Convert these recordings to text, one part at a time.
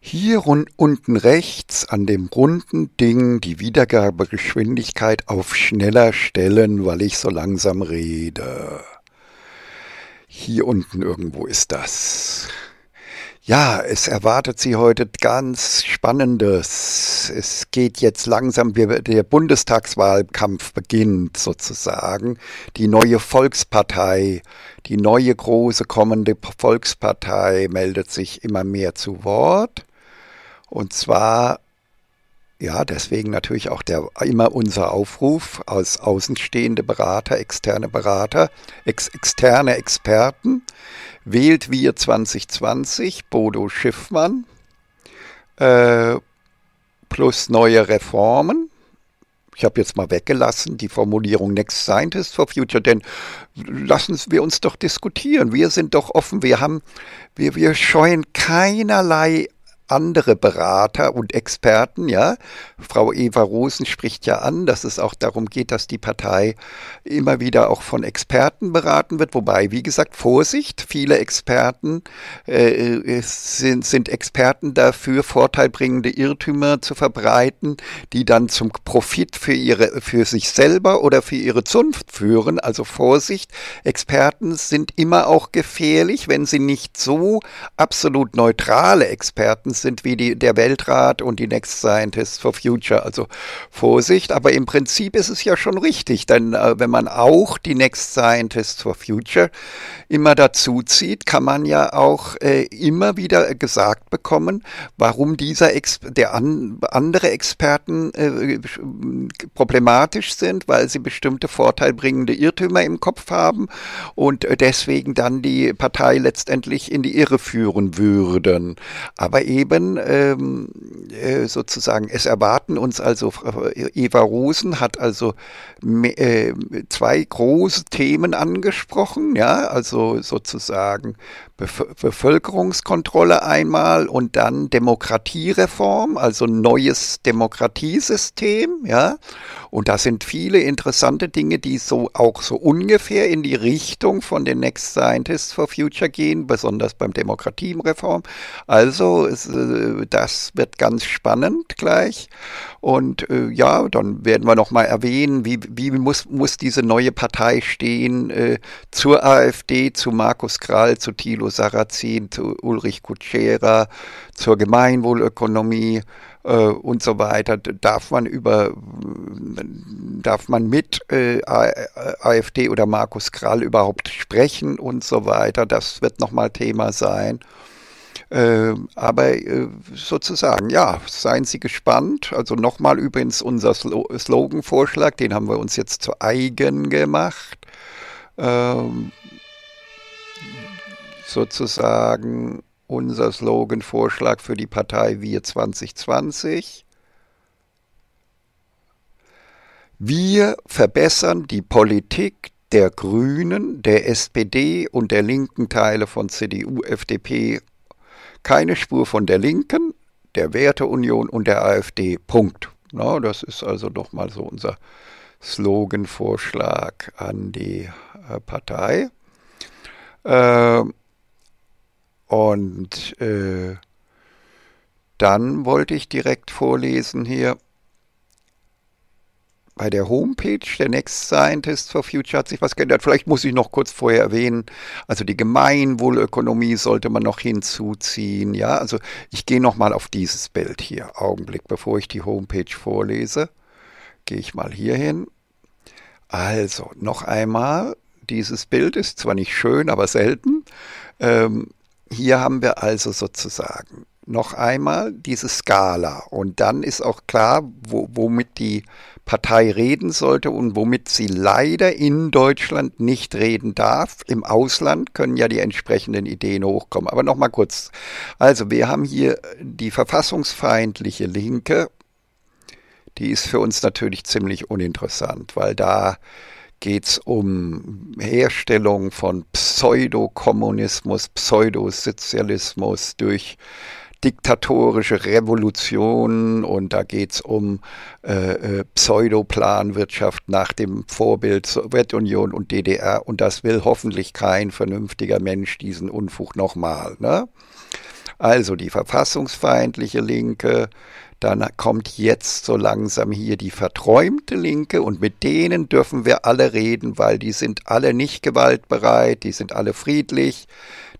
Hier unten rechts an dem runden Ding die Wiedergabegeschwindigkeit auf schneller stellen, weil ich so langsam rede. Hier unten irgendwo ist das. Ja, es erwartet Sie heute ganz Spannendes. Es geht jetzt langsam, der Bundestagswahlkampf beginnt sozusagen. Die neue Volkspartei, die neue große kommende Volkspartei meldet sich immer mehr zu Wort. Und zwar, ja, deswegen natürlich auch der, immer unser Aufruf als außenstehende Berater, externe Berater, ex externe Experten. Wählt wir 2020 Bodo Schiffmann äh, plus neue Reformen ich habe jetzt mal weggelassen, die Formulierung Next Scientist for Future, denn lassen wir uns doch diskutieren. Wir sind doch offen, wir haben, wir, wir scheuen keinerlei andere Berater und Experten, ja. Frau Eva Rosen spricht ja an, dass es auch darum geht, dass die Partei immer wieder auch von Experten beraten wird. Wobei, wie gesagt, Vorsicht, viele Experten äh, sind, sind Experten dafür, vorteilbringende Irrtümer zu verbreiten, die dann zum Profit für ihre, für sich selber oder für ihre Zunft führen. Also Vorsicht, Experten sind immer auch gefährlich, wenn sie nicht so absolut neutrale Experten Instanz sind wie die, der Weltrat und die Next Scientists for Future. Also Vorsicht, aber im Prinzip ist es ja schon richtig, denn äh, wenn man auch die Next Scientists for Future immer dazu zieht, kann man ja auch äh, immer wieder gesagt bekommen, warum dieser Ex der an, andere Experten äh, problematisch sind, weil sie bestimmte vorteilbringende Irrtümer im Kopf haben und äh, deswegen dann die Partei letztendlich in die Irre führen würden. Aber eben Unternehmen ähm, äh, sozusagen, es erwarten uns also, äh, Eva Rosen hat also äh, zwei große Themen angesprochen, ja, also sozusagen Bevölkerungskontrolle einmal und dann Demokratiereform, also neues Demokratiesystem, ja. Und da sind viele interessante Dinge, die so auch so ungefähr in die Richtung von den Next Scientists for Future gehen, besonders beim Demokratiereform. Also äh, das wird ganz spannend gleich. Und äh, ja, dann werden wir nochmal erwähnen, wie, wie muss, muss diese neue Partei stehen äh, zur AfD, zu Markus Krall, zu Thilo Sarrazin, zu Ulrich Kutschera, zur Gemeinwohlökonomie äh, und so weiter. Darf man über, darf man mit äh, AfD oder Markus Krall überhaupt sprechen und so weiter? Das wird nochmal Thema sein. Ähm, aber äh, sozusagen, ja, seien Sie gespannt. Also nochmal übrigens unser Slogan-Vorschlag, den haben wir uns jetzt zu eigen gemacht. Ähm, sozusagen unser Slogan-Vorschlag für die Partei Wir 2020. Wir verbessern die Politik der Grünen, der SPD und der linken Teile von CDU, FDP keine Spur von der Linken, der Werteunion und der AfD. Punkt. Na, das ist also nochmal so unser Sloganvorschlag an die äh, Partei. Äh, und äh, dann wollte ich direkt vorlesen hier, bei der Homepage der Next Scientist for Future hat sich was geändert. Vielleicht muss ich noch kurz vorher erwähnen, also die Gemeinwohlökonomie sollte man noch hinzuziehen. Ja, also ich gehe nochmal auf dieses Bild hier. Augenblick, bevor ich die Homepage vorlese, gehe ich mal hier hin. Also, noch einmal, dieses Bild ist zwar nicht schön, aber selten. Ähm, hier haben wir also sozusagen noch einmal diese Skala und dann ist auch klar, wo, womit die Partei reden sollte und womit sie leider in Deutschland nicht reden darf. Im Ausland können ja die entsprechenden Ideen hochkommen. Aber nochmal kurz. Also wir haben hier die verfassungsfeindliche Linke. Die ist für uns natürlich ziemlich uninteressant, weil da geht es um Herstellung von Pseudokommunismus, Pseudosozialismus durch diktatorische Revolution und da geht es um äh, äh, Pseudoplanwirtschaft nach dem Vorbild Sowjetunion und DDR und das will hoffentlich kein vernünftiger Mensch diesen Unfug nochmal. Ne? Also die verfassungsfeindliche Linke, dann kommt jetzt so langsam hier die verträumte Linke und mit denen dürfen wir alle reden, weil die sind alle nicht gewaltbereit, die sind alle friedlich,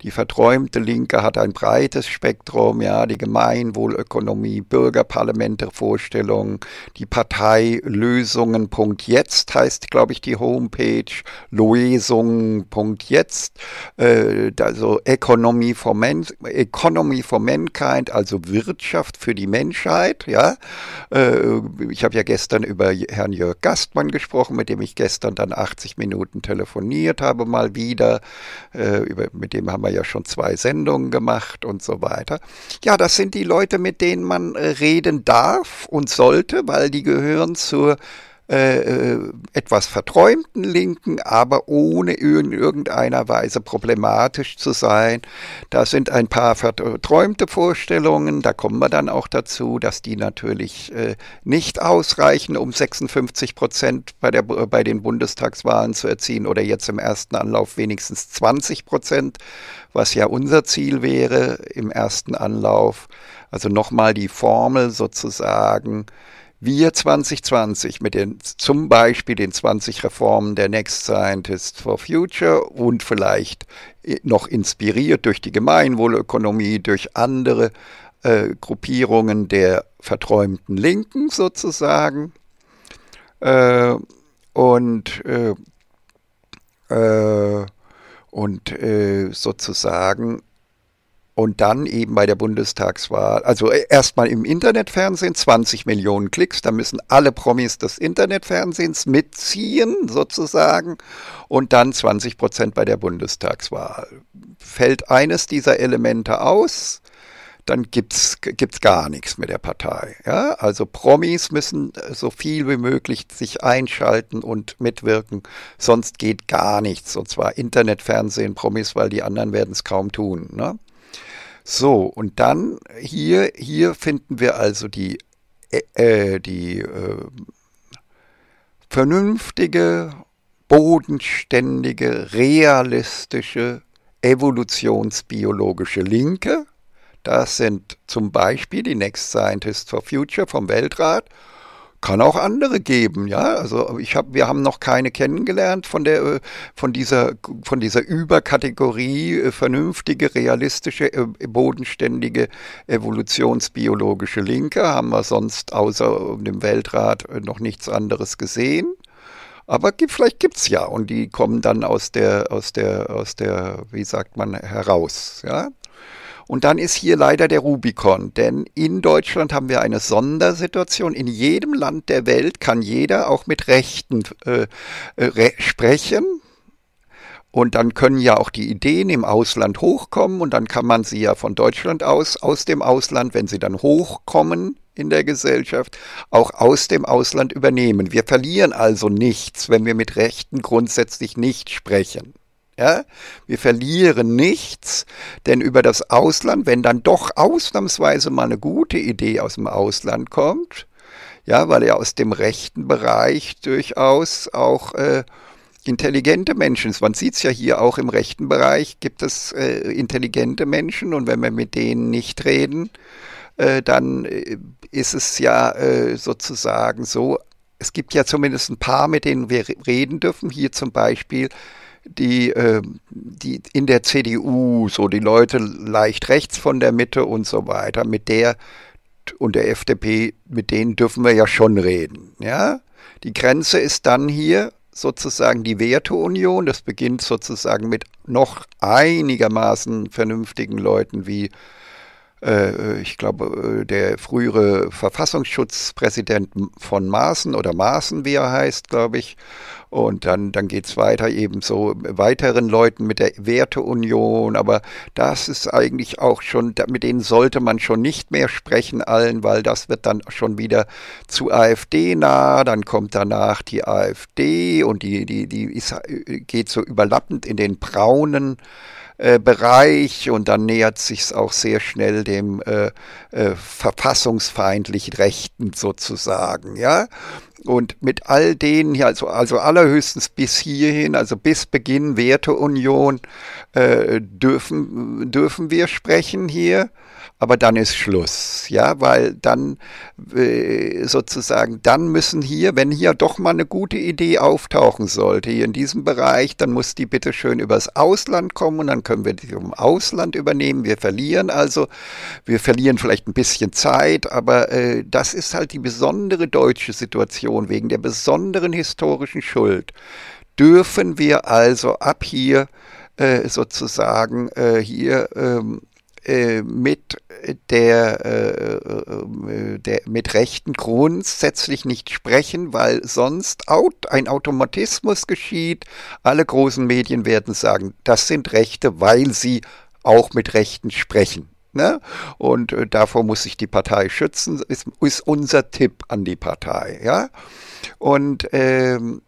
die verträumte Linke hat ein breites Spektrum, ja, die Gemeinwohlökonomie, Bürgerparlamente, Vorstellungen, die Partei Lösungen. Jetzt heißt, glaube ich, die Homepage, Lösungen.jetzt, äh, also Economy for, Man Economy for Mankind, also Wirtschaft für die Menschheit, ja. Äh, ich habe ja gestern über Herrn Jörg Gastmann gesprochen, mit dem ich gestern dann 80 Minuten telefoniert habe, mal wieder, äh, über, mit dem haben wir wir ja schon zwei Sendungen gemacht und so weiter. Ja, das sind die Leute, mit denen man äh, reden darf und sollte, weil die gehören zur äh, äh, etwas verträumten Linken, aber ohne in irgendeiner Weise problematisch zu sein. Da sind ein paar verträumte Vorstellungen, da kommen wir dann auch dazu, dass die natürlich äh, nicht ausreichen, um 56 Prozent bei, der, bei den Bundestagswahlen zu erzielen oder jetzt im ersten Anlauf wenigstens 20 Prozent, was ja unser Ziel wäre im ersten Anlauf. Also nochmal die Formel sozusagen wir 2020 mit den zum Beispiel den 20 Reformen der Next Scientist for Future und vielleicht äh, noch inspiriert durch die Gemeinwohlökonomie, durch andere äh, Gruppierungen der verträumten Linken sozusagen. Äh, und äh, äh und äh, sozusagen und dann eben bei der Bundestagswahl, also äh, erstmal im Internetfernsehen 20 Millionen Klicks, da müssen alle Promis des Internetfernsehens mitziehen sozusagen und dann 20 Prozent bei der Bundestagswahl. Fällt eines dieser Elemente aus, dann gibt es gar nichts mit der Partei. Ja? Also Promis müssen äh, so viel wie möglich sich einschalten und mitwirken, sonst geht gar nichts. Und zwar Internetfernsehen, Promis, weil die anderen werden es kaum tun. Ne? So, und dann hier, hier finden wir also die, äh, äh, die äh, vernünftige, bodenständige, realistische, evolutionsbiologische Linke. Das sind zum Beispiel die Next Scientists for Future vom Weltrat kann auch andere geben, ja. Also ich habe, wir haben noch keine kennengelernt von der, äh, von dieser, von dieser Überkategorie äh, vernünftige, realistische, äh, bodenständige evolutionsbiologische Linke haben wir sonst außer dem Weltrat noch nichts anderes gesehen. Aber vielleicht gibt's ja und die kommen dann aus der, aus der, aus der, wie sagt man, heraus, ja. Und dann ist hier leider der Rubikon, denn in Deutschland haben wir eine Sondersituation. In jedem Land der Welt kann jeder auch mit Rechten äh, äh, re sprechen. Und dann können ja auch die Ideen im Ausland hochkommen und dann kann man sie ja von Deutschland aus, aus dem Ausland, wenn sie dann hochkommen in der Gesellschaft, auch aus dem Ausland übernehmen. Wir verlieren also nichts, wenn wir mit Rechten grundsätzlich nicht sprechen. Ja, wir verlieren nichts, denn über das Ausland, wenn dann doch ausnahmsweise mal eine gute Idee aus dem Ausland kommt, ja, weil ja aus dem rechten Bereich durchaus auch äh, intelligente Menschen, man sieht es ja hier auch im rechten Bereich, gibt es äh, intelligente Menschen und wenn wir mit denen nicht reden, äh, dann äh, ist es ja äh, sozusagen so, es gibt ja zumindest ein paar, mit denen wir reden dürfen, hier zum Beispiel die, ähm, die in der CDU, so die Leute leicht rechts von der Mitte und so weiter, mit der und der FDP, mit denen dürfen wir ja schon reden. Ja? Die Grenze ist dann hier sozusagen die Werteunion. Das beginnt sozusagen mit noch einigermaßen vernünftigen Leuten wie äh, äh, ich glaube, äh, der frühere Verfassungsschutzpräsident von Maaßen oder Maaßen, wie er heißt, glaube ich. Und dann, dann geht es weiter eben so weiteren Leuten mit der Werteunion. Aber das ist eigentlich auch schon, mit denen sollte man schon nicht mehr sprechen allen, weil das wird dann schon wieder zu AfD nah. Dann kommt danach die AfD und die, die, die ist, geht so überlappend in den braunen. Äh, Bereich und dann nähert sich es auch sehr schnell dem äh, äh, verfassungsfeindlich Rechten sozusagen, ja. Und mit all denen hier, also, also allerhöchstens bis hierhin, also bis Beginn Werteunion, äh, dürfen, dürfen wir sprechen hier aber dann ist Schluss, ja, weil dann äh, sozusagen, dann müssen hier, wenn hier doch mal eine gute Idee auftauchen sollte, hier in diesem Bereich, dann muss die bitte schön übers Ausland kommen und dann können wir die im Ausland übernehmen. Wir verlieren also, wir verlieren vielleicht ein bisschen Zeit, aber äh, das ist halt die besondere deutsche Situation wegen der besonderen historischen Schuld. Dürfen wir also ab hier äh, sozusagen äh, hier ähm, äh, mit der, äh, äh, äh, äh, der mit Rechten grundsätzlich nicht sprechen, weil sonst ein Automatismus geschieht. Alle großen Medien werden sagen, das sind Rechte, weil sie auch mit Rechten sprechen. Ne? Und äh, davor muss sich die Partei schützen, ist, ist unser Tipp an die Partei. Ja? Und, ähm,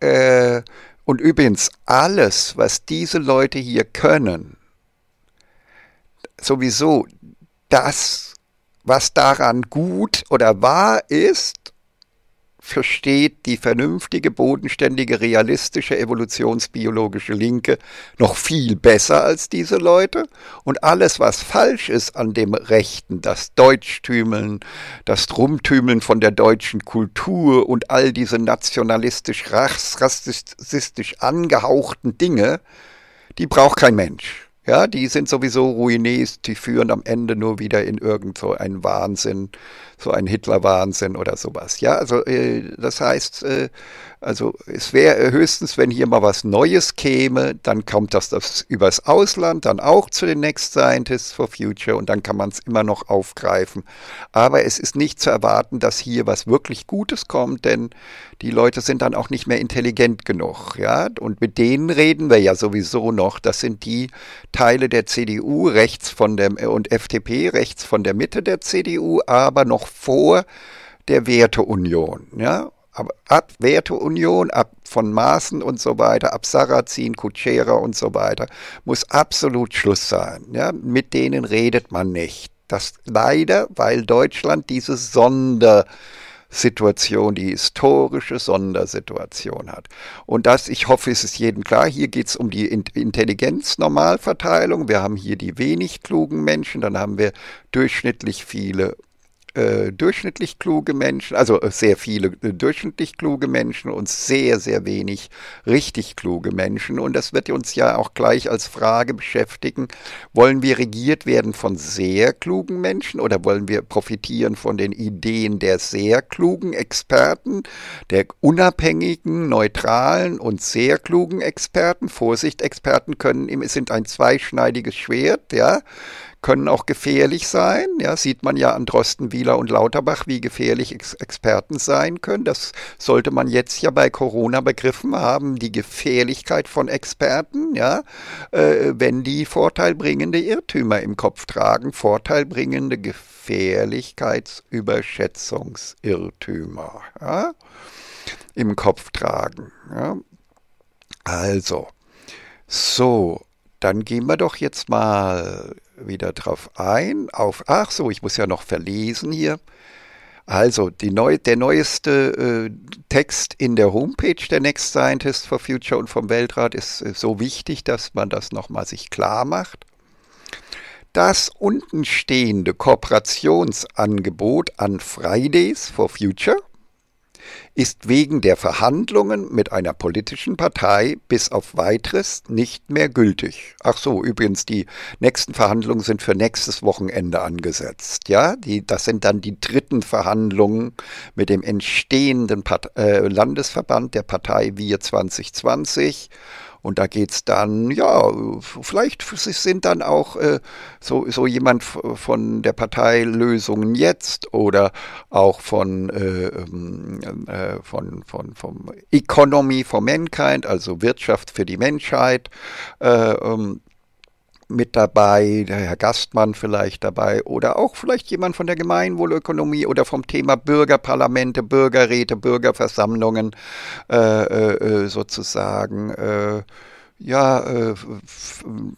äh, und übrigens, alles, was diese Leute hier können, sowieso, das, was daran gut oder wahr ist, versteht die vernünftige, bodenständige, realistische, evolutionsbiologische Linke noch viel besser als diese Leute. Und alles, was falsch ist an dem Rechten, das Deutschtümeln, das Drumtümeln von der deutschen Kultur und all diese nationalistisch, rassistisch angehauchten Dinge, die braucht kein Mensch. Ja, die sind sowieso ruinés, die führen am Ende nur wieder in irgend so einen Wahnsinn, so einen Hitler-Wahnsinn oder sowas. Ja, also äh, das heißt, äh, also es wäre äh, höchstens, wenn hier mal was Neues käme, dann kommt das, das übers Ausland, dann auch zu den Next Scientists for Future und dann kann man es immer noch aufgreifen. Aber es ist nicht zu erwarten, dass hier was wirklich Gutes kommt, denn die Leute sind dann auch nicht mehr intelligent genug. Ja? Und mit denen reden wir ja sowieso noch. Das sind die Teile der CDU rechts von der, äh, und FDP rechts von der Mitte der CDU, aber noch vor der Werteunion. Ja? ab Werteunion, ab von Maaßen und so weiter, ab Sarrazin, Kutschera und so weiter, muss absolut Schluss sein. Ja? Mit denen redet man nicht. Das leider, weil Deutschland diese Sondersituation, die historische Sondersituation hat. Und das, ich hoffe, es ist jedem klar, hier geht es um die Intelligenznormalverteilung. Wir haben hier die wenig klugen Menschen, dann haben wir durchschnittlich viele äh, durchschnittlich kluge Menschen, also äh, sehr viele äh, durchschnittlich kluge Menschen und sehr, sehr wenig richtig kluge Menschen. Und das wird uns ja auch gleich als Frage beschäftigen, wollen wir regiert werden von sehr klugen Menschen oder wollen wir profitieren von den Ideen der sehr klugen Experten, der unabhängigen, neutralen und sehr klugen Experten? Vorsicht, Experten können, sind ein zweischneidiges Schwert, ja können auch gefährlich sein. Ja, sieht man ja an Drosten, Wieler und Lauterbach, wie gefährlich Ex Experten sein können. Das sollte man jetzt ja bei Corona begriffen haben, die Gefährlichkeit von Experten, ja, äh, wenn die vorteilbringende Irrtümer im Kopf tragen, vorteilbringende Gefährlichkeitsüberschätzungsirrtümer ja, im Kopf tragen. Ja. Also, so, dann gehen wir doch jetzt mal wieder drauf ein, auf, ach so, ich muss ja noch verlesen hier. Also neu, der neueste äh, Text in der Homepage der Next Scientist for Future und vom Weltrat ist äh, so wichtig, dass man das nochmal sich klar macht. Das untenstehende Kooperationsangebot an Fridays for Future ist wegen der Verhandlungen mit einer politischen Partei bis auf weiteres nicht mehr gültig. Ach so, übrigens, die nächsten Verhandlungen sind für nächstes Wochenende angesetzt. Ja, die, das sind dann die dritten Verhandlungen mit dem entstehenden Part äh, Landesverband der Partei Wir 2020. Und da geht es dann, ja, vielleicht sind dann auch äh, so, so jemand von der Partei Lösungen jetzt oder auch von, äh, ähm, äh, von, von vom Economy for Mankind, also Wirtschaft für die Menschheit. Äh, ähm, mit dabei, der Herr Gastmann vielleicht dabei oder auch vielleicht jemand von der Gemeinwohlökonomie oder vom Thema Bürgerparlamente, Bürgerräte, Bürgerversammlungen äh, äh, äh sozusagen. Äh, ja, äh,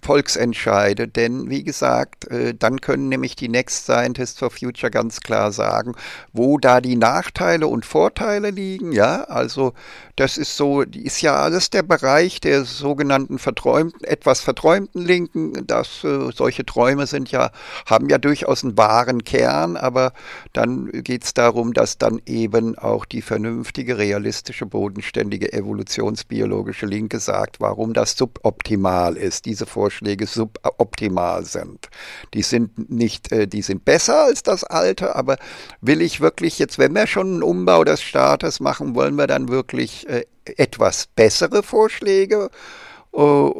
Volksentscheide. Denn wie gesagt, äh, dann können nämlich die Next Scientists for Future ganz klar sagen, wo da die Nachteile und Vorteile liegen. Ja, also das ist so, ist ja alles der Bereich der sogenannten verträumten, etwas verträumten Linken. Dass äh, solche Träume sind ja, haben ja durchaus einen wahren Kern, aber dann geht es darum, dass dann eben auch die vernünftige, realistische, bodenständige, evolutionsbiologische Linke sagt, warum das was suboptimal ist, diese Vorschläge suboptimal sind. Die sind nicht, äh, die sind besser als das alte, aber will ich wirklich jetzt, wenn wir schon einen Umbau des Staates machen, wollen wir dann wirklich äh, etwas bessere Vorschläge? Äh,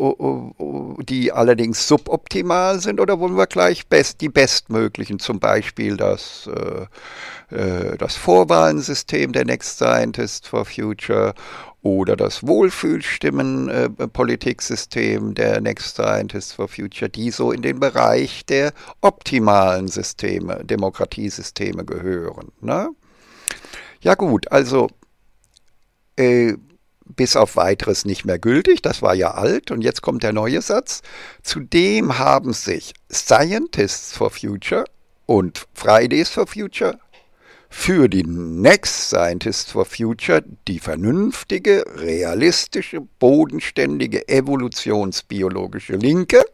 die allerdings suboptimal sind oder wollen wir gleich best, die bestmöglichen, zum Beispiel das, äh, das Vorwahlensystem der Next Scientist for Future oder das Wohlfühlstimmen-Politiksystem äh, der Next Scientists for Future, die so in den Bereich der optimalen Systeme, Demokratiesysteme gehören. Ne? Ja gut, also äh, bis auf weiteres nicht mehr gültig, das war ja alt und jetzt kommt der neue Satz. Zudem haben sich Scientists for Future und Fridays for Future für die Next Scientist for Future die vernünftige, realistische, bodenständige, evolutionsbiologische Linke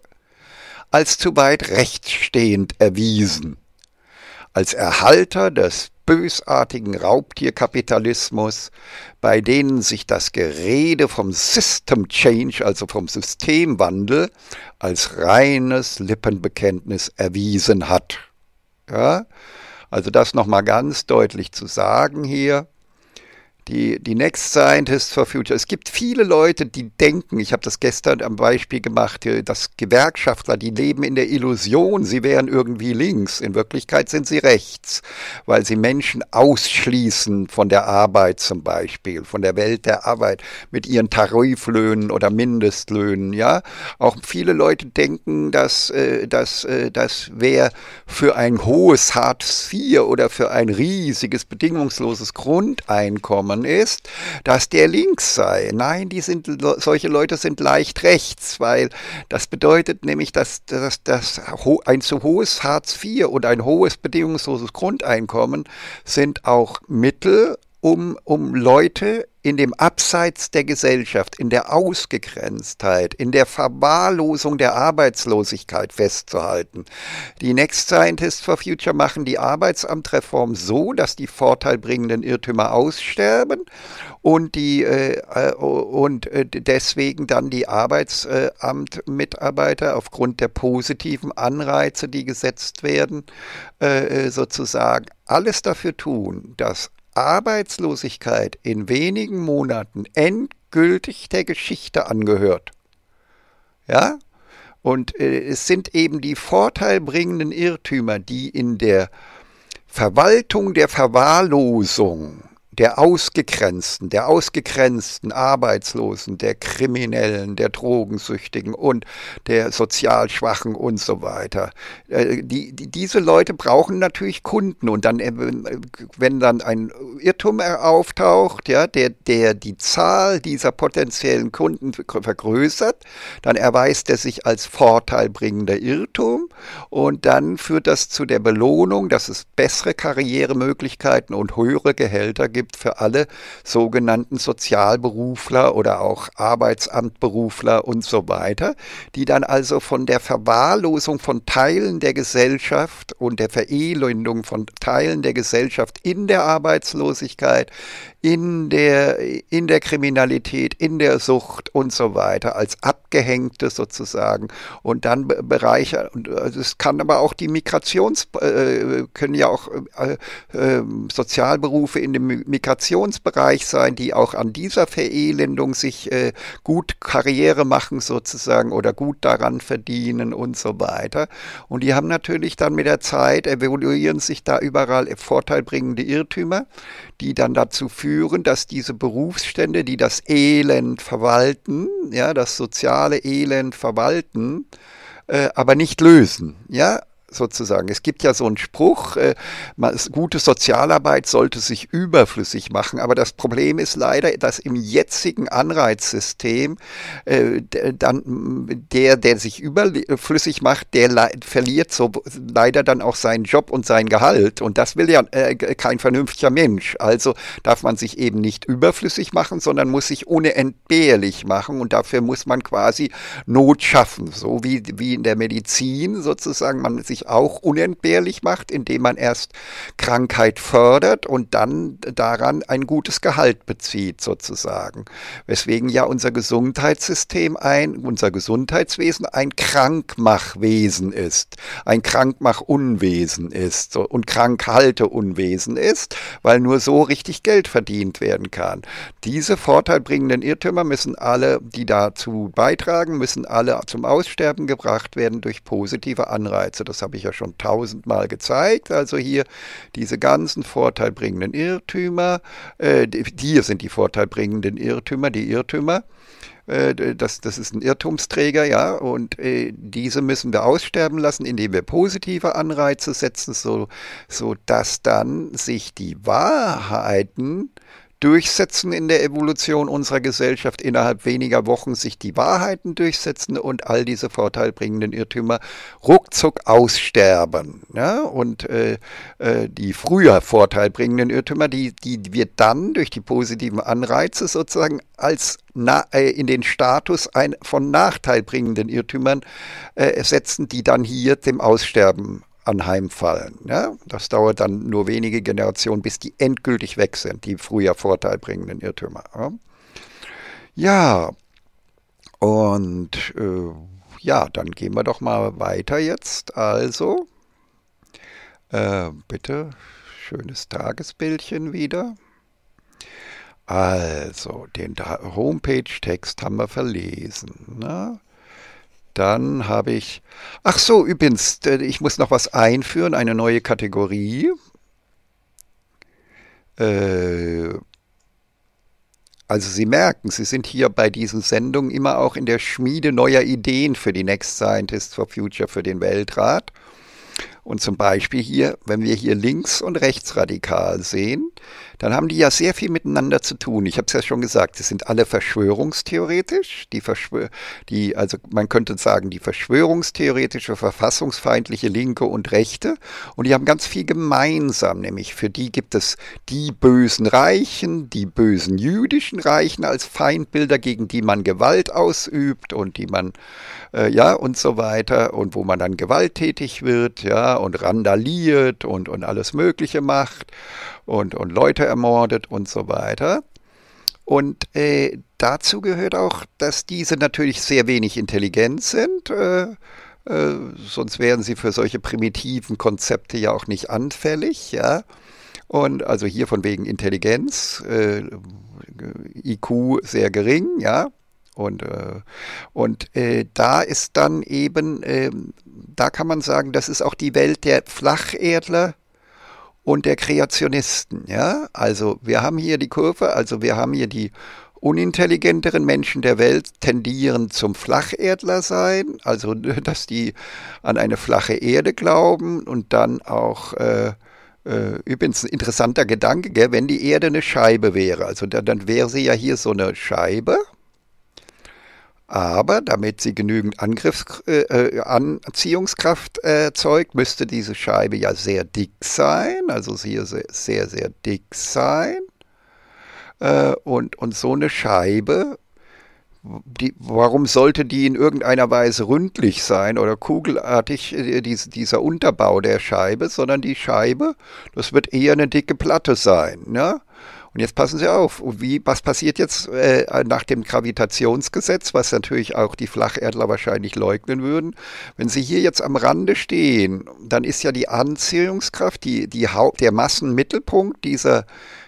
als zu weit rechtsstehend erwiesen. Als Erhalter des bösartigen Raubtierkapitalismus, bei denen sich das Gerede vom System Change, also vom Systemwandel, als reines Lippenbekenntnis erwiesen hat. Ja? Also das nochmal ganz deutlich zu sagen hier die, die Next Scientists for Future. Es gibt viele Leute, die denken, ich habe das gestern am Beispiel gemacht, äh, dass Gewerkschaftler, die leben in der Illusion, sie wären irgendwie links. In Wirklichkeit sind sie rechts, weil sie Menschen ausschließen von der Arbeit zum Beispiel, von der Welt der Arbeit mit ihren Tariflöhnen oder Mindestlöhnen. Ja, auch viele Leute denken, dass, äh, dass, äh, dass wer für ein hohes Hartz IV oder für ein riesiges bedingungsloses Grundeinkommen gekommen ist, dass der links sei. Nein, die sind, solche Leute sind leicht rechts, weil das bedeutet nämlich, dass, dass, dass ein zu hohes Hartz IV und ein hohes bedingungsloses Grundeinkommen sind auch Mittel um, um Leute in dem Abseits der Gesellschaft, in der Ausgegrenztheit, in der Verwahrlosung der Arbeitslosigkeit festzuhalten. Die Next Scientists for Future machen die Arbeitsamtreform so, dass die vorteilbringenden Irrtümer aussterben und, die, äh, äh und äh, deswegen dann die Arbeitsamtmitarbeiter aufgrund der positiven Anreize, die gesetzt werden, äh, äh sozusagen alles dafür tun, dass Arbeitslosigkeit in wenigen Monaten endgültig der Geschichte angehört. Ja? Und äh, es sind eben die vorteilbringenden Irrtümer, die in der Verwaltung der Verwahrlosung der Ausgegrenzten, der ausgegrenzten Arbeitslosen, der Kriminellen, der Drogensüchtigen und der Sozialschwachen und so weiter. Äh, die, die, diese Leute brauchen natürlich Kunden und dann, äh, wenn dann ein Irrtum auftaucht, ja, der, der die Zahl dieser potenziellen Kunden vergrößert, dann erweist er sich als vorteilbringender Irrtum und dann führt das zu der Belohnung, dass es bessere Karrieremöglichkeiten und höhere Gehälter gibt gibt für alle sogenannten Sozialberufler oder auch Arbeitsamtberufler und so weiter, die dann also von der Verwahrlosung von Teilen der Gesellschaft und der Verelendung von Teilen der Gesellschaft in der Arbeitslosigkeit, in der, in der Kriminalität, in der Sucht und so weiter als Abgehängte sozusagen und dann bereichern. Also es kann aber auch die Migrations, äh, können ja auch äh, äh, Sozialberufe in dem Kommunikationsbereich sein, die auch an dieser Verelendung sich äh, gut Karriere machen sozusagen oder gut daran verdienen und so weiter. Und die haben natürlich dann mit der Zeit, evaluieren sich da überall vorteilbringende Irrtümer, die dann dazu führen, dass diese Berufsstände, die das Elend verwalten, ja, das soziale Elend verwalten, äh, aber nicht lösen, ja, sozusagen. Es gibt ja so einen Spruch, äh, gute Sozialarbeit sollte sich überflüssig machen, aber das Problem ist leider, dass im jetzigen Anreizsystem äh, dann der, der sich überflüssig macht, der verliert so leider dann auch seinen Job und sein Gehalt und das will ja äh, kein vernünftiger Mensch. Also darf man sich eben nicht überflüssig machen, sondern muss sich unentbehrlich machen und dafür muss man quasi Not schaffen, so wie, wie in der Medizin sozusagen man sich auch unentbehrlich macht, indem man erst Krankheit fördert und dann daran ein gutes Gehalt bezieht sozusagen. Weswegen ja unser Gesundheitssystem ein, unser Gesundheitswesen ein Krankmachwesen ist, ein Krankmachunwesen ist so, und Krankhalteunwesen ist, weil nur so richtig Geld verdient werden kann. Diese vorteilbringenden Irrtümer müssen alle, die dazu beitragen, müssen alle zum Aussterben gebracht werden durch positive Anreize. Das habe ich ich ja schon tausendmal gezeigt. Also hier diese ganzen vorteilbringenden Irrtümer, äh, hier sind die vorteilbringenden Irrtümer, die Irrtümer äh, das, das ist ein Irrtumsträger, ja, und äh, diese müssen wir aussterben lassen, indem wir positive Anreize setzen, so, so dass dann sich die Wahrheiten durchsetzen in der Evolution unserer Gesellschaft, innerhalb weniger Wochen sich die Wahrheiten durchsetzen und all diese vorteilbringenden Irrtümer ruckzuck aussterben. Ja? Und äh, äh, die früher vorteilbringenden Irrtümer, die, die wir dann durch die positiven Anreize sozusagen als na, äh, in den Status ein, von nachteilbringenden Irrtümern äh, setzen, die dann hier dem Aussterben anheimfallen. Ja? Das dauert dann nur wenige Generationen, bis die endgültig weg sind, die früher vorteilbringenden Irrtümer. Ja, ja und äh, ja, dann gehen wir doch mal weiter jetzt. Also, äh, bitte, schönes Tagesbildchen wieder. Also, den Homepage-Text haben wir verlesen. Ne? Dann habe ich, ach so, übrigens, äh, ich muss noch was einführen, eine neue Kategorie. Äh, also Sie merken, Sie sind hier bei diesen Sendungen immer auch in der Schmiede neuer Ideen für die Next Scientists for Future, für den Weltrat. Und zum Beispiel hier, wenn wir hier links und rechtsradikal sehen, dann haben die ja sehr viel miteinander zu tun. Ich habe es ja schon gesagt, es sind alle verschwörungstheoretisch. Die Verschwör die, also man könnte sagen, die verschwörungstheoretische, verfassungsfeindliche Linke und Rechte. Und die haben ganz viel gemeinsam, nämlich für die gibt es die bösen Reichen, die bösen jüdischen Reichen als Feindbilder, gegen die man Gewalt ausübt und die man, äh, ja, und so weiter. Und wo man dann gewalttätig wird, ja, und randaliert und, und alles Mögliche macht und, und Leute ermordet und so weiter. Und äh, dazu gehört auch, dass diese natürlich sehr wenig intelligent sind. Äh, äh sonst wären sie für solche primitiven Konzepte ja auch nicht anfällig, ja. Und also hier von wegen Intelligenz, äh, IQ sehr gering, ja. Und, äh, und äh, da ist dann eben, ähm, da kann man sagen, das ist auch die Welt der Flacherdler und der Kreationisten. Ja? Also wir haben hier die Kurve, also wir haben hier die unintelligenteren Menschen der Welt tendieren zum Flacherdler sein, also dass die an eine flache Erde glauben und dann auch äh, äh, übrigens ein interessanter Gedanke, gell? wenn die Erde eine Scheibe wäre, also dann, dann wäre sie ja hier so eine Scheibe, aber damit sie genügend Angriffs äh, äh, Anziehungskraft erzeugt, müsste diese Scheibe ja sehr dick sein, also hier sehr, sehr, sehr dick sein. Äh, und, und so eine Scheibe, die, warum sollte die in irgendeiner Weise ründlich sein oder kugelartig, äh, dies, dieser Unterbau der Scheibe, sondern die Scheibe, das wird eher eine dicke Platte sein. Ne? Und jetzt passen Sie auf, wie, was passiert jetzt äh, nach dem Gravitationsgesetz, was natürlich auch die Flacherdler wahrscheinlich leugnen würden. Wenn Sie hier jetzt am Rande stehen, dann ist ja die Anziehungskraft, die, die der Massenmittelpunkt dieser,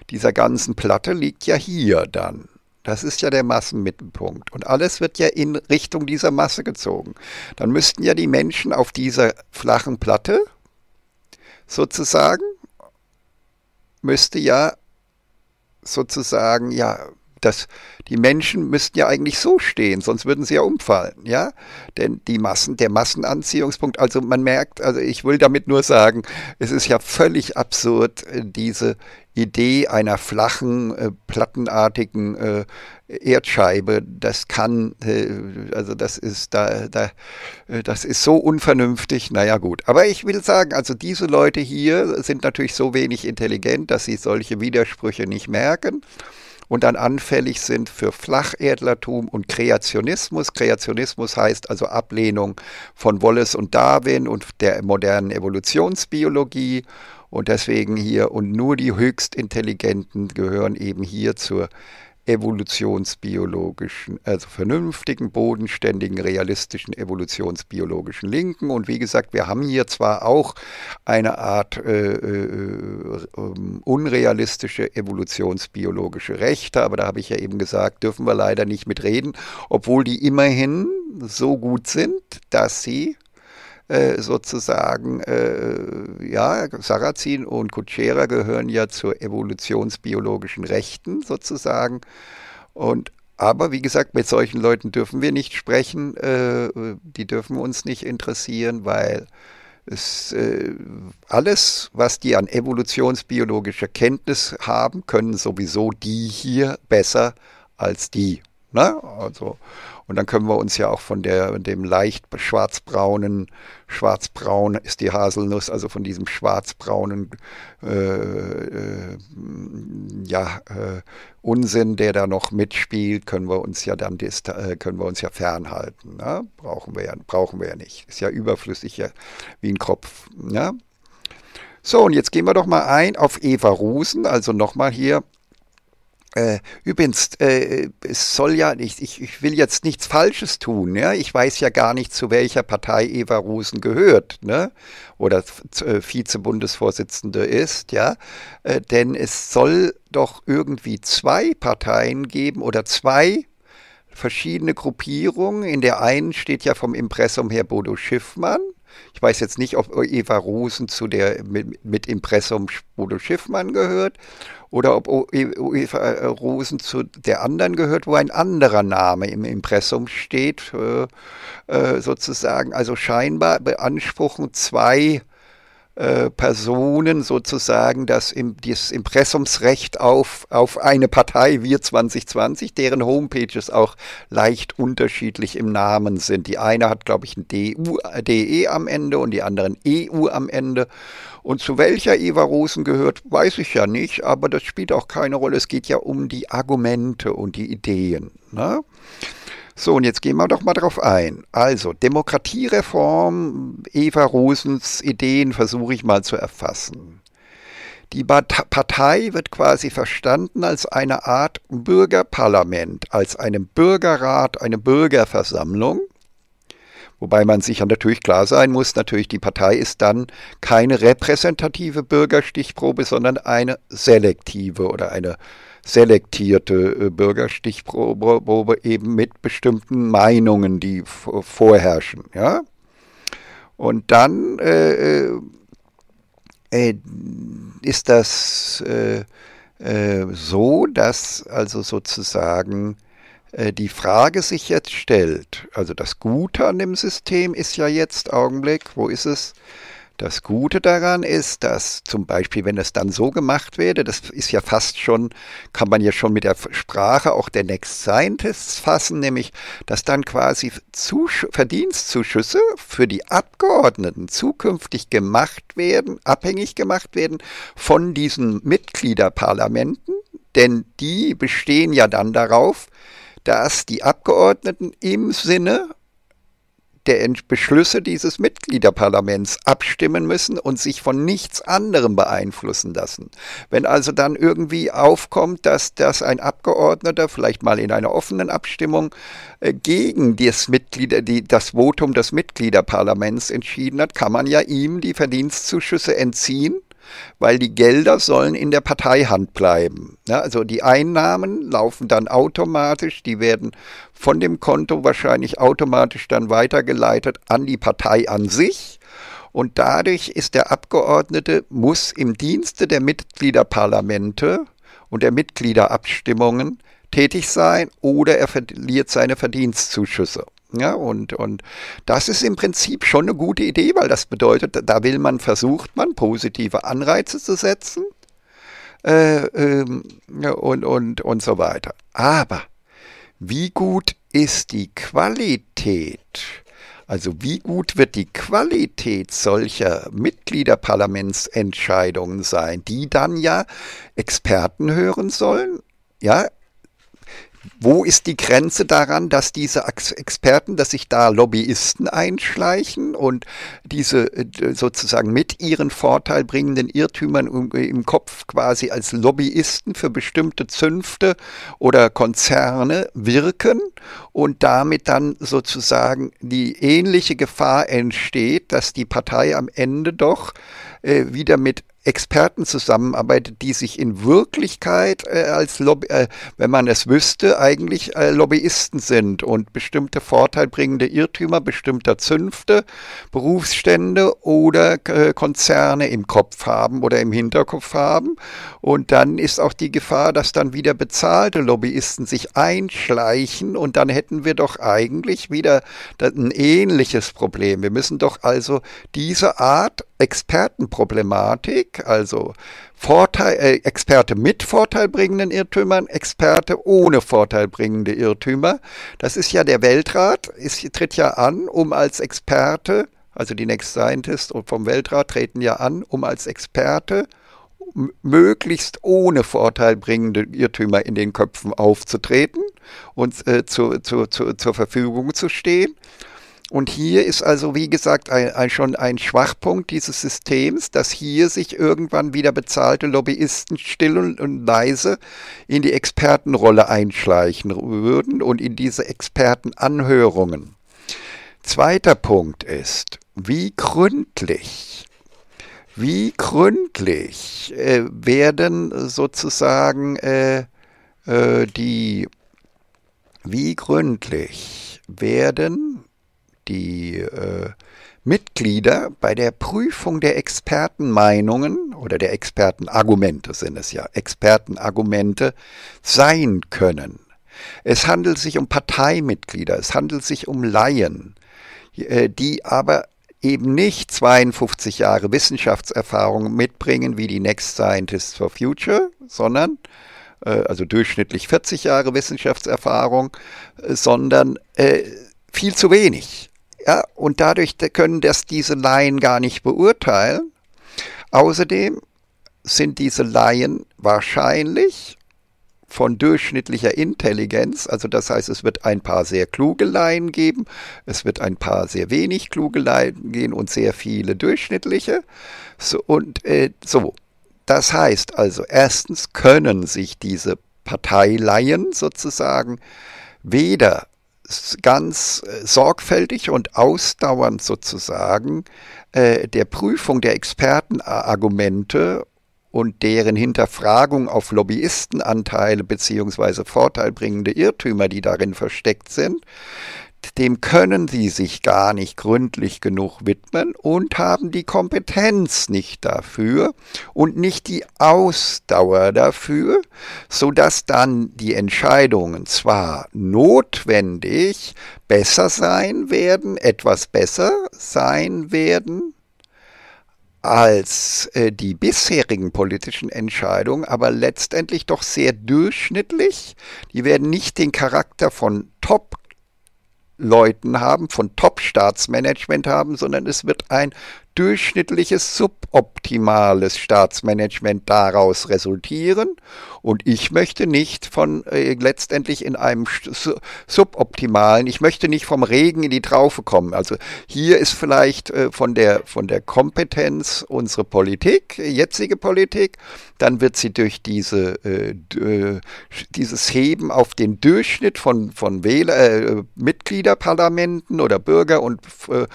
dieser ganzen Platte liegt ja hier dann. Das ist ja der Massenmittelpunkt. Und alles wird ja in Richtung dieser Masse gezogen. Dann müssten ja die Menschen auf dieser flachen Platte sozusagen, müsste ja sozusagen, ja, dass die Menschen müssten ja eigentlich so stehen, sonst würden sie ja umfallen, ja? Denn die Massen, der Massenanziehungspunkt, also man merkt, also ich will damit nur sagen, es ist ja völlig absurd, äh, diese Idee einer flachen, äh, plattenartigen äh, Erdscheibe, das kann, äh, also das ist da, da, äh, das ist so unvernünftig, naja gut. Aber ich will sagen, also diese Leute hier sind natürlich so wenig intelligent, dass sie solche Widersprüche nicht merken und dann anfällig sind für Flacherdlertum und Kreationismus. Kreationismus heißt also Ablehnung von Wallace und Darwin und der modernen Evolutionsbiologie. Und deswegen hier, und nur die höchst intelligenten gehören eben hier zur evolutionsbiologischen, also vernünftigen, bodenständigen, realistischen evolutionsbiologischen Linken. Und wie gesagt, wir haben hier zwar auch eine Art äh, äh, ähm, unrealistische evolutionsbiologische Rechte, aber da habe ich ja eben gesagt, dürfen wir leider nicht mitreden, obwohl die immerhin so gut sind, dass sie äh, sozusagen, äh, ja, Sarrazin und Kutschera gehören ja zur evolutionsbiologischen Rechten sozusagen. Und aber wie gesagt, mit solchen Leuten dürfen wir nicht sprechen, äh, die dürfen uns nicht interessieren, weil es, äh, alles, was die an evolutionsbiologischer Kenntnis haben, können sowieso die hier besser als die. Ne? Also, und dann können wir uns ja auch von der, dem leicht schwarzbraunen, schwarzbraun ist die Haselnuss, also von diesem schwarzbraunen äh, äh, ja, äh, Unsinn, der da noch mitspielt, können wir uns ja dann äh, können wir uns ja fernhalten. Ne? Brauchen, wir ja, brauchen wir ja nicht. Ist ja überflüssig ja, wie ein Kopf. Ne? So, und jetzt gehen wir doch mal ein auf Eva Rusen, also nochmal hier äh, übrigens, äh, es soll ja nicht, ich, ich, will jetzt nichts Falsches tun. Ja? Ich weiß ja gar nicht, zu welcher Partei Eva Rosen gehört ne? oder äh, Vize-Bundesvorsitzende ist. Ja? Äh, denn es soll doch irgendwie zwei Parteien geben oder zwei verschiedene Gruppierungen. In der einen steht ja vom Impressum her Bodo Schiffmann. Ich weiß jetzt nicht, ob Eva Rosen zu der mit, mit Impressum Bodo Schiffmann gehört oder ob UEFA äh, Rosen zu der anderen gehört, wo ein anderer Name im Impressum steht, äh, äh, sozusagen. Also scheinbar beanspruchen zwei äh, Personen sozusagen das, im, das Impressumsrecht auf, auf eine Partei, wir 2020, deren Homepages auch leicht unterschiedlich im Namen sind. Die eine hat, glaube ich, ein DU, äh, DE am Ende und die anderen EU am Ende. Und zu welcher Eva Rosen gehört, weiß ich ja nicht, aber das spielt auch keine Rolle. Es geht ja um die Argumente und die Ideen. Ne? So, und jetzt gehen wir doch mal drauf ein. Also, Demokratiereform, Eva Rosens Ideen versuche ich mal zu erfassen. Die Partei wird quasi verstanden als eine Art Bürgerparlament, als einem Bürgerrat, eine Bürgerversammlung. Wobei man sich ja natürlich klar sein muss, natürlich die Partei ist dann keine repräsentative Bürgerstichprobe, sondern eine selektive oder eine äh, selektierte äh, Bürgerstichprobe eben mit bestimmten Meinungen, die vorherrschen. Ja? Und dann äh, äh, äh ist das äh, äh, so, dass also sozusagen die Frage sich jetzt stellt, also das Gute an dem System ist ja jetzt Augenblick, wo ist es? Das Gute daran ist, dass zum Beispiel, wenn es dann so gemacht werde, das ist ja fast schon, kann man ja schon mit der Sprache auch der Next Scientists fassen, nämlich, dass dann quasi Zusch Verdienstzuschüsse für die Abgeordneten zukünftig gemacht werden, abhängig gemacht werden von diesen Mitgliederparlamenten, denn die bestehen ja dann darauf, dass die Abgeordneten im Sinne der Beschlüsse dieses Mitgliederparlaments abstimmen müssen und sich von nichts anderem beeinflussen lassen. Wenn also dann irgendwie aufkommt, dass, dass ein Abgeordneter vielleicht mal in einer offenen Abstimmung äh, gegen das, Mitglieder, die, das Votum des Mitgliederparlaments entschieden hat, kann man ja ihm die Verdienstzuschüsse entziehen weil die Gelder sollen in der Parteihand bleiben. Ja, also die Einnahmen laufen dann automatisch, die werden von dem Konto wahrscheinlich automatisch dann weitergeleitet an die Partei an sich. Und dadurch ist der Abgeordnete, muss im Dienste der Mitgliederparlamente und der Mitgliederabstimmungen tätig sein oder er verliert seine Verdienstzuschüsse. Ja, und, und das ist im Prinzip schon eine gute Idee, weil das bedeutet, da will man, versucht man, positive Anreize zu setzen äh, ähm, und, und, und so weiter. Aber wie gut ist die Qualität? Also wie gut wird die Qualität solcher Mitgliederparlamentsentscheidungen sein, die dann ja Experten hören sollen? Ja, wo ist die Grenze daran, dass diese Experten, dass sich da Lobbyisten einschleichen und diese äh, sozusagen mit ihren vorteilbringenden Irrtümern im Kopf quasi als Lobbyisten für bestimmte Zünfte oder Konzerne wirken und damit dann sozusagen die ähnliche Gefahr entsteht, dass die Partei am Ende doch äh, wieder mit Experten zusammenarbeitet, die sich in Wirklichkeit äh, als Lobby, äh, wenn man es wüsste, eigentlich äh, Lobbyisten sind und bestimmte vorteilbringende Irrtümer bestimmter Zünfte, Berufsstände oder äh, Konzerne im Kopf haben oder im Hinterkopf haben. Und dann ist auch die Gefahr, dass dann wieder bezahlte Lobbyisten sich einschleichen und dann hätten wir doch eigentlich wieder ein ähnliches Problem. Wir müssen doch also diese Art Expertenproblematik, also Vorteil, äh, Experte mit vorteilbringenden Irrtümern, Experte ohne vorteilbringende Irrtümer. Das ist ja der Weltrat, ist, tritt ja an, um als Experte, also die Next Scientist vom Weltrat treten ja an, um als Experte möglichst ohne vorteilbringende Irrtümer in den Köpfen aufzutreten und äh, zu, zu, zu, zur Verfügung zu stehen. Und hier ist also, wie gesagt, ein, ein, schon ein Schwachpunkt dieses Systems, dass hier sich irgendwann wieder bezahlte Lobbyisten still und, und leise in die Expertenrolle einschleichen würden und in diese Expertenanhörungen. Zweiter Punkt ist, wie gründlich, wie gründlich äh, werden sozusagen äh, äh, die, wie gründlich werden die äh, Mitglieder bei der Prüfung der Expertenmeinungen oder der Expertenargumente sind es ja, Expertenargumente sein können. Es handelt sich um Parteimitglieder, es handelt sich um Laien, äh, die aber eben nicht 52 Jahre Wissenschaftserfahrung mitbringen wie die Next Scientists for Future, sondern äh, also durchschnittlich 40 Jahre Wissenschaftserfahrung, äh, sondern viel zu wenig. Ja, und dadurch können das diese Laien gar nicht beurteilen. Außerdem sind diese Laien wahrscheinlich von durchschnittlicher Intelligenz. Also das heißt, es wird ein paar sehr kluge Laien geben, es wird ein paar sehr wenig kluge Laien geben und sehr viele durchschnittliche. So, und äh, so. Das heißt also, erstens können sich diese Parteileien sozusagen weder ganz äh, sorgfältig und ausdauernd sozusagen äh, der Prüfung der Expertenargumente und deren Hinterfragung auf Lobbyistenanteile bzw. vorteilbringende Irrtümer, die darin versteckt sind, dem können sie sich gar nicht gründlich genug widmen und haben die Kompetenz nicht dafür und nicht die Ausdauer dafür, sodass dann die Entscheidungen zwar notwendig besser sein werden, etwas besser sein werden, als äh, die bisherigen politischen Entscheidungen, aber letztendlich doch sehr durchschnittlich. Die werden nicht den Charakter von Top Leuten haben, von Top-Staatsmanagement haben, sondern es wird ein durchschnittliches Sub- suboptimales Staatsmanagement daraus resultieren. Und ich möchte nicht von äh, letztendlich in einem suboptimalen, ich möchte nicht vom Regen in die Traufe kommen. Also hier ist vielleicht äh, von, der, von der Kompetenz unsere Politik, jetzige Politik, dann wird sie durch diese, äh, äh dieses Heben auf den Durchschnitt von, von Wähler, äh, Mitgliederparlamenten oder Bürger- und, äh,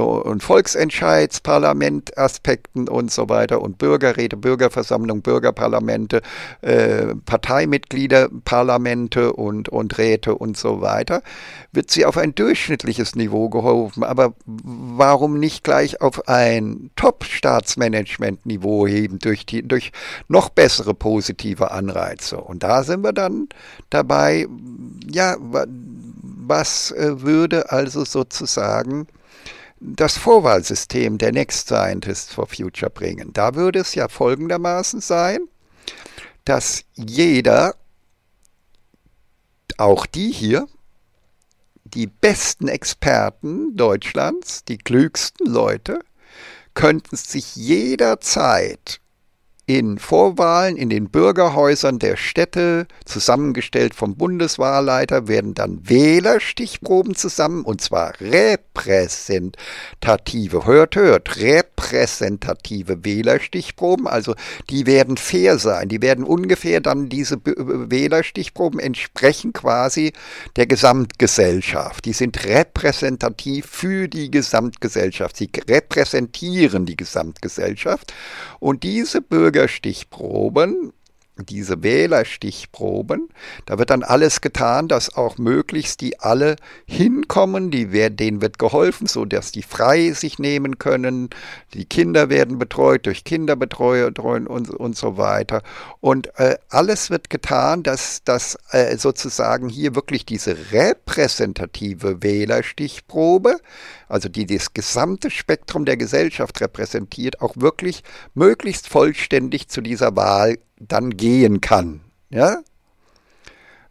und Volksentscheidsparlamentaspekten Gemeinden und so weiter und Bürgerräte, Bürgerversammlung, Bürgerparlamente, äh, Parteimitgliederparlamente und, und Räte und so weiter, wird sie auf ein durchschnittliches Niveau gehoben. Aber warum nicht gleich auf ein Top-Staatsmanagement-Niveau heben durch, die, durch noch bessere positive Anreize? Und da sind wir dann dabei, ja, was äh, würde also sozusagen das Vorwahlsystem der Next Scientist for Future bringen. Da würde es ja folgendermaßen sein, dass jeder, auch die hier, die besten Experten Deutschlands, die klügsten Leute, könnten sich jederzeit in Vorwahlen in den Bürgerhäusern der Städte, zusammengestellt vom Bundeswahlleiter, werden dann Wählerstichproben zusammen, und zwar repräsentative, hört, hört, repräsentative Wählerstichproben, also die werden fair sein, die werden ungefähr dann diese Wählerstichproben entsprechen quasi der Gesamtgesellschaft, die sind repräsentativ für die Gesamtgesellschaft, sie repräsentieren die Gesamtgesellschaft und diese Bürger Stichproben diese Wählerstichproben. Da wird dann alles getan, dass auch möglichst die alle hinkommen, die, werden, denen wird geholfen, sodass die frei sich nehmen können. Die Kinder werden betreut durch Kinderbetreuer und, und so weiter. Und äh, alles wird getan, dass, dass äh, sozusagen hier wirklich diese repräsentative Wählerstichprobe, also die das gesamte Spektrum der Gesellschaft repräsentiert, auch wirklich möglichst vollständig zu dieser Wahl dann gehen kann. Ja?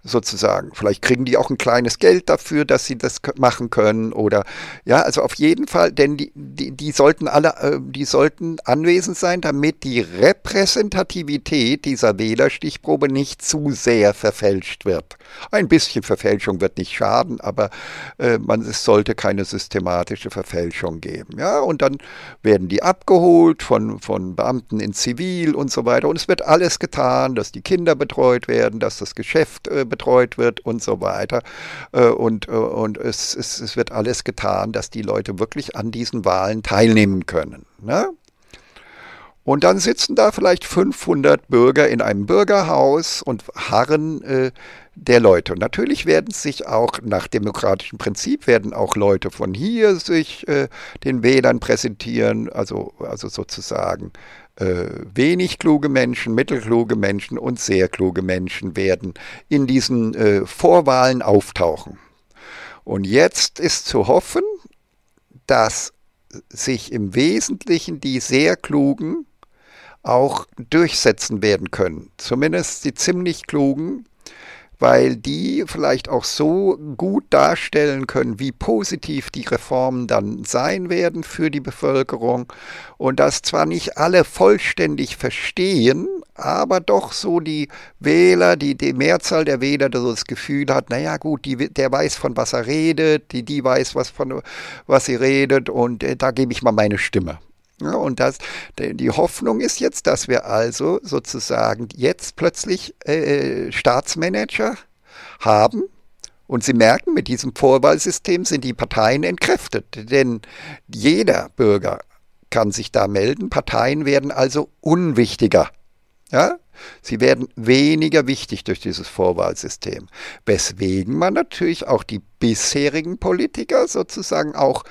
sozusagen. Vielleicht kriegen die auch ein kleines Geld dafür, dass sie das machen können oder ja, also auf jeden Fall, denn die, die, die sollten alle, äh, die sollten anwesend sein, damit die Repräsentativität dieser Wählerstichprobe nicht zu sehr verfälscht wird. Ein bisschen Verfälschung wird nicht schaden, aber äh, man, es sollte keine systematische Verfälschung geben. Ja, und dann werden die abgeholt von, von Beamten in Zivil und so weiter. Und es wird alles getan, dass die Kinder betreut werden, dass das Geschäft äh, betreut wird und so weiter. Äh, und äh, und es, es, es wird alles getan, dass die Leute wirklich an diesen Wahlen teilnehmen können. Ne? Und dann sitzen da vielleicht 500 Bürger in einem Bürgerhaus und harren äh, der Leute. Und natürlich werden sich auch nach demokratischem Prinzip werden auch Leute von hier sich äh, den Wählern präsentieren, also, also sozusagen äh, wenig kluge Menschen, mittelkluge Menschen und sehr kluge Menschen werden in diesen äh, Vorwahlen auftauchen. Und jetzt ist zu hoffen, dass sich im Wesentlichen die sehr klugen auch durchsetzen werden können. Zumindest die ziemlich klugen weil die vielleicht auch so gut darstellen können, wie positiv die Reformen dann sein werden für die Bevölkerung und das zwar nicht alle vollständig verstehen, aber doch so die Wähler, die, die Mehrzahl der Wähler, die so das Gefühl hat, naja gut, die, der weiß, von was er redet, die, die weiß, was, von, was sie redet und äh, da gebe ich mal meine Stimme. Ja, ne, und das, die Hoffnung ist jetzt, dass wir also sozusagen jetzt plötzlich äh, äh, Staatsmanager haben, und Sie merken, mit diesem Vorwahlsystem sind die Parteien entkräftet, denn jeder Bürger kann sich da melden. Parteien werden also unwichtiger. Ja? Sie werden weniger wichtig durch dieses Vorwahlsystem, weswegen man natürlich auch die bisherigen Politiker sozusagen auch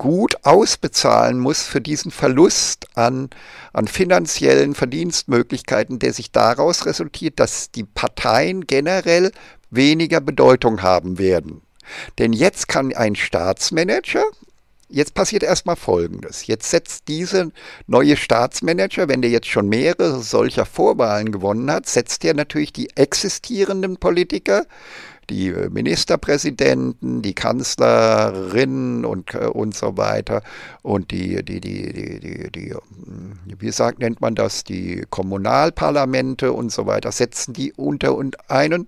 gut ausbezahlen muss für diesen Verlust an, an finanziellen Verdienstmöglichkeiten, der sich daraus resultiert, dass die Parteien generell weniger Bedeutung haben werden. Denn jetzt kann ein Staatsmanager, jetzt passiert erstmal Folgendes. Jetzt setzt dieser neue Staatsmanager, wenn der jetzt schon mehrere solcher Vorwahlen gewonnen hat, setzt er natürlich die existierenden Politiker die äh, Ministerpräsidenten, die Kanzlerinnen und, äh, und so weiter und die, die, die, die, die, die, hm, wie sagt, nennt man das, die Kommunalparlamente und so weiter, setzen die unter und einen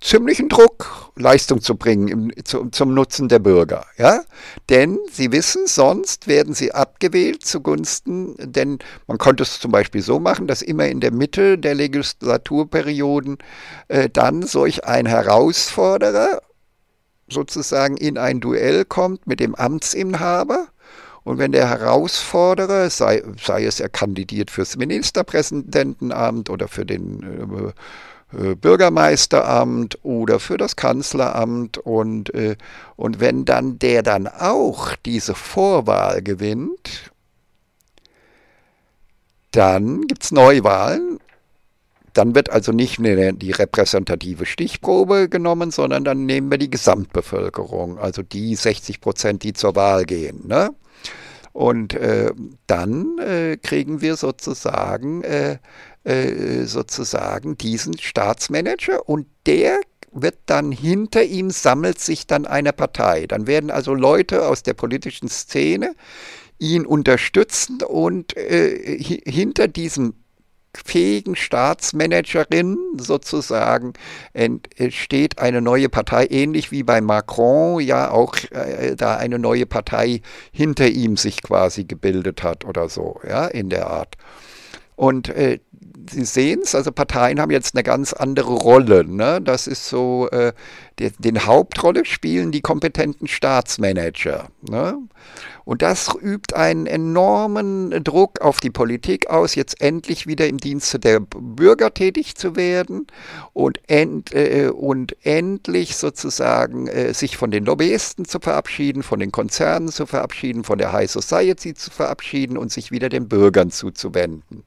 ziemlichen Druck, Leistung zu bringen im, zu, zum Nutzen der Bürger. Ja? Denn sie wissen, sonst werden sie abgewählt zugunsten, denn man konnte es zum Beispiel so machen, dass immer in der Mitte der Legislaturperioden äh, dann solch ein Herausforderer sozusagen in ein Duell kommt mit dem Amtsinhaber. Und wenn der Herausforderer, sei, sei es er kandidiert fürs Ministerpräsidentenamt oder für den äh, äh, Bürgermeisteramt oder für das Kanzleramt und, äh, und wenn dann der dann auch diese Vorwahl gewinnt, dann gibt es Neuwahlen. Dann wird also nicht mehr die repräsentative Stichprobe genommen, sondern dann nehmen wir die Gesamtbevölkerung, also die 60 Prozent, die zur Wahl gehen. Ne? Und äh, dann äh, kriegen wir sozusagen äh, äh, sozusagen diesen Staatsmanager und der wird dann hinter ihm sammelt sich dann eine Partei. Dann werden also Leute aus der politischen Szene ihn unterstützen und äh, hinter diesem fähigen Staatsmanagerin sozusagen entsteht äh, eine neue Partei, ähnlich wie bei Macron ja auch äh, da eine neue Partei hinter ihm sich quasi gebildet hat oder so, ja, in der Art. Und äh, Sie sehen es, also Parteien haben jetzt eine ganz andere Rolle. Ne? Das ist so, äh, die, den Hauptrolle spielen die kompetenten Staatsmanager. Ne? Und das übt einen enormen Druck auf die Politik aus, jetzt endlich wieder im Dienste der Bürger tätig zu werden und, end, äh, und endlich sozusagen äh, sich von den Lobbyisten zu verabschieden, von den Konzernen zu verabschieden, von der High Society zu verabschieden und sich wieder den Bürgern zuzuwenden.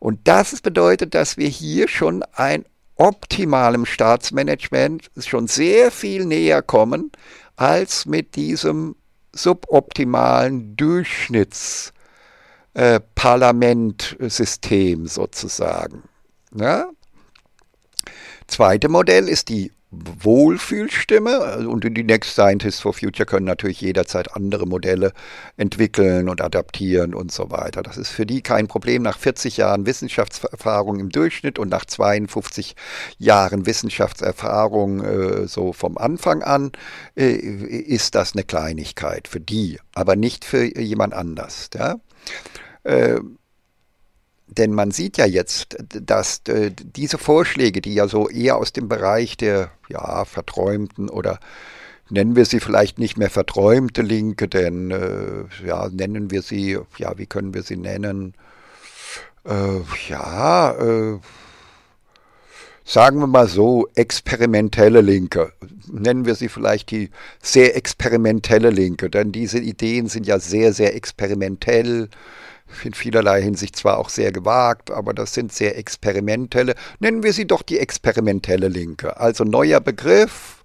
Und das bedeutet, dass wir hier schon ein optimalem Staatsmanagement schon sehr viel näher kommen als mit diesem suboptimalen Durchschnittsparlamentsystem äh, sozusagen. Ja? Zweite Modell ist die Wohlfühlstimme und die Next Scientists for Future können natürlich jederzeit andere Modelle entwickeln und adaptieren und so weiter. Das ist für die kein Problem. Nach 40 Jahren Wissenschaftserfahrung im Durchschnitt und nach 52 Jahren Wissenschaftserfahrung äh, so vom Anfang an äh, ist das eine Kleinigkeit für die, aber nicht für jemand anders. Ja? Äh, denn man sieht ja jetzt, dass äh, diese Vorschläge, die ja so eher aus dem Bereich der ja, verträumten oder nennen wir sie vielleicht nicht mehr verträumte Linke, denn äh, ja, nennen wir sie, ja, wie können wir sie nennen? Äh, ja, äh, sagen wir mal so, experimentelle Linke. Nennen wir sie vielleicht die sehr experimentelle Linke, denn diese Ideen sind ja sehr, sehr experimentell in vielerlei Hinsicht zwar auch sehr gewagt, aber das sind sehr experimentelle, nennen wir sie doch die experimentelle Linke. Also neuer Begriff,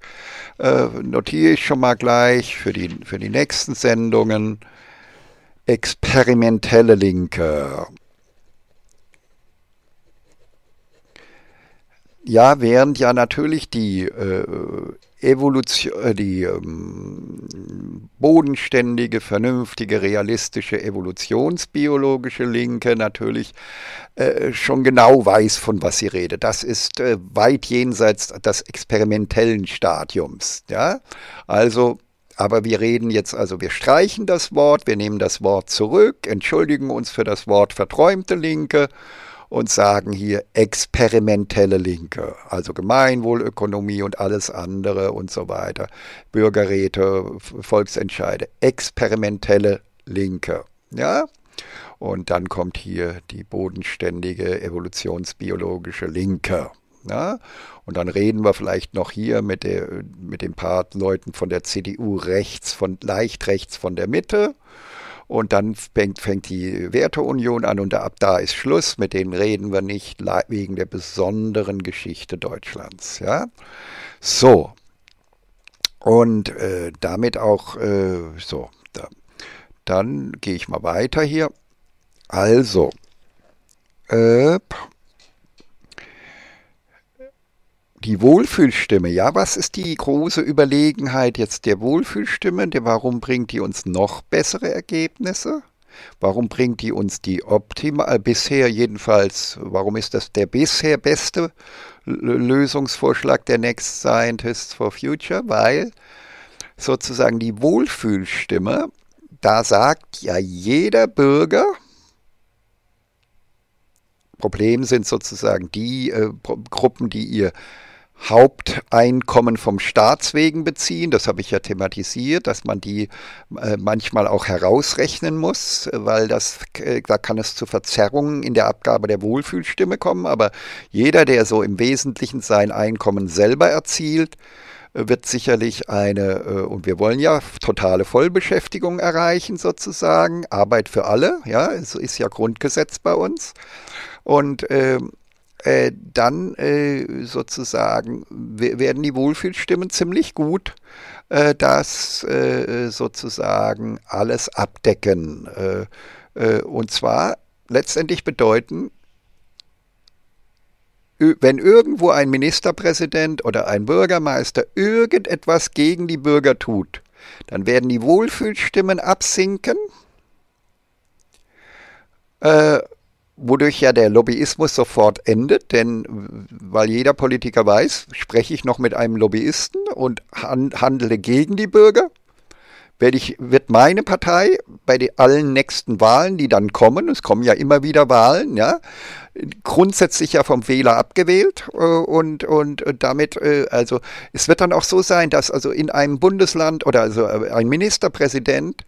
äh, notiere ich schon mal gleich für die, für die nächsten Sendungen. Experimentelle Linke. Ja, während ja natürlich die äh, Evolution, äh, die ähm, bodenständige, vernünftige, realistische evolutionsbiologische Linke natürlich äh, schon genau weiß, von was sie redet. Das ist äh, weit jenseits des experimentellen Stadiums. Ja? Also aber wir reden jetzt also, wir streichen das Wort, wir nehmen das Wort zurück, entschuldigen uns für das Wort verträumte Linke und sagen hier experimentelle Linke, also Gemeinwohlökonomie und alles andere und so weiter, Bürgerräte, Volksentscheide, experimentelle Linke. Ja, und dann kommt hier die bodenständige evolutionsbiologische Linke. Ja? Und dann reden wir vielleicht noch hier mit, der, mit den paar Leuten von der CDU rechts, von leicht rechts von der Mitte. Und dann fängt, fängt die Werteunion an und ab da ist Schluss. Mit denen reden wir nicht wegen der besonderen Geschichte Deutschlands. Ja? So. Und äh, damit auch äh, so. Da. Dann gehe ich mal weiter hier. Also. Äh, die Wohlfühlstimme, ja, was ist die große Überlegenheit jetzt der Wohlfühlstimme? warum bringt die uns noch bessere Ergebnisse? Warum bringt die uns die optimal, äh, bisher jedenfalls, warum ist das der bisher beste Lösungsvorschlag der Next Scientists for Future? Weil sozusagen die Wohlfühlstimme, da sagt ja jeder Bürger, Problem sind sozusagen die äh, Gruppen, die ihr Haupteinkommen vom Staatswegen beziehen, das habe ich ja thematisiert, dass man die äh, manchmal auch herausrechnen muss, weil das, äh, da kann es zu Verzerrungen in der Abgabe der Wohlfühlstimme kommen, aber jeder, der so im Wesentlichen sein Einkommen selber erzielt, äh, wird sicherlich eine, und wir wollen ja totale Vollbeschäftigung erreichen sozusagen, Arbeit für alle, ja, es ist ja Grundgesetz bei uns. Und ähm, äh, dann äh, sozusagen werden die Wohlfühlstimmen ziemlich gut äh, das äh, sozusagen alles abdecken. Äh, und zwar letztendlich bedeuten, wenn irgendwo ein Ministerpräsident oder ein Bürgermeister irgendetwas gegen die Bürger tut, dann werden die Wohlfühlstimmen absinken wodurch ja der Lobbyismus sofort endet, denn weil jeder Politiker weiß, spreche ich noch mit einem Lobbyisten und handle gegen die Bürger, werde ich, wird meine Partei bei den, allen nächsten Wahlen, die dann kommen, es kommen ja immer wieder Wahlen, ja, grundsätzlich ja vom Wähler abgewählt äh, und, und, damit, äh, also es wird dann auch so sein, dass also in einem Bundesland oder also äh, ein Ministerpräsident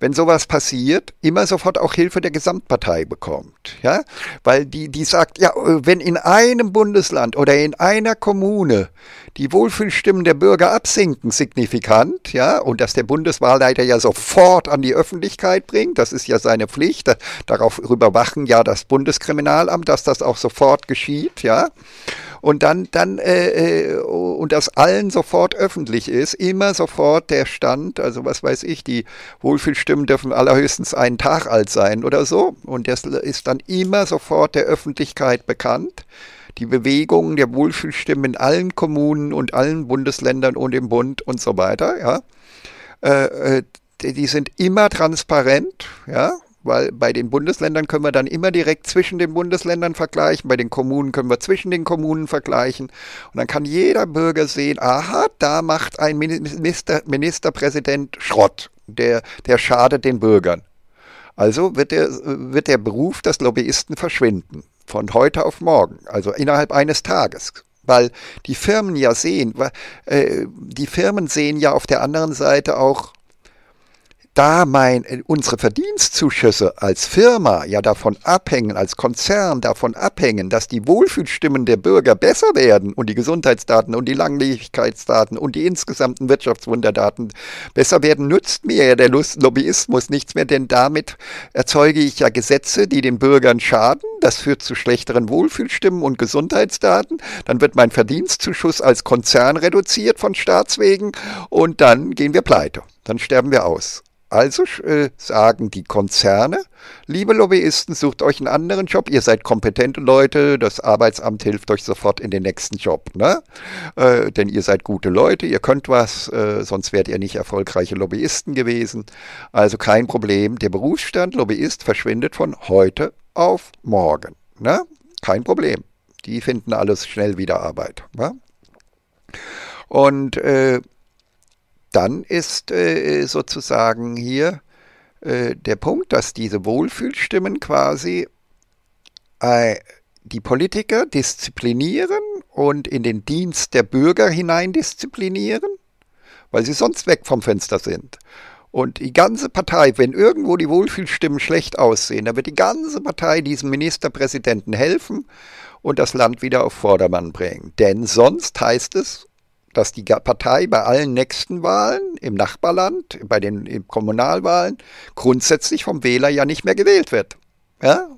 wenn sowas passiert, immer sofort auch Hilfe der Gesamtpartei bekommt. Ja? Weil die, die sagt, ja, wenn in einem Bundesland oder in einer Kommune die Wohlfühlstimmen der Bürger absinken signifikant, ja, und dass der Bundeswahlleiter ja sofort an die Öffentlichkeit bringt, das ist ja seine Pflicht, darauf überwachen ja das Bundeskriminalamt, dass das auch sofort geschieht, ja und dann, dann äh, äh oh, und das allen sofort öffentlich ist, immer sofort der Stand, also was weiß ich, die Wohlfühlstimmen dürfen allerhöchstens einen Tag alt sein oder so und das ist dann immer sofort der Öffentlichkeit bekannt die Bewegungen der Wohlfühlstimmen in allen Kommunen und allen Bundesländern und im Bund und so weiter, ja. Äh, äh die sind immer transparent, ja, weil bei den Bundesländern können wir dann immer direkt zwischen den Bundesländern vergleichen, bei den Kommunen können wir zwischen den Kommunen vergleichen und dann kann jeder Bürger sehen, aha, da macht ein Minister, Ministerpräsident Schrott, der, der schadet den Bürgern. Also wird der, wird der Beruf des Lobbyisten verschwinden, von heute auf morgen, also innerhalb eines Tages weil die Firmen ja sehen, äh, die Firmen sehen ja auf der anderen Seite auch da mein, äh, unsere Verdienstzuschüsse als Firma ja davon abhängen, als Konzern davon abhängen, dass die Wohlfühlstimmen der Bürger besser werden und die Gesundheitsdaten und die Langlebigkeitsdaten und die insgesamten Wirtschaftswunderdaten besser werden, nützt mir ja der Lobbyismus nichts mehr, denn damit erzeuge ich ja Gesetze, die den Bürgern schaden. Das führt zu schlechteren Wohlfühlstimmen und Gesundheitsdaten. Dann wird mein Verdienstzuschuss als Konzern reduziert von Staatswegen und dann gehen wir pleite. Dann sterben wir aus. Also äh, sagen die Konzerne, liebe Lobbyisten, sucht euch einen anderen Job, ihr seid kompetente Leute, das Arbeitsamt hilft euch sofort in den nächsten Job, ne? Äh, denn ihr seid gute Leute, ihr könnt was, äh, sonst wärt ihr nicht erfolgreiche Lobbyisten gewesen. Also kein Problem, der Berufsstand Lobbyist verschwindet von heute auf morgen, ne? Kein Problem, die finden alles schnell wieder Arbeit. Ne? Und äh, dann ist äh, äh, sozusagen hier äh, der Punkt, dass diese Wohlfühlstimmen quasi äh, die Politiker disziplinieren und in den Dienst der Bürger hinein disziplinieren, weil sie sonst weg vom Fenster sind. Und die ganze Partei, wenn irgendwo die Wohlfühlstimmen schlecht aussehen, dann wird die ganze Partei diesem Ministerpräsidenten helfen und das Land wieder auf Vordermann bringen. Denn sonst heißt es, dass die Partei bei allen nächsten Wahlen im Nachbarland, bei den Kommunalwahlen, grundsätzlich vom Wähler ja nicht mehr gewählt wird. Ja?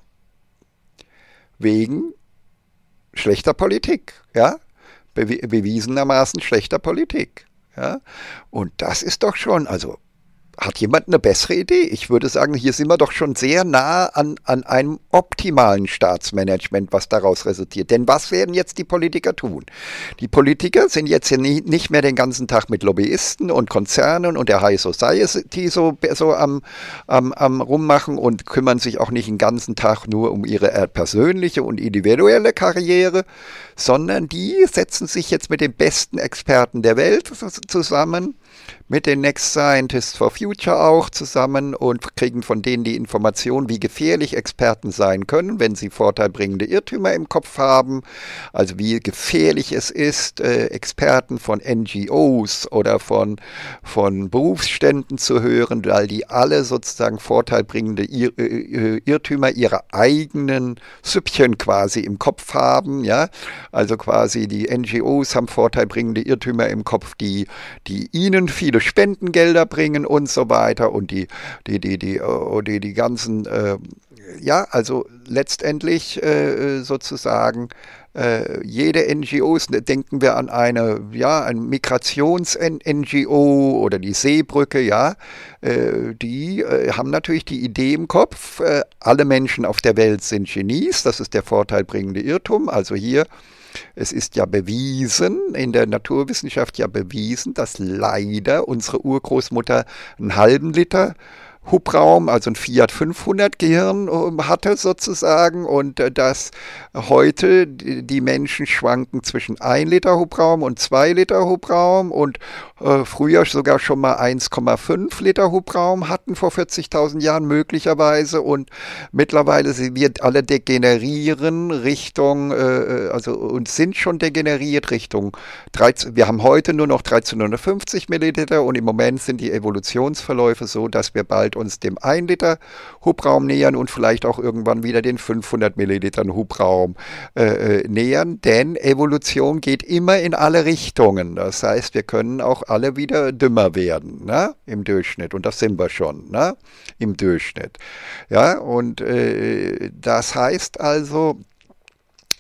Wegen schlechter Politik, ja? Be bewiesenermaßen schlechter Politik. Ja? Und das ist doch schon, also hat jemand eine bessere Idee? Ich würde sagen, hier sind wir doch schon sehr nah an, an einem optimalen Staatsmanagement, was daraus resultiert. Denn was werden jetzt die Politiker tun? Die Politiker sind jetzt hier nie, nicht mehr den ganzen Tag mit Lobbyisten und Konzernen und der High Society so, so am, am, am rummachen und kümmern sich auch nicht den ganzen Tag nur um ihre äh, persönliche und individuelle Karriere, sondern die setzen sich jetzt mit den besten Experten der Welt zusammen, mit den Next Scientists for Future auch zusammen und kriegen von denen die Information, wie gefährlich Experten sein können, wenn sie vorteilbringende Irrtümer im Kopf haben, also wie gefährlich es ist, äh, Experten von NGOs oder von, von Berufsständen zu hören, weil die alle sozusagen vorteilbringende äh, äh, Irrtümer ihrer eigenen Süppchen quasi im Kopf haben, ja, also quasi die NGOs haben vorteilbringende Irrtümer im Kopf, die, die ihnen viele Spendengelder bringen und so weiter und die, die, die, die, äh, die, die ganzen, äh, ja, also letztendlich äh, sozusagen äh, jede NGO, ne, denken wir an eine, ja, ein Migrations-NGO oder die Seebrücke, ja, äh, die äh, haben natürlich die Idee im Kopf, äh, alle Menschen auf der Welt sind Genies, das ist der vorteilbringende Irrtum, also hier es ist ja bewiesen, in der Naturwissenschaft ja bewiesen, dass leider unsere Urgroßmutter einen halben Liter Hubraum, also ein Fiat 500 Gehirn ähm, hatte sozusagen und äh, dass heute die Menschen schwanken zwischen 1 Liter Hubraum und 2 Liter Hubraum und äh, früher sogar schon mal 1,5 Liter Hubraum hatten vor 40.000 Jahren möglicherweise und mittlerweile sind alle degenerieren Richtung, äh, also und sind schon degeneriert Richtung 13, wir haben heute nur noch 1350 Milliliter und im Moment sind die Evolutionsverläufe so, dass wir bald Zeit uns dem 1 Liter Hubraum nähern und vielleicht auch irgendwann wieder den 500 Millilitern Hubraum äh, äh, nähern, denn Evolution geht immer in alle Richtungen. Das heißt, wir können auch alle wieder dümmer werden ne? im Durchschnitt und das sind wir schon ne? im Durchschnitt. Ja, und äh, das heißt also,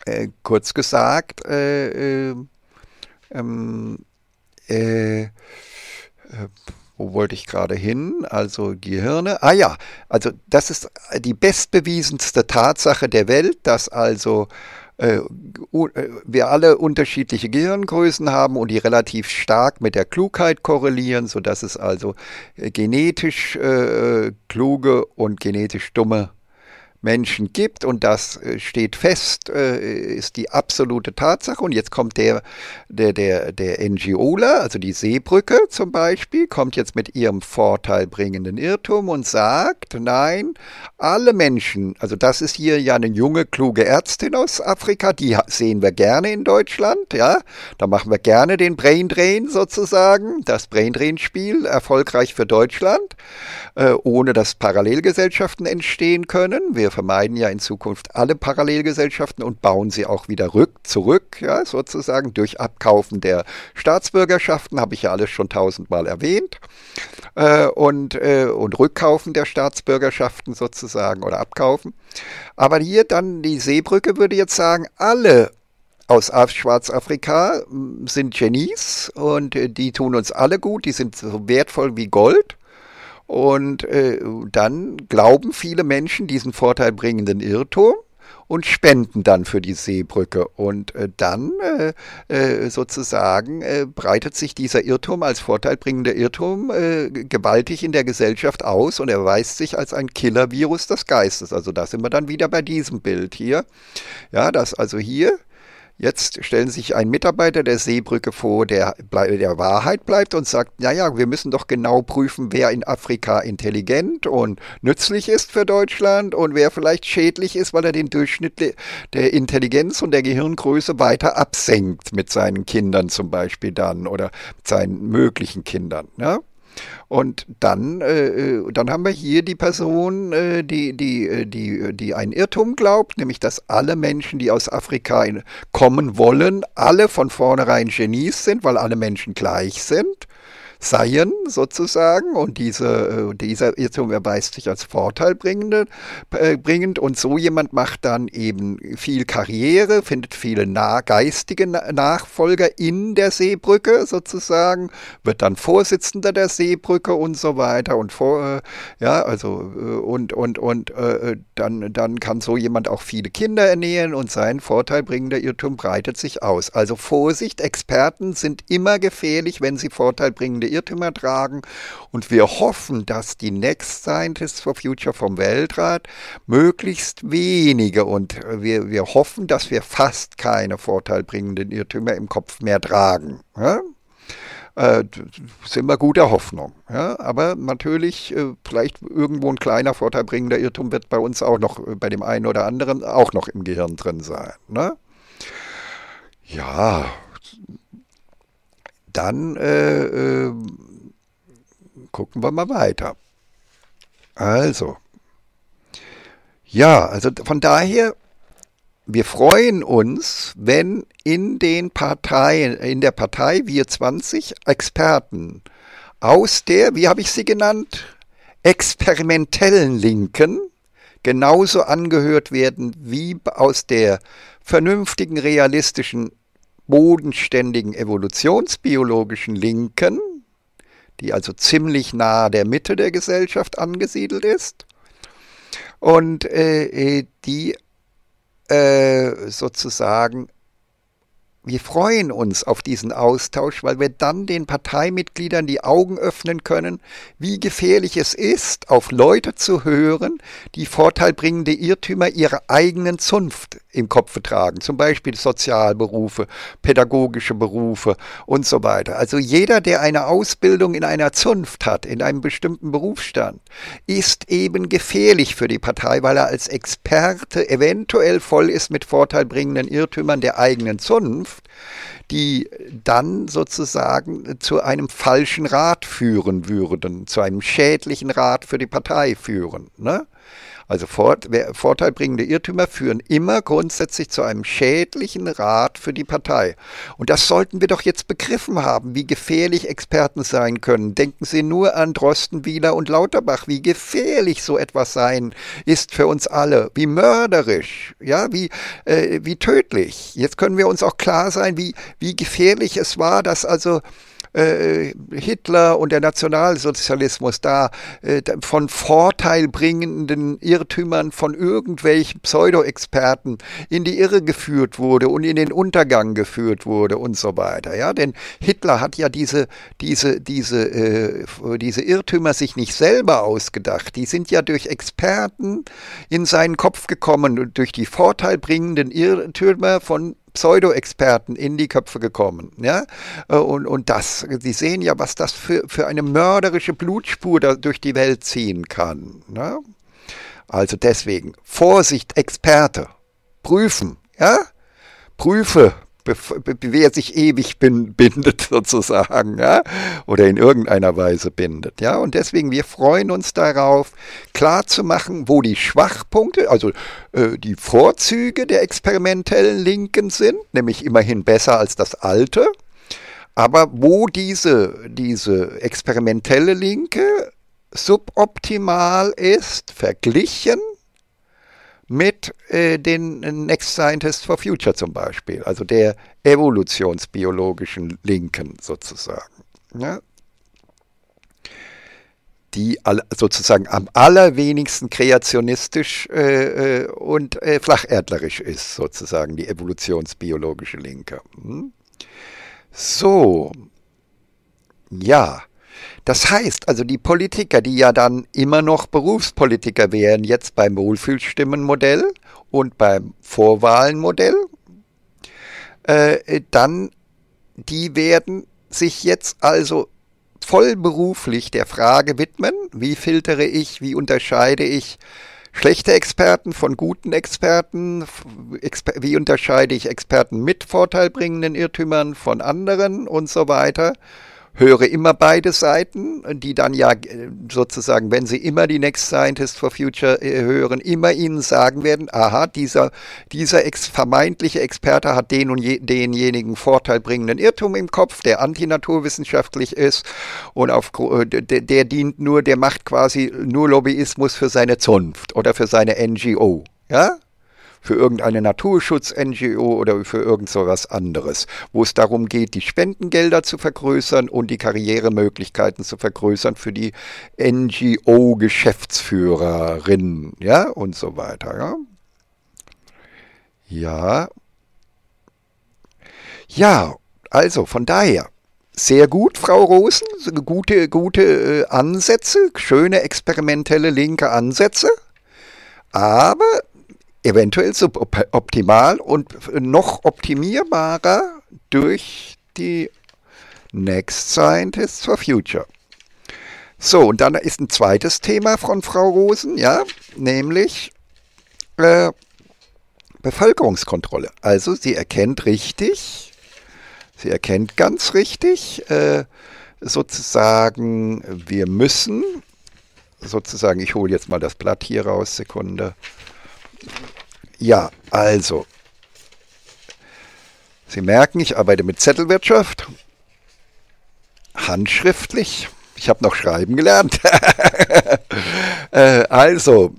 äh, kurz gesagt, äh, äh, ähm, äh, wo wollte ich gerade hin? Also Gehirne. Ah ja, also das ist die bestbewiesenste Tatsache der Welt, dass also äh, äh, wir alle unterschiedliche Gehirngrößen haben und die relativ stark mit der Klugheit korrelieren, sodass es also äh, genetisch äh, kluge und genetisch dumme Menschen gibt und das äh, steht fest, äh, ist die absolute Tatsache. Und jetzt kommt der, der, der, der NGOler, also die Seebrücke zum Beispiel, kommt jetzt mit ihrem vorteilbringenden Irrtum und sagt, nein, alle Menschen, also das ist hier ja eine junge, kluge Ärztin aus Afrika, die sehen wir gerne in Deutschland, ja, da machen wir gerne den Braindrain sozusagen, das Braindrain-Spiel, erfolgreich für Deutschland, äh, ohne dass Parallelgesellschaften entstehen können. Wir vermeiden ja in Zukunft alle Parallelgesellschaften und bauen sie auch wieder rück, zurück, ja, sozusagen durch Abkaufen der Staatsbürgerschaften, habe ich ja alles schon tausendmal erwähnt, äh, und, äh, und Rückkaufen der Staatsbürgerschaften sozusagen oder Abkaufen. Aber hier dann die Seebrücke würde jetzt sagen, alle aus Schwarzafrika sind Genies und äh, die tun uns alle gut, die sind so wertvoll wie Gold. Und äh, dann glauben viele Menschen diesen vorteilbringenden Irrtum und spenden dann für die Seebrücke. Und äh, dann äh, äh sozusagen äh, breitet sich dieser Irrtum als vorteilbringender Irrtum äh, gewaltig in der Gesellschaft aus und erweist sich als ein Killer-Virus des Geistes. Also da sind wir dann wieder bei diesem Bild hier. Ja, das also hier Jetzt stellen sich ein Mitarbeiter der Seebrücke vor, der der Wahrheit bleibt und sagt, naja, wir müssen doch genau prüfen, wer in Afrika intelligent und nützlich ist für Deutschland und wer vielleicht schädlich ist, weil er den Durchschnitt der Intelligenz und der Gehirngröße weiter absenkt mit seinen Kindern zum Beispiel dann oder mit seinen möglichen Kindern. Ne? Und dann, äh, äh, dann haben wir hier die Person, äh, die, die, äh, die, äh, die einen Irrtum glaubt, nämlich dass alle Menschen, die aus Afrika kommen wollen, alle von vornherein Genies sind, weil alle Menschen gleich sind. Seien sozusagen und diese, äh, dieser Irrtum erweist sich als vorteilbringend äh, bringend und so jemand macht dann eben viel Karriere, findet viele nah, geistige Nachfolger in der Seebrücke sozusagen, wird dann Vorsitzender der Seebrücke und so weiter und vor, äh, ja, also äh, und, und, und dann, dann kann so jemand auch viele Kinder ernähren und sein vorteilbringender Irrtum breitet sich aus. Also Vorsicht, Experten sind immer gefährlich, wenn sie vorteilbringende Irrtümer tragen. Und wir hoffen, dass die Next Scientists for Future vom Weltrat möglichst wenige und wir, wir hoffen, dass wir fast keine vorteilbringenden Irrtümer im Kopf mehr tragen. Ja? Äh, sind wir guter Hoffnung. Ja? Aber natürlich, äh, vielleicht irgendwo ein kleiner vorteilbringender Irrtum wird bei uns auch noch, äh, bei dem einen oder anderen auch noch im Gehirn drin sein. Ne? Ja, dann äh, äh, gucken wir mal weiter. Also, ja, also von daher, wir freuen uns, wenn in den Parteien, in der Partei Wir 20 Experten aus der, wie habe ich sie genannt, experimentellen Linken genauso angehört werden wie aus der vernünftigen, realistischen bodenständigen evolutionsbiologischen Linken, die also ziemlich nahe der Mitte der Gesellschaft angesiedelt ist, und äh, äh, die äh, sozusagen, wir freuen uns auf diesen Austausch, weil wir dann den Parteimitgliedern die Augen öffnen können, wie gefährlich es ist, auf Leute zu hören, die vorteilbringende Irrtümer ihrer eigenen Zunft im Kopf tragen. Zum Beispiel Sozialberufe, pädagogische Berufe und so weiter. Also jeder, der eine Ausbildung in einer Zunft hat, in einem bestimmten Berufsstand, ist eben gefährlich für die Partei, weil er als Experte eventuell voll ist mit vorteilbringenden Irrtümern der eigenen Zunft, die dann sozusagen zu einem falschen Rat führen würden, zu einem schädlichen Rat für die Partei führen. Ne? Also vorteilbringende Irrtümer führen immer grundsätzlich zu einem schädlichen Rat für die Partei. Und das sollten wir doch jetzt begriffen haben, wie gefährlich Experten sein können. Denken Sie nur an Drosten, Wieler und Lauterbach, wie gefährlich so etwas sein ist für uns alle, wie mörderisch, ja, wie, äh, wie tödlich. Jetzt können wir uns auch klar sein, wie, wie gefährlich es war, dass also äh, Hitler und der Nationalsozialismus da äh, von vorteilbringenden Irrtümern von irgendwelchen Pseudo-Experten in die Irre geführt wurde und in den Untergang geführt wurde und so weiter. Ja, denn Hitler hat ja diese, diese, diese, äh, diese Irrtümer sich nicht selber ausgedacht. Die sind ja durch Experten in seinen Kopf gekommen und durch die vorteilbringenden Irrtümer von Pseudo-Experten in die Köpfe gekommen. Ja? Äh, und, und das, Sie sehen ja, was das für, für eine mörderische Blutspur da durch die Welt ziehen kann. Ne? Also deswegen, Vorsicht, Experte, prüfen, ja? Prüfe, wer sich ewig bindet sozusagen, ja, oder in irgendeiner Weise bindet, ja. Und deswegen, wir freuen uns darauf, klarzumachen, wo die Schwachpunkte, also äh, die Vorzüge der experimentellen Linken sind, nämlich immerhin besser als das alte, aber wo diese, diese experimentelle Linke suboptimal ist, verglichen mit äh, den äh, Next Scientists for Future zum Beispiel, also der evolutionsbiologischen Linken sozusagen. Ja? Ne? Die sozusagen am allerwenigsten kreationistisch äh, äh, und äh, flacherdlerisch ist, sozusagen die evolutionsbiologische Linke. Hm? So, ja. Das heißt, also die Politiker, die ja dann immer noch Berufspolitiker wären, jetzt beim Wohlfühlstimmenmodell und beim Vorwahlenmodell, äh, dann die werden sich jetzt also vollberuflich der Frage widmen, wie filtere ich, wie unterscheide ich schlechte Experten von guten Experten, Exper wie unterscheide ich Experten mit vorteilbringenden Irrtümern von anderen und so weiter höre immer beide Seiten, die dann ja äh, sozusagen, wenn sie immer die Next Scientist for Future äh, hören, immer ihnen sagen werden, aha, dieser, dieser ex vermeintliche Experte hat den und je, denjenigen vorteilbringenden Irrtum im Kopf, der antinaturwissenschaftlich ist und auf, äh, der, der dient nur, der macht quasi nur Lobbyismus für seine Zunft oder für seine NGO. Ja, für irgendeine Naturschutz-NGO oder für irgend so was anderes, wo es darum geht, die Spendengelder zu vergrößern und die Karrieremöglichkeiten zu vergrößern für die NGO-Geschäftsführerinnen, ja, und so weiter, ja. Ja. Ja, also von daher, sehr gut, Frau Rosen. Gute, gute äh, Ansätze, schöne experimentelle linke Ansätze. Aber eventuell suboptimal und noch optimierbarer durch die Next Scientists for Future. So, und dann ist ein zweites Thema von Frau Rosen, ja, nämlich äh, Bevölkerungskontrolle. Also sie erkennt richtig, sie erkennt ganz richtig, äh, sozusagen, wir müssen, sozusagen, ich hole jetzt mal das Blatt hier raus, Sekunde, ja, also. Sie merken, ich arbeite mit Zettelwirtschaft. Handschriftlich. Ich habe noch schreiben gelernt. äh, also,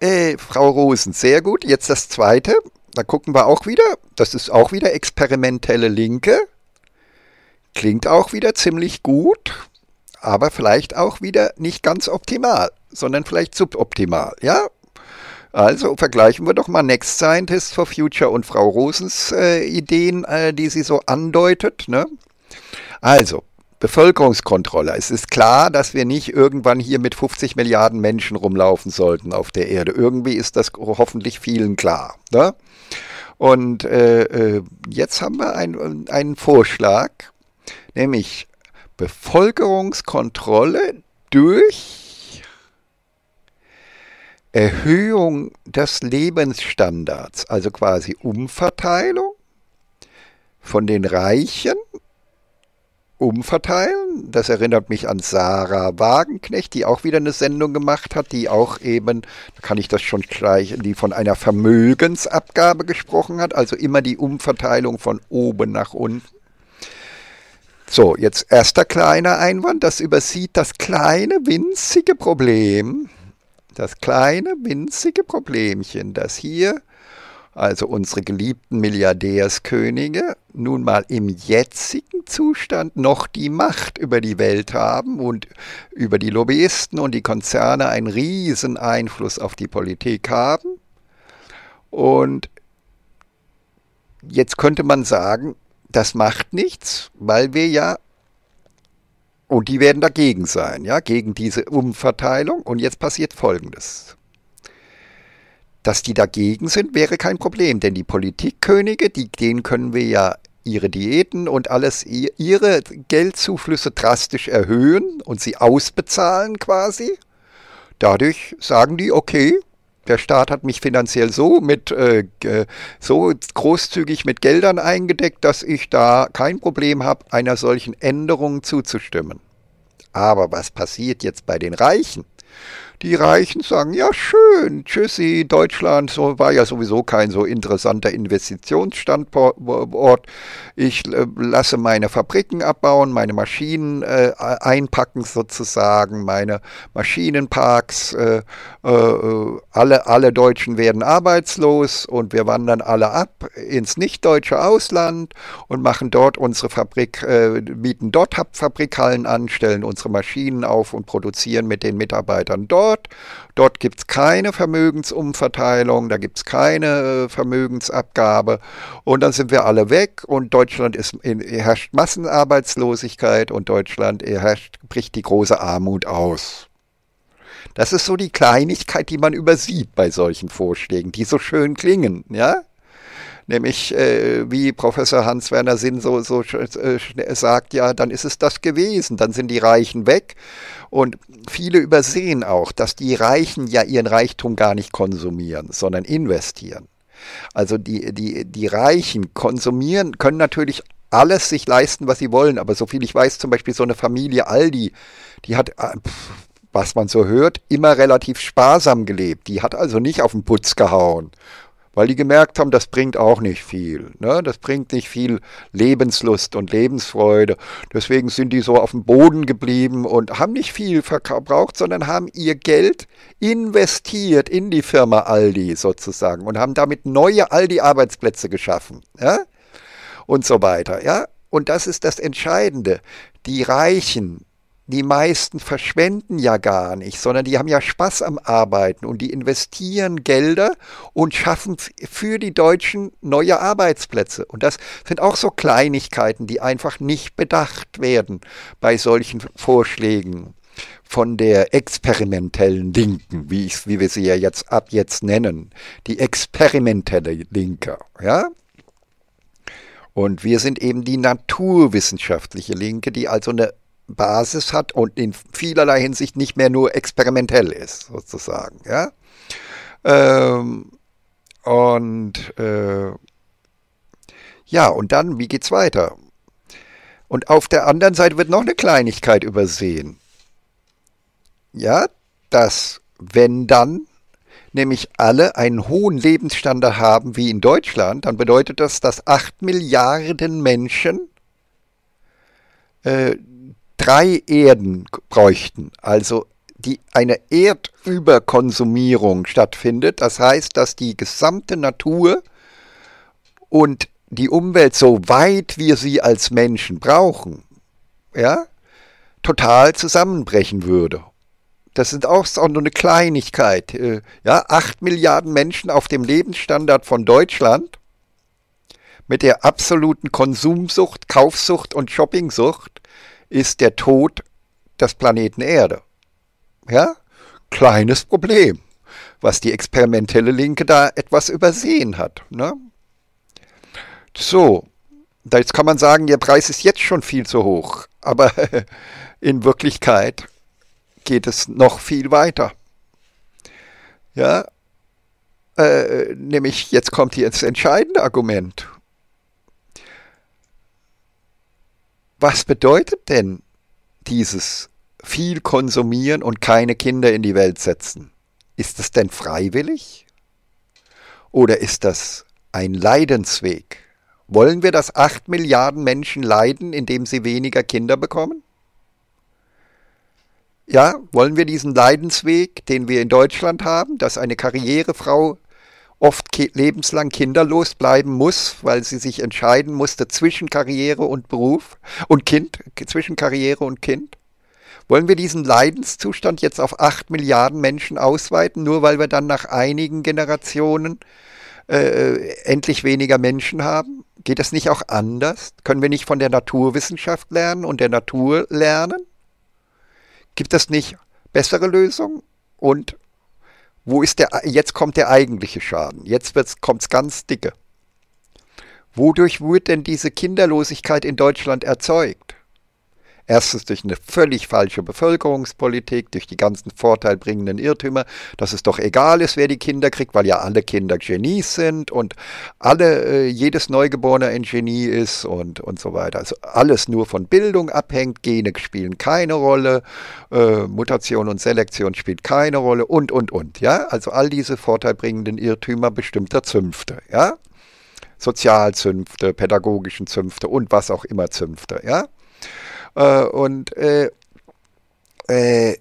äh, Frau Rosen, sehr gut. Jetzt das zweite. Da gucken wir auch wieder. Das ist auch wieder experimentelle Linke. Klingt auch wieder ziemlich gut, aber vielleicht auch wieder nicht ganz optimal, sondern vielleicht suboptimal. Ja, also vergleichen wir doch mal Next Scientist for Future und Frau Rosens äh, Ideen, äh, die sie so andeutet. Ne? Also, Bevölkerungskontrolle. Es ist klar, dass wir nicht irgendwann hier mit 50 Milliarden Menschen rumlaufen sollten auf der Erde. Irgendwie ist das hoffentlich vielen klar. Ne? Und äh, äh jetzt haben wir ein, einen Vorschlag, nämlich Bevölkerungskontrolle durch Erhöhung des Lebensstandards, also quasi Umverteilung von den Reichen, umverteilen. Das erinnert mich an Sarah Wagenknecht, die auch wieder eine Sendung gemacht hat, die auch eben, da kann ich das schon gleich, die von einer Vermögensabgabe gesprochen hat, also immer die Umverteilung von oben nach unten. So, jetzt erster kleiner Einwand, das übersieht das kleine, winzige Problem, das kleine, winzige Problemchen, dass hier, also unsere geliebten Milliardärskönige, nun mal im jetzigen Zustand noch die Macht über die Welt haben und über die Lobbyisten und die Konzerne einen riesen Einfluss auf die Politik haben. Und jetzt könnte man sagen, das macht nichts, weil wir ja und die werden dagegen sein, ja, gegen diese Umverteilung. Und jetzt passiert Folgendes. Dass die dagegen sind, wäre kein Problem, denn die Politikkönige, die, denen können wir ja ihre Diäten und alles, ihre Geldzuflüsse drastisch erhöhen und sie ausbezahlen quasi. Dadurch sagen die, okay, der Staat hat mich finanziell so mit äh, so großzügig mit Geldern eingedeckt, dass ich da kein Problem habe, einer solchen Änderung zuzustimmen. Aber was passiert jetzt bei den Reichen? die Reichen sagen, ja schön, tschüssi, Deutschland so war ja sowieso kein so interessanter Investitionsstandort. Ich äh, lasse meine Fabriken abbauen, meine Maschinen äh, einpacken sozusagen, meine Maschinenparks. Äh, äh alle, alle Deutschen werden arbeitslos und wir wandern alle ab ins nichtdeutsche Ausland und machen dort unsere Fabrik, äh, mieten dort Fabrikhallen an, stellen unsere Maschinen auf und produzieren mit den Mitarbeitern dort dort. Dort gibt es keine Vermögensumverteilung, da gibt es keine äh, Vermögensabgabe. Und dann sind wir alle weg und Deutschland ist, herrscht Massenarbeitslosigkeit und Deutschland herrscht, bricht die große Armut aus. Das ist so die Kleinigkeit, die man übersieht bei solchen Vorschlägen, die so schön klingen, ja? nämlich äh, wie Professor Hans-Werner Sinn so, so äh, sagt, ja, dann ist es das gewesen, dann sind die Reichen weg und viele übersehen auch, dass die Reichen ja ihren Reichtum gar nicht konsumieren, sondern investieren. Also die, die, die Reichen konsumieren, können natürlich alles sich leisten, was sie wollen, aber so viel ich weiß, zum Beispiel so eine Familie Aldi, die hat... Äh, pff, was man so hört, immer relativ sparsam gelebt. Die hat also nicht auf den Putz gehauen weil die gemerkt haben, das bringt auch nicht viel. Ne? Das bringt nicht viel Lebenslust und Lebensfreude. Deswegen sind die so auf dem Boden geblieben und haben nicht viel verbraucht, sondern haben ihr Geld investiert in die Firma Aldi sozusagen und haben damit neue Aldi-Arbeitsplätze geschaffen. Ja? Und so weiter. Ja? Und das ist das Entscheidende. Die Reichen, die meisten verschwenden ja gar nicht, sondern die haben ja Spaß am Arbeiten und die investieren Gelder und schaffen für die Deutschen neue Arbeitsplätze. Und das sind auch so Kleinigkeiten, die einfach nicht bedacht werden bei solchen Vorschlägen von der experimentellen Linken, wie, ich, wie wir sie ja jetzt ab jetzt nennen, die experimentelle Linke, ja? Und wir sind eben die naturwissenschaftliche Linke, die also eine Basis hat und in vielerlei Hinsicht nicht mehr nur experimentell ist, sozusagen. Ja? Ähm, und äh, ja, und dann, wie geht's weiter? Und auf der anderen Seite wird noch eine Kleinigkeit übersehen. Ja, dass wenn dann nämlich alle einen hohen Lebensstandard haben wie in Deutschland, dann bedeutet das, dass 8 Milliarden Menschen äh, drei Erden bräuchten, also die eine Erdüberkonsumierung stattfindet, das heißt, dass die gesamte Natur und die Umwelt, so weit wir sie als Menschen brauchen, ja, total zusammenbrechen würde. Das sind auch so eine Kleinigkeit. Äh, ja, acht Milliarden Menschen auf dem Lebensstandard von Deutschland mit der absoluten Konsumsucht, Kaufsucht und Shoppingsucht ist der Tod des Planeten Erde. Ja? Kleines Problem, was die experimentelle Linke da etwas übersehen hat. Ne? So, jetzt kann man sagen, der Preis ist jetzt schon viel zu hoch, aber in Wirklichkeit geht es noch viel weiter. Ja, äh, nämlich jetzt kommt hier das entscheidende Argument. was bedeutet denn dieses viel konsumieren und keine Kinder in die Welt setzen? Ist das denn freiwillig? Oder ist das ein Leidensweg? Wollen wir, dass acht Milliarden Menschen leiden, indem sie weniger Kinder bekommen? Ja, wollen wir diesen Leidensweg, den wir in Deutschland haben, dass eine Karrierefrau oft ki lebenslang kinderlos bleiben muss, weil sie sich entscheiden musste zwischen Karriere und Beruf und Kind, zwischen Karriere und Kind? Wollen wir diesen Leidenszustand jetzt auf acht Milliarden Menschen ausweiten, nur weil wir dann nach einigen Generationen äh, äh, endlich weniger Menschen haben? Geht das nicht auch anders? Können wir nicht von der Naturwissenschaft lernen und der Natur lernen? Gibt es nicht bessere Lösungen? Und wo ist der, jetzt kommt der eigentliche Schaden, jetzt kommt es ganz dicke. Wodurch wird denn diese Kinderlosigkeit in Deutschland erzeugt? Erstens durch eine völlig falsche Bevölkerungspolitik, durch die ganzen vorteilbringenden Irrtümer, dass es doch egal ist, wer die Kinder kriegt, weil ja alle Kinder Genies sind und alle, äh, jedes Neugeborene ein Genie ist und, und so weiter. Also alles nur von Bildung abhängt, Gene spielen keine Rolle, äh, Mutation und Selektion spielt keine Rolle und, und, und. Ja, also all diese vorteilbringenden Irrtümer bestimmter Zünfte. Ja, Sozialzünfte, pädagogischen Zünfte und was auch immer Zünfte, ja? Äh, und äh, äh,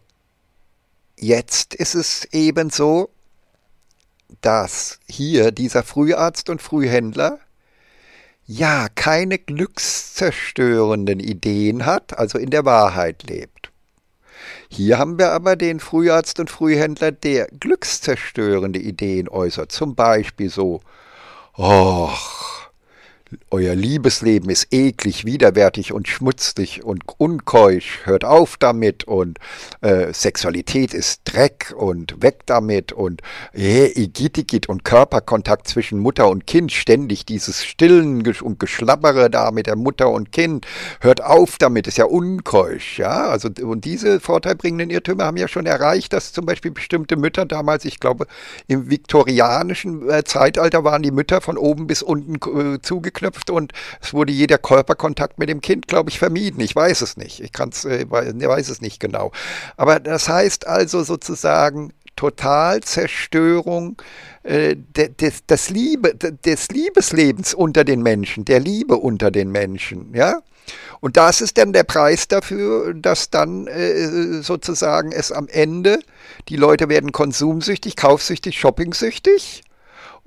jetzt ist es eben so, dass hier dieser Früharzt und Frühhändler ja keine glückszerstörenden Ideen hat, also in der Wahrheit lebt. Hier haben wir aber den Früharzt und Frühhändler, der glückszerstörende Ideen äußert. Zum Beispiel so, och, euer Liebesleben ist eklig, widerwärtig und schmutzig und unkeusch. Hört auf damit und äh, Sexualität ist Dreck und weg damit und äh, und Körperkontakt zwischen Mutter und Kind. Ständig dieses Stillen und Geschlabbere da mit der Mutter und Kind. Hört auf damit, ist ja unkeusch. Ja? Also, und diese vorteilbringenden Irrtümer haben ja schon erreicht, dass zum Beispiel bestimmte Mütter damals, ich glaube, im viktorianischen äh, Zeitalter waren die Mütter von oben bis unten äh, zugekriegt geknüpft und es wurde jeder Körperkontakt mit dem Kind, glaube ich, vermieden. Ich weiß es nicht. Ich kann's, äh, weiß es nicht genau. Aber das heißt also sozusagen, Totalzerstörung äh, des, des, Liebe, des Liebeslebens unter den Menschen, der Liebe unter den Menschen, ja. Und das ist dann der Preis dafür, dass dann äh, sozusagen es am Ende, die Leute werden konsumsüchtig, kaufsüchtig, shoppingsüchtig,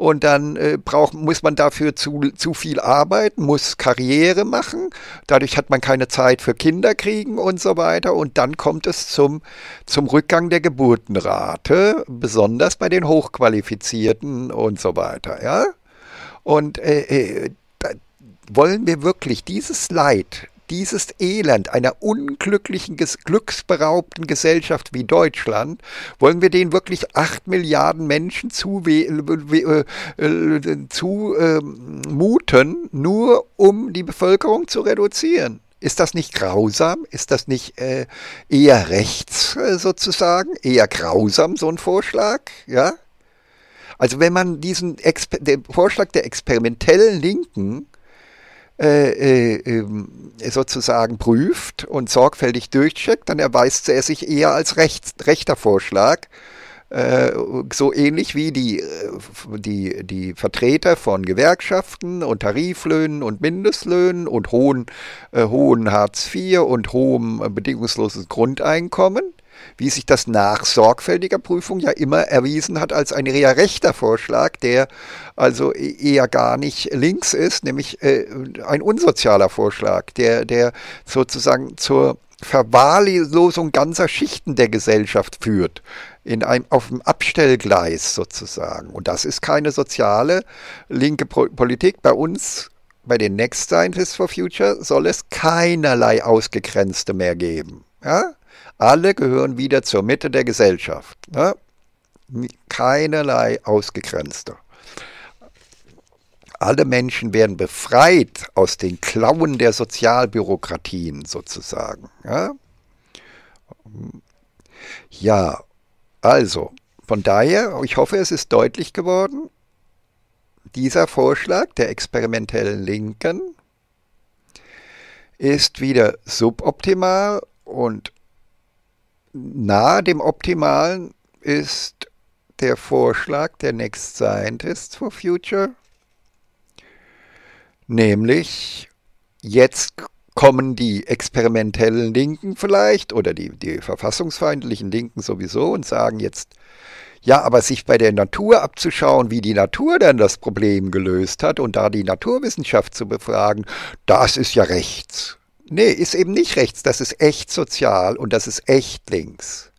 und dann äh, braucht, muss man dafür zu, zu viel arbeiten, muss Karriere machen, dadurch hat man keine Zeit für Kinder kriegen und so weiter und dann kommt es zum, zum Rückgang der Geburtenrate, besonders bei den Hochqualifizierten und so weiter, ja. Und äh, äh wollen wir wirklich dieses Leid dieses Elend einer unglücklichen, glücksberaubten Gesellschaft wie Deutschland, wollen wir den wirklich acht Milliarden Menschen zumuten, äh, ähm, nur um die Bevölkerung zu reduzieren? Ist das nicht grausam? Ist das nicht äh, eher rechts äh, sozusagen? Eher grausam, so ein Vorschlag? Ja? Also wenn man diesen Exper den Vorschlag der experimentellen Linken äh, äh, ähm, sozusagen prüft und sorgfältig durchcheckt, dann erweist er sich eher als rechts, rechter Vorschlag. Äh, so ähnlich wie die, äh, die, die Vertreter von Gewerkschaften und Tariflöhnen und Mindestlöhnen und hohen, äh, hohen Hartz IV und hohem bedingungslosen Grundeinkommen wie sich das nach sorgfältiger Prüfung ja immer erwiesen hat als ein eher rechter Vorschlag, der also e-, eher gar nicht links ist, nämlich äh, ein unsozialer Vorschlag, der, der sozusagen zur Verwahrlosung ganzer Schichten der Gesellschaft führt in einem, auf dem Abstellgleis sozusagen. Und das ist keine soziale linke Pro Politik. Bei uns, bei den Next Scientists for Future, soll es keinerlei Ausgegrenzte mehr geben. Ja? Alle gehören wieder zur Mitte der Gesellschaft. Ne? Keinerlei Ausgegrenzter. Alle Menschen werden befreit aus den Klauen der Sozialbürokratien sozusagen. Ja, ja also, von daher, ich hoffe, es ist deutlich geworden, dieser Vorschlag der experimentellen Linken ist wieder suboptimal und nahe dem Optimalen ist der Vorschlag der Next Scientists for Future, nämlich jetzt kommen die experimentellen Linken vielleicht oder die, die verfassungsfeindlichen Linken sowieso und sagen jetzt, ja, aber sich bei der Natur abzuschauen, wie die Natur dann das Problem gelöst hat und da die Naturwissenschaft zu befragen, das ist ja rechts. Nee, ist eben nicht rechts, das ist echt sozial und das ist echt links.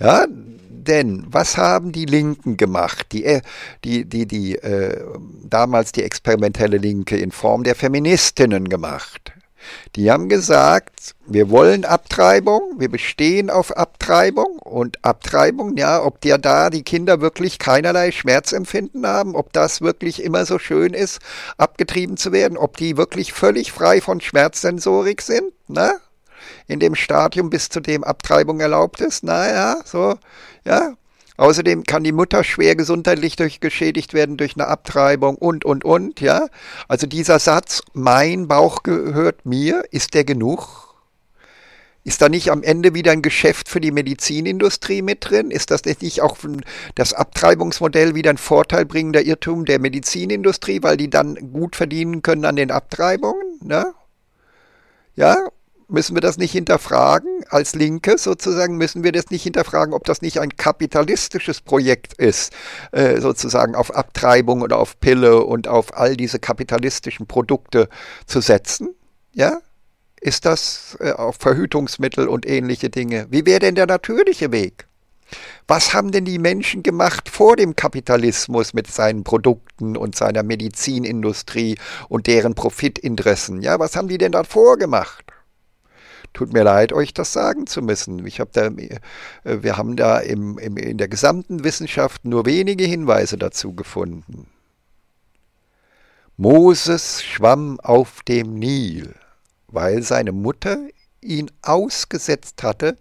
Ja, denn was haben die Linken gemacht, die, äh, die, die, die äh, damals die experimentelle Linke in Form der Feministinnen gemacht? Die haben gesagt, wir wollen Abtreibung, wir bestehen auf Abtreibung und Abtreibung, ja, ob dir da die Kinder wirklich keinerlei Schmerzempfinden haben, ob das wirklich immer so schön ist, abgetrieben zu werden, ob die wirklich völlig frei von Schmerzsensorik sind, ne? In dem Stadium, bis zu dem Abtreibung erlaubt ist, naja, so, ja, Außerdem kann die Mutter schwer gesundheitlich durch, geschädigt werden durch eine Abtreibung und, und, und, ja. Also dieser Satz, mein Bauch gehört mir, ist der genug? Ist da nicht am Ende wieder ein Geschäft für die Medizinindustrie mit drin? Ist das nicht auch das Abtreibungsmodell wieder ein vorteilbringender Irrtum der Medizinindustrie, weil die dann gut verdienen können an den Abtreibungen? Ne? Ja, Müssen wir das nicht hinterfragen? Als Linke sozusagen müssen wir das nicht hinterfragen, ob das nicht ein kapitalistisches Projekt ist, äh, sozusagen auf Abtreibung und auf Pille und auf all diese kapitalistischen Produkte zu setzen? Ja? Ist das äh, auf Verhütungsmittel und ähnliche Dinge? Wie wäre denn der natürliche Weg? Was haben denn die Menschen gemacht vor dem Kapitalismus mit seinen Produkten und seiner Medizinindustrie und deren Profitinteressen? Ja, was haben die denn davor gemacht? Tut mir leid, euch das sagen zu müssen. Ich hab da, äh, wir haben da im, im, in der gesamten Wissenschaft nur wenige Hinweise dazu gefunden. Moses schwamm auf dem Nil, weil seine Mutter ihn ausgesetzt hatte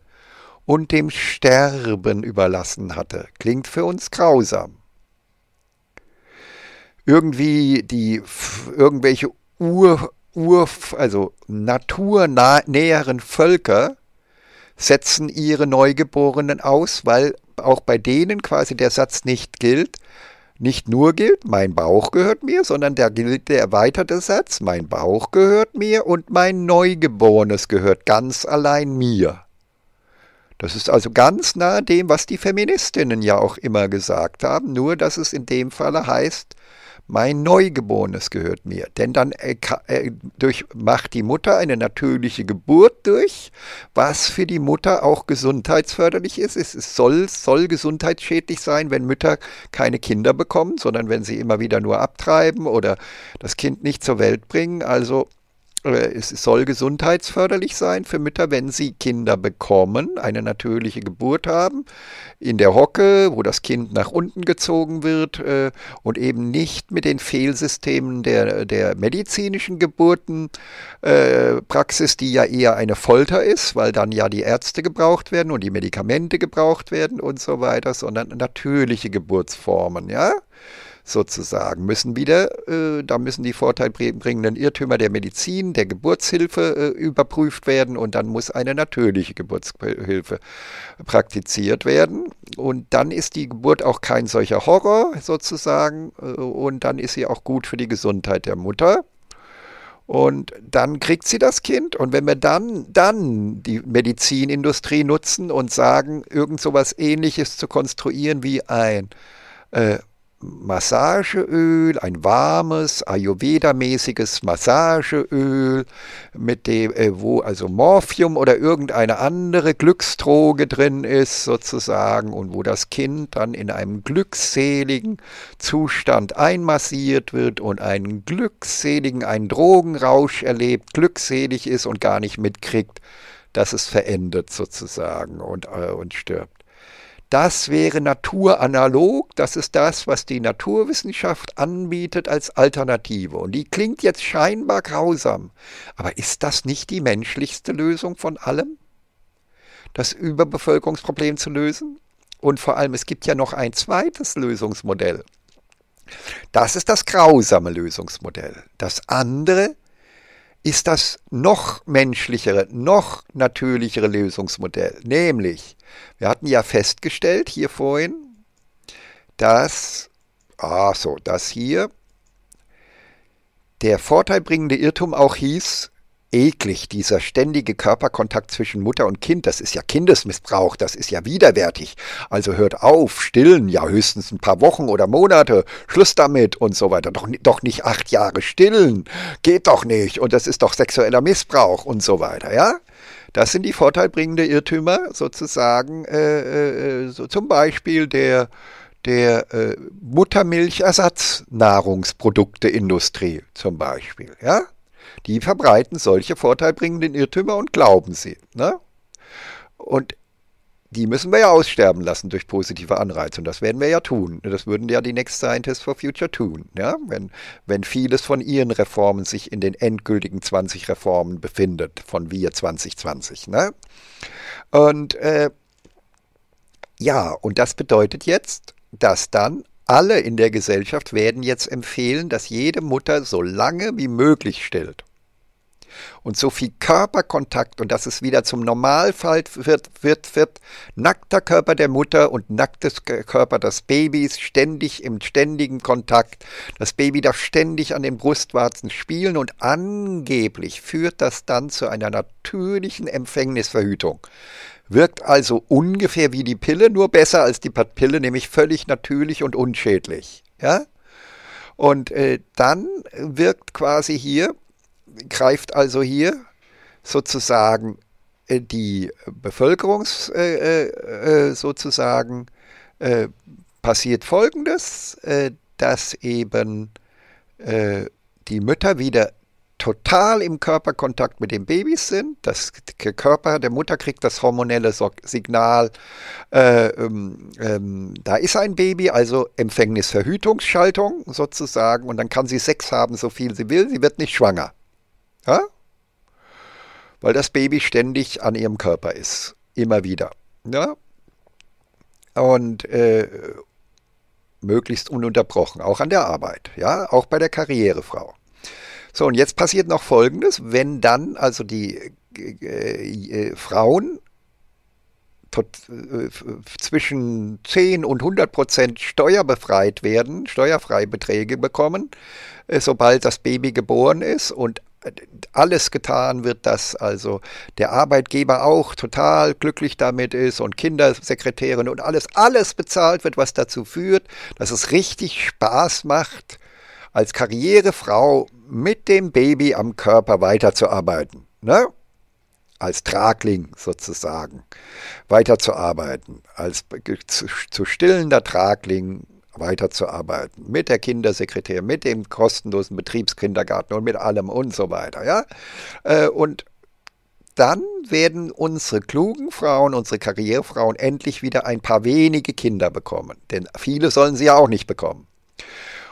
und dem Sterben überlassen hatte. Klingt für uns grausam. Irgendwie die irgendwelche Ur Ur, also naturnäheren Völker setzen ihre Neugeborenen aus, weil auch bei denen quasi der Satz nicht gilt, nicht nur gilt, mein Bauch gehört mir, sondern der gilt der erweiterte Satz, mein Bauch gehört mir und mein Neugeborenes gehört ganz allein mir. Das ist also ganz nahe dem, was die Feministinnen ja auch immer gesagt haben, nur dass es in dem Falle heißt, mein Neugeborenes gehört mir. Denn dann äh, äh, durch, macht die Mutter eine natürliche Geburt durch, was für die Mutter auch gesundheitsförderlich ist. Es, es soll, soll gesundheitsschädlich sein, wenn Mütter keine Kinder bekommen, sondern wenn sie immer wieder nur abtreiben oder das Kind nicht zur Welt bringen. Also äh, es soll gesundheitsförderlich sein für Mütter, wenn sie Kinder bekommen, eine natürliche Geburt haben, in der Hocke, wo das Kind nach unten gezogen wird äh, und eben nicht mit den Fehlsystemen der, der medizinischen Geburtenpraxis, äh, die ja eher eine Folter ist, weil dann ja die Ärzte gebraucht werden und die Medikamente gebraucht werden und so weiter, sondern natürliche Geburtsformen, ja? sozusagen, müssen wieder, äh, da müssen die vorteilbringenden Irrtümer der Medizin, der Geburtshilfe äh, überprüft werden und dann muss eine natürliche Geburtshilfe praktiziert werden. Und dann ist die Geburt auch kein solcher Horror sozusagen äh, und dann ist sie auch gut für die Gesundheit der Mutter. Und dann kriegt sie das Kind. Und wenn wir dann, dann die Medizinindustrie nutzen und sagen, irgend so was ähnliches zu konstruieren wie ein äh, Massageöl, ein warmes, Ayurveda-mäßiges Massageöl, mit dem, äh, wo also Morphium oder irgendeine andere Glücksdroge drin ist, sozusagen, und wo das Kind dann in einem glückseligen Zustand einmassiert wird und einen glückseligen, einen Drogenrausch erlebt, glückselig ist und gar nicht mitkriegt, dass es verendet sozusagen und, äh, und stirbt. Das wäre naturanalog, das ist das, was die Naturwissenschaft anbietet als Alternative. Und die klingt jetzt scheinbar grausam, aber ist das nicht die menschlichste Lösung von allem? Das Überbevölkerungsproblem zu lösen? Und vor allem, es gibt ja noch ein zweites Lösungsmodell. Das ist das grausame Lösungsmodell. Das andere ist das noch menschlichere, noch natürlichere Lösungsmodell. Nämlich, wir hatten ja festgestellt hier vorhin, dass, ah so, dass hier, der vorteilbringende Irrtum auch hieß, eklig, dieser ständige Körperkontakt zwischen Mutter und Kind, das ist ja Kindesmissbrauch, das ist ja widerwärtig. Also hört auf, stillen, ja höchstens ein paar Wochen oder Monate, Schluss damit und so weiter. Doch, doch nicht acht Jahre stillen, geht doch nicht und das ist doch sexueller Missbrauch und so weiter, ja? Das sind die vorteilbringenden Irrtümer sozusagen, äh, äh, so zum Beispiel der, der äh, Muttermilchersatznahrungsprodukteindustrie zum Beispiel, ja? Die verbreiten solche vorteilbringenden Irrtümer und glauben sie. Ne? Und die müssen wir ja aussterben lassen durch positive Anreize. Und das werden wir ja tun. Das würden ja die Next Scientists for Future tun. Ja? Wenn, wenn vieles von ihren Reformen sich in den endgültigen 20 Reformen befindet, von wir 2020. Ne? Und äh, ja, und das bedeutet jetzt, dass dann alle in der Gesellschaft werden jetzt empfehlen, dass jede Mutter so lange wie möglich stillt. Und so viel Körperkontakt und dass es wieder zum Normalfall wird, wird, wird nackter Körper der Mutter und nacktes Körper des Babys ständig im ständigen Kontakt. Das Baby darf ständig an den Brustwarzen spielen und angeblich führt das dann zu einer natürlichen Empfängnisverhütung wirkt also ungefähr wie die Pille, nur besser als die Pille, nämlich völlig natürlich und unschädlich. Ja? Und äh, dann wirkt quasi hier, greift also hier sozusagen äh, die Bevölkerungs äh, äh, äh sozusagen äh, passiert Folgendes, dass eben die Mütter wieder total im Körperkontakt mit den Babys sind. Das, der Körper der Mutter kriegt das hormonelle Signal, äh, ähm, ähm, da ist ein Baby, also Empfängnisverhütungsschaltung sozusagen. Und dann kann sie Sex haben, so viel sie will. Sie wird nicht schwanger. Ja? Weil das Baby ständig an ihrem Körper ist. Immer wieder. Ja? Und äh, möglichst ununterbrochen, auch an der Arbeit, ja, auch bei der Karrierefrau. So, und jetzt passiert noch Folgendes, wenn dann also die äh, äh, Frauen äh, zwischen 10 und 100 Prozent steuerbefreit werden, Steuerfreibeträge Beträge bekommen, äh, sobald das Baby geboren ist und äh, alles getan wird, dass also der Arbeitgeber auch total glücklich damit ist und Kindersekretärin und alles, alles bezahlt wird, was dazu führt, dass es richtig Spaß macht, als Karrierefrau mit dem Baby am Körper weiterzuarbeiten. Ne? als Tragling sozusagen weiterzuarbeiten, als zu, zu stillender Tragling weiterzuarbeiten, mit der Kindersekretär, mit dem kostenlosen Betriebskindergarten und mit allem und so weiter. Ja? Äh, und dann werden unsere klugen Frauen, unsere Karrierefrauen endlich wieder ein paar wenige Kinder bekommen, denn viele sollen sie ja auch nicht bekommen.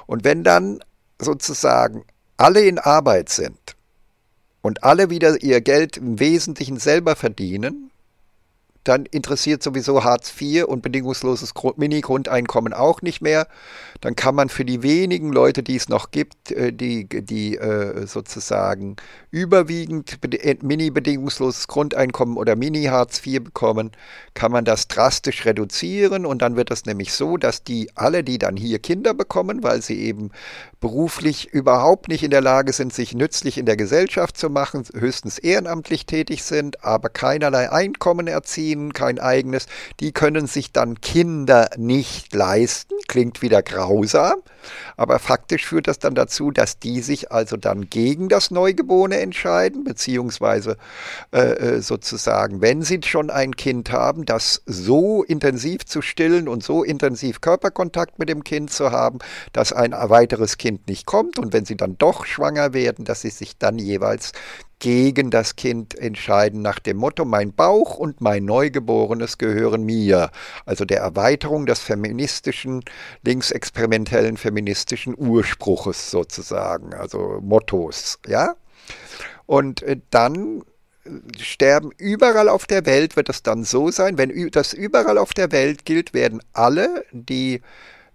Und wenn dann sozusagen alle in Arbeit sind und alle wieder ihr Geld im Wesentlichen selber verdienen, dann interessiert sowieso Hartz IV und bedingungsloses Mini-Grundeinkommen auch nicht mehr. Dann kann man für die wenigen Leute, die es noch gibt, äh, die, die äh, sozusagen überwiegend äh, Mini-bedingungsloses Grundeinkommen oder Mini-Hartz IV bekommen, kann man das drastisch reduzieren und dann wird das nämlich so, dass die alle, die dann hier Kinder bekommen, weil sie eben beruflich überhaupt nicht in der Lage sind, sich nützlich in der Gesellschaft zu machen, höchstens ehrenamtlich tätig sind, aber keinerlei Einkommen erzielen, verdienen kein eigenes, die können sich dann Kinder nicht leisten, klingt wieder grausam, aber faktisch führt das dann dazu, dass die sich also dann gegen das Neugeborene entscheiden, beziehungsweise äh, äh, sozusagen, wenn sie schon ein Kind haben, das so intensiv zu stillen und so intensiv Körperkontakt mit dem Kind zu haben, dass ein weiteres Kind nicht kommt und wenn sie dann doch schwanger werden, dass sie sich dann jeweils gegen das Kind entscheiden nach dem Motto, mein Bauch und mein Neugeborenes gehören mir. Also der Erweiterung des feministischen, linksexperimentellen feministischen Urspruches sozusagen, also Mottos. Ja? Und äh, dann äh, sterben überall auf der Welt, wird es dann so sein, wenn das überall auf der Welt gilt, werden alle, die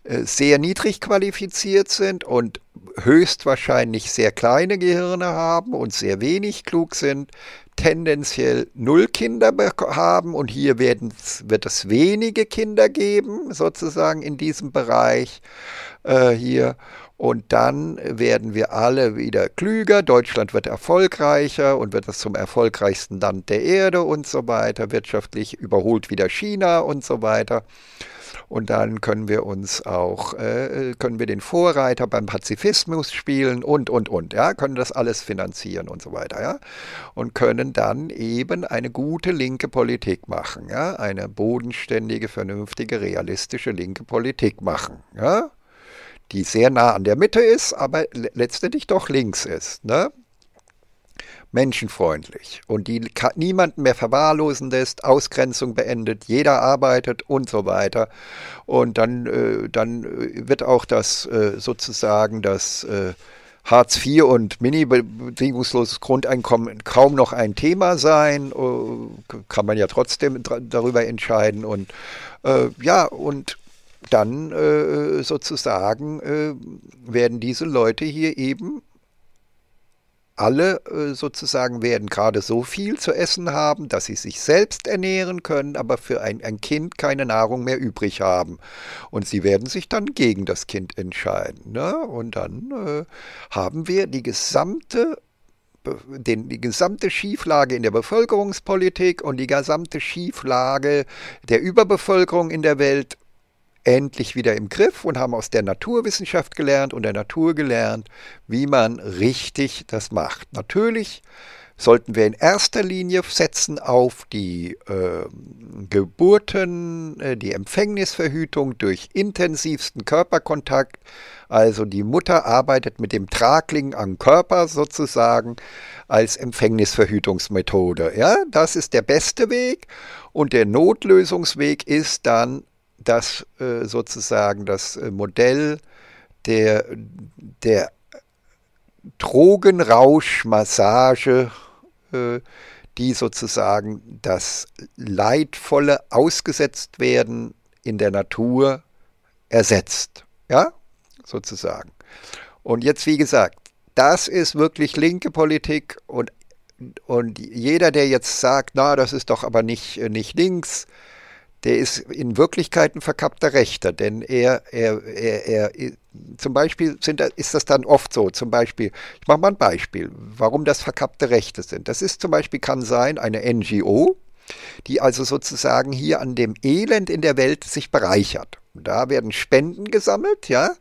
äh, sehr niedrig qualifiziert sind und höchstwahrscheinlich sehr kleine Gehirne haben und sehr wenig klug sind, tendenziell null Kinder haben und hier werden, wird es wenige Kinder geben, sozusagen in diesem Bereich äh, hier. Und dann werden wir alle wieder klüger, Deutschland wird erfolgreicher und wird es zum erfolgreichsten Land der Erde und so weiter, wirtschaftlich überholt wieder China und so weiter. Und dann können wir uns auch, äh, können wir den Vorreiter beim Pazifismus spielen und, und, und, ja, können das alles finanzieren und so weiter, ja. Und können dann eben eine gute linke Politik machen, ja, eine bodenständige, vernünftige, realistische linke Politik machen, ja die sehr nah an der Mitte ist, aber letztendlich doch links ist. Ne? menschenfreundlich und die niemanden mehr verwahrlosen lässt, Ausgrenzung beendet, jeder arbeitet und so weiter. Und dann, äh, dann äh, wird auch das äh, sozusagen das äh, Hartz IV und mini-bedingungsloses Grundeinkommen kaum noch ein Thema sein, oh, kann man ja trotzdem darüber entscheiden. Und äh, ja, und dann äh, sozusagen werden diese Leute hier eben alle äh, sozusagen werden gerade so viel zu essen haben, dass sie sich selbst ernähren können, aber für ein, ein, Kind keine Nahrung mehr übrig haben. Und sie werden sich dann gegen das Kind entscheiden. Ne? Und dann äh, haben wir die gesamte den, die gesamte Schieflage in der Bevölkerungspolitik und die gesamte Schieflage der Überbevölkerung in der Welt endlich wieder im Griff und haben aus der Naturwissenschaft gelernt und der Natur gelernt, wie man richtig das macht. Natürlich sollten wir in erster Linie setzen auf die ähm, äh, Geburten, die Empfängnisverhütung durch intensivsten Körperkontakt. Also die Mutter arbeitet mit dem Tragling am Körper sozusagen als Empfängnisverhütungsmethode. Ja, das ist der beste Weg und der Notlösungsweg ist dann dass äh, sozusagen das äh, Modell der, der Drogenrauschmassage, äh, die sozusagen das leidvolle Ausgesetztwerden in der Natur ersetzt. Ja, sozusagen. Und jetzt, wie gesagt, das ist wirklich linke Politik und, und jeder, der jetzt sagt, na, das ist doch aber nicht, äh, nicht links, der ist in Wirklichkeit ein verkappter Rechter, denn er, er, er, er zum Beispiel sind, ist das dann oft so, zum Beispiel, ich mache mal ein Beispiel, warum das verkappte Rechte sind. Das ist zum Beispiel, kann sein, eine NGO, die also sozusagen hier an dem Elend in der Welt sich bereichert. Da werden Spenden gesammelt, ja,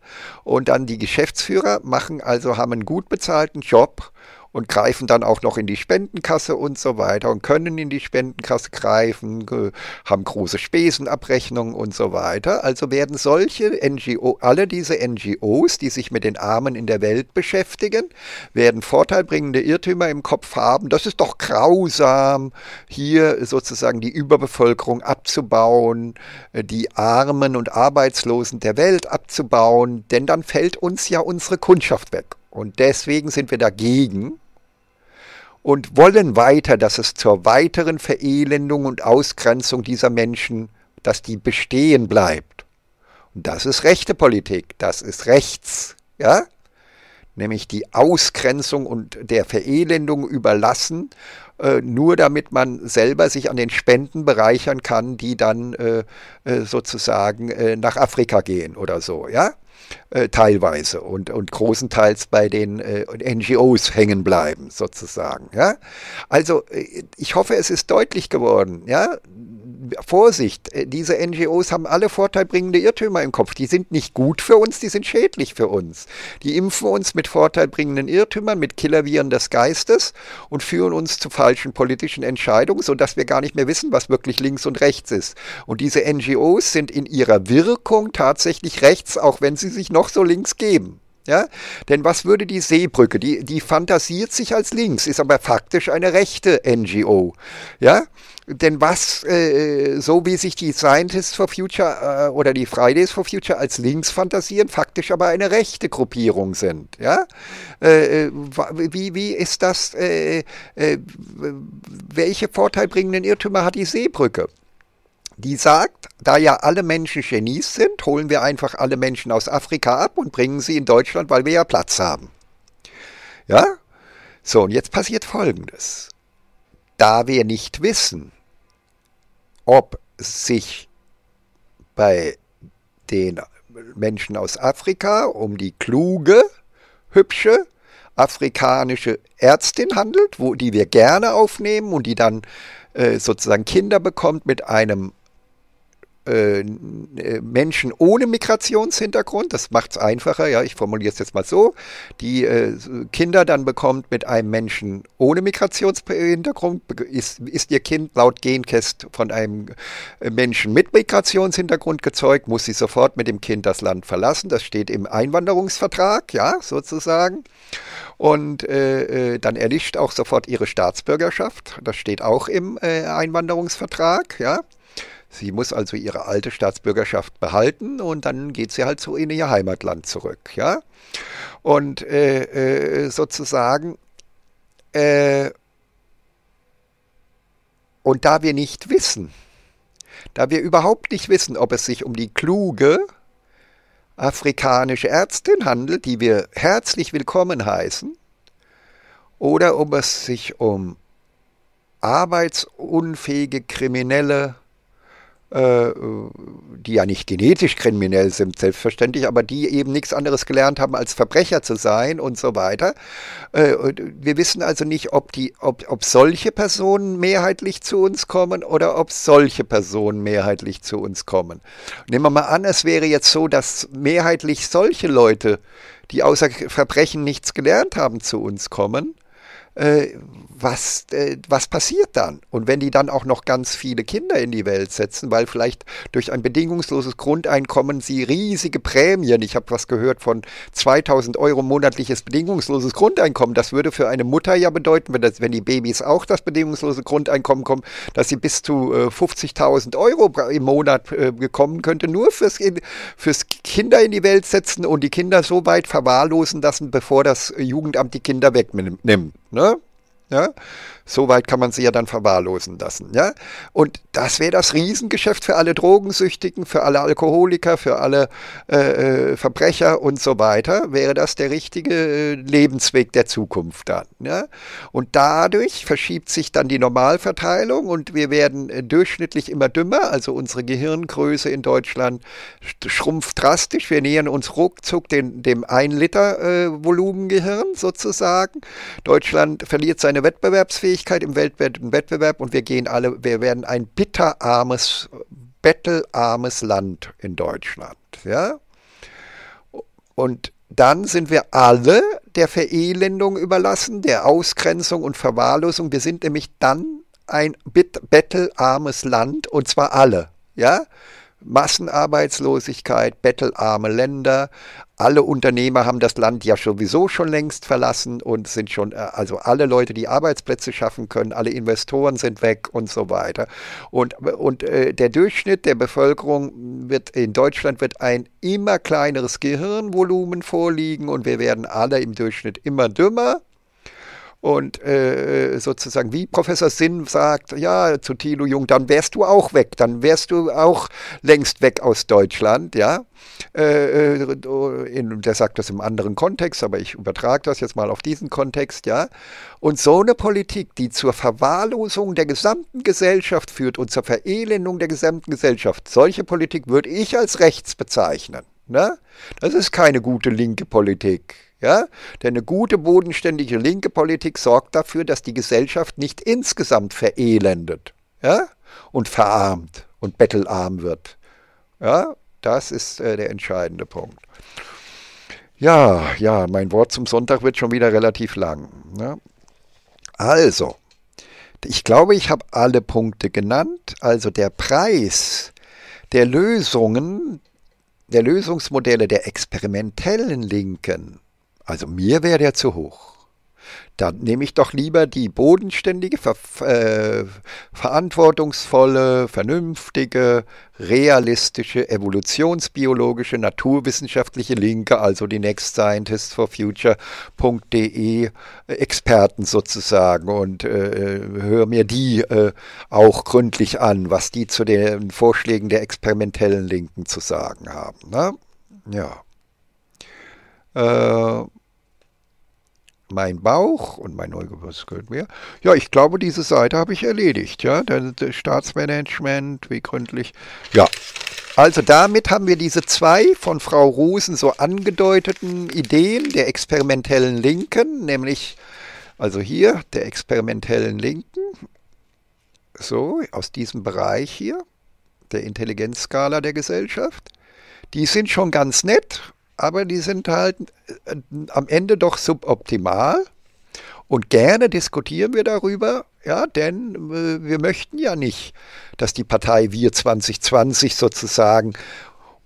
und dann die Geschäftsführer machen also, haben einen gut bezahlten Job und greifen dann auch noch in die Spendenkasse und so weiter und können in die Spendenkasse greifen, äh, haben große Spesenabrechnungen und so weiter. Also werden solche NGO, alle diese NGOs, die sich mit den Armen in der Welt beschäftigen, werden vorteilbringende Irrtümer im Kopf haben. Das ist doch grausam, hier sozusagen die Überbevölkerung abzubauen, äh, die Armen und Arbeitslosen der Welt abzubauen, denn dann fällt uns ja unsere Kundschaft weg. Und deswegen sind wir dagegen und wollen weiter, dass es zur weiteren Verelendung und Ausgrenzung dieser Menschen, dass die bestehen bleibt. Und das ist rechte Politik, das ist rechts, ja? Nämlich die Ausgrenzung und der Verelendung überlassen, äh, nur damit man selber sich an den Spenden bereichern kann, die dann äh, äh, sozusagen nach Afrika gehen oder so, ja? Äh, teilweise und, und großenteils bei den äh, NGOs hängen bleiben, sozusagen. Ja? Also äh, ich hoffe, es ist deutlich geworden, ja, Vorsicht, äh, diese NGOs haben alle vorteilbringende Irrtümer im Kopf. Die sind nicht gut für uns, die sind schädlich für uns. Die impfen uns mit vorteilbringenden Irrtümern, mit Killerviren des Geistes und führen uns zu falschen politischen Entscheidungen, sodass wir gar nicht mehr wissen, was wirklich links und rechts ist. Und diese NGOs sind in ihrer Wirkung tatsächlich rechts, auch wenn sie sich noch so links geben. Ja? Denn was würde die Seebrücke, die, die fantasiert sich als links, ist aber faktisch eine rechte NGO. Ja? Denn was, äh, äh, so wie sich die Scientists for Future äh, oder die Fridays for Future als links fantasieren, faktisch aber eine rechte Gruppierung sind. Ja? Äh, äh wie, wie ist das, äh, welche vorteilbringenden Irrtümer hat die Seebrücke? die sagt, da ja alle Menschen Genies sind, holen wir einfach alle Menschen aus Afrika ab und bringen sie in Deutschland, weil wir ja Platz haben. Ja? So, und jetzt passiert Folgendes. Da wir nicht wissen, ob sich bei den Menschen aus Afrika um die kluge, hübsche afrikanische Ärztin handelt, wo, die wir gerne aufnehmen und die dann äh, sozusagen Kinder bekommt mit einem äh, äh, Menschen ohne Migrationshintergrund, das macht es einfacher, ja, ich formuliere es jetzt mal so, die äh, Kinder dann bekommt mit einem Menschen ohne Migrationshintergrund, ist, ist ihr Kind laut Genkest von einem äh, Menschen mit Migrationshintergrund gezeugt, muss sie sofort mit dem Kind das Land verlassen, das steht im Einwanderungsvertrag, ja, sozusagen. Und äh, dann erlischt auch sofort ihre Staatsbürgerschaft, das steht auch im Einwanderungsvertrag, ja. Sie muss also ihre alte Staatsbürgerschaft behalten und dann geht sie halt so in ihr Heimatland zurück, ja. Und äh, äh, sozusagen, äh, und da wir nicht wissen, da wir überhaupt nicht wissen, ob es sich um die kluge afrikanische Ärztin handelt, die wir herzlich willkommen heißen, oder ob es sich um arbeitsunfähige Kriminelle handelt, äh, die ja nicht genetisch kriminell sind, selbstverständlich, aber die eben nichts anderes gelernt haben, als Verbrecher zu sein und so weiter. Äh, wir wissen also nicht, ob, die, ob, ob solche Personen mehrheitlich zu uns kommen oder ob solche Personen mehrheitlich zu uns kommen. Nehmen wir mal an, es wäre jetzt so, dass mehrheitlich solche Leute, die außer Verbrechen nichts gelernt haben, zu uns kommen äh, was, äh, was passiert dann? Und wenn die dann auch noch ganz viele Kinder in die Welt setzen, weil vielleicht durch ein bedingungsloses Grundeinkommen sie riesige Prämien, ich habe was gehört von 2000 Euro monatliches bedingungsloses Grundeinkommen, das würde für eine Mutter ja bedeuten, wenn, das, wenn die Babys auch das bedingungslose Grundeinkommen kommen, dass sie bis zu 50.000 äh, Euro im Monat bekommen könnte, nur fürs, fürs Kinder in die Welt setzen und die Kinder so weit verwahrlosen lassen, bevor das Jugendamt die Kinder wegnimmt. Ne? Ja? So weit kann man sie ja dann verwahrlosen lassen. Ja? Und das wäre das Riesengeschäft für alle Drogensüchtigen, für alle Alkoholiker, für alle äh, äh Verbrecher und so weiter. Wäre das der richtige äh, Lebensweg der Zukunft dann. Ja? Und dadurch verschiebt sich dann die Normalverteilung und wir werden äh, durchschnittlich immer dümmer. Also unsere Gehirngröße in Deutschland schrumpft drastisch. Wir nähern uns ruckzuck den, dem 1 Liter äh, Volumengehirn sozusagen. Deutschland verliert seine Wettbewerbsfähigkeit. Fähigkeit im Weltwettbewerb und wir gehen alle, wir werden ein bitterarmes, bettelarmes Land in Deutschland. Ja? Und dann sind wir alle der Verelendung überlassen, der Ausgrenzung und Verwahrlosung. Wir sind nämlich dann ein bettelarmes Land und zwar alle. Ja? Massenarbeitslosigkeit, bettelarme Länder, alle Unternehmer haben das Land ja sowieso schon längst verlassen und sind schon, äh, also alle Leute, die Arbeitsplätze schaffen können, alle Investoren sind weg und so weiter. Und, und äh, der Durchschnitt der Bevölkerung wird in Deutschland wird ein immer kleineres Gehirnvolumen vorliegen und wir werden alle im Durchschnitt immer dümmer und äh, sozusagen, wie Professor Sinn sagt, ja, zu Thilo Jung, dann wärst du auch weg, dann wärst du auch längst weg aus Deutschland, ja. Äh, äh, in, der sagt das im anderen Kontext, aber ich übertrage das jetzt mal auf diesen Kontext, ja. Und so eine Politik, die zur Verwahrlosung der gesamten Gesellschaft führt und zur Verelendung der gesamten Gesellschaft, solche Politik würde ich als rechts bezeichnen. Ne? Das ist keine gute linke Politik. Ja? Denn eine gute, bodenständige linke Politik sorgt dafür, dass die Gesellschaft nicht insgesamt verelendet ja? und verarmt und bettelarm wird. Ja? Das ist äh, der entscheidende Punkt. Ja, ja, mein Wort zum Sonntag wird schon wieder relativ lang. Ne? Also, ich glaube, ich habe alle Punkte genannt. Also der Preis der Lösungen, der Lösungsmodelle der experimentellen Linken also mir wäre der zu hoch. Dann nehme ich doch lieber die bodenständige, ver äh, verantwortungsvolle, vernünftige, realistische, evolutionsbiologische, naturwissenschaftliche Linke, also die Next Scientist for Future.de äh, Experten sozusagen und äh, äh, höre mir die äh, auch gründlich an, was die zu den Vorschlägen der experimentellen Linken zu sagen haben. Ne? Ja. Äh, mein Bauch und mein Neugeburtskönig mir. Ja, ich glaube, diese Seite habe ich erledigt. Ja, das Staatsmanagement, wie gründlich. Ja, also damit haben wir diese zwei von Frau Rosen so angedeuteten Ideen der experimentellen Linken, nämlich also hier der experimentellen Linken, so aus diesem Bereich hier, der Intelligenzskala der Gesellschaft. Die sind schon ganz nett aber die sind halt äh, am Ende doch suboptimal. Und gerne diskutieren wir darüber, ja, denn äh, wir möchten ja nicht, dass die Partei Wir 2020 sozusagen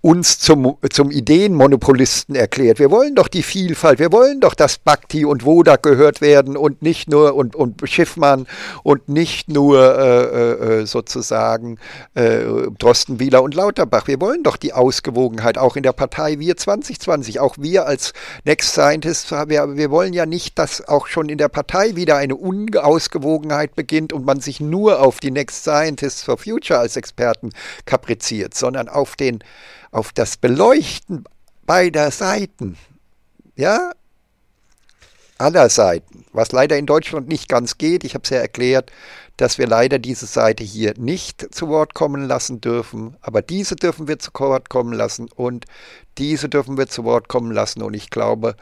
uns zum, zum Ideenmonopolisten erklärt. Wir wollen doch die Vielfalt, wir wollen doch, dass Bhakti und Wodak gehört werden und nicht nur und, und Schiffmann und nicht nur äh, äh, äh, sozusagen äh, Drostenwieler und Lauterbach. Wir wollen doch die Ausgewogenheit, auch in der Partei Wir 2020, auch wir als Next Scientists, wir, wir wollen ja nicht, dass auch schon in der Partei wieder eine Unausgewogenheit beginnt und man sich nur auf die Next Scientists for Future als Experten kapriziert, sondern auf den auf das Beleuchten beider Seiten, ja, aller Seiten, was leider in Deutschland nicht ganz geht. Ich habe es ja erklärt, dass wir leider diese Seite hier nicht zu Wort kommen lassen dürfen, aber diese dürfen wir zu Wort kommen lassen und diese dürfen wir zu Wort kommen lassen und ich glaube,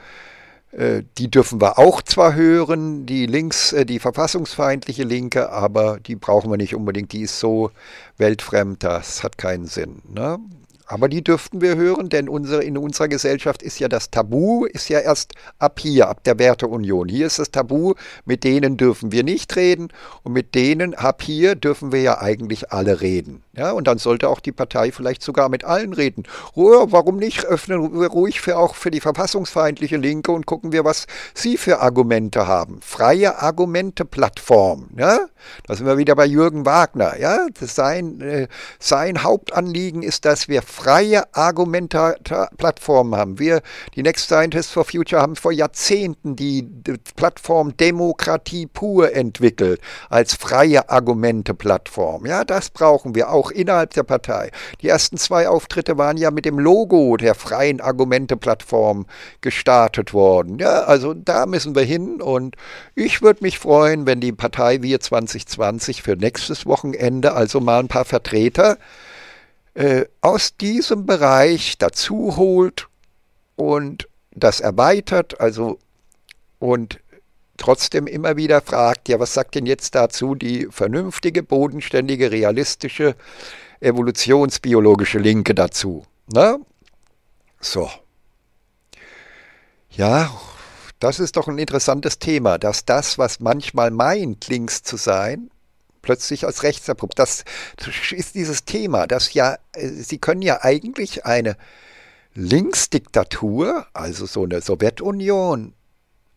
äh, die dürfen wir auch zwar hören, die links, äh, die verfassungsfeindliche Linke, aber die brauchen wir nicht unbedingt, die ist so weltfremd, das hat keinen Sinn. Ne? Aber die dürften wir hören, denn unsere, in unserer Gesellschaft ist ja das Tabu, ist ja erst ab hier, ab der Werteunion. Hier ist das Tabu, mit denen dürfen wir nicht reden und mit denen ab hier dürfen wir ja eigentlich alle reden. Ja, und dann sollte auch die Partei vielleicht sogar mit allen reden. Oh, warum nicht öffnen wir ruhig für auch für die verfassungsfeindliche Linke und gucken wir, was sie für Argumente haben. Freie Argumente-Plattform. Ja? Ne? Da sind wir wieder bei Jürgen Wagner. Ja? Das sein, äh, sein Hauptanliegen ist, dass wir freie Argumentator-Plattformen haben. Wir, die Next Scientists for Future, haben vor Jahrzehnten die Plattform Demokratie pur entwickelt als freie Argumente-Plattform. Ja, das brauchen wir auch innerhalb der Partei. Die ersten zwei Auftritte waren ja mit dem Logo der freien Argumente-Plattform gestartet worden. Ja, also da müssen wir hin und ich würde mich freuen, wenn die Partei Wir 2020 für nächstes Wochenende also mal ein paar Vertreter äh, aus diesem Bereich dazu holt und das erweitert, also und trotzdem immer wieder fragt, ja, was sagt denn jetzt dazu die vernünftige, bodenständige, realistische, evolutionsbiologische Linke dazu? Na? Ne? So. Ja, das ist doch ein interessantes Thema, dass das, was manchmal meint, links zu sein, plötzlich als rechts erprobt. Das ist dieses Thema, dass ja, äh, sie können ja eigentlich eine Linksdiktatur, also so eine Sowjetunion,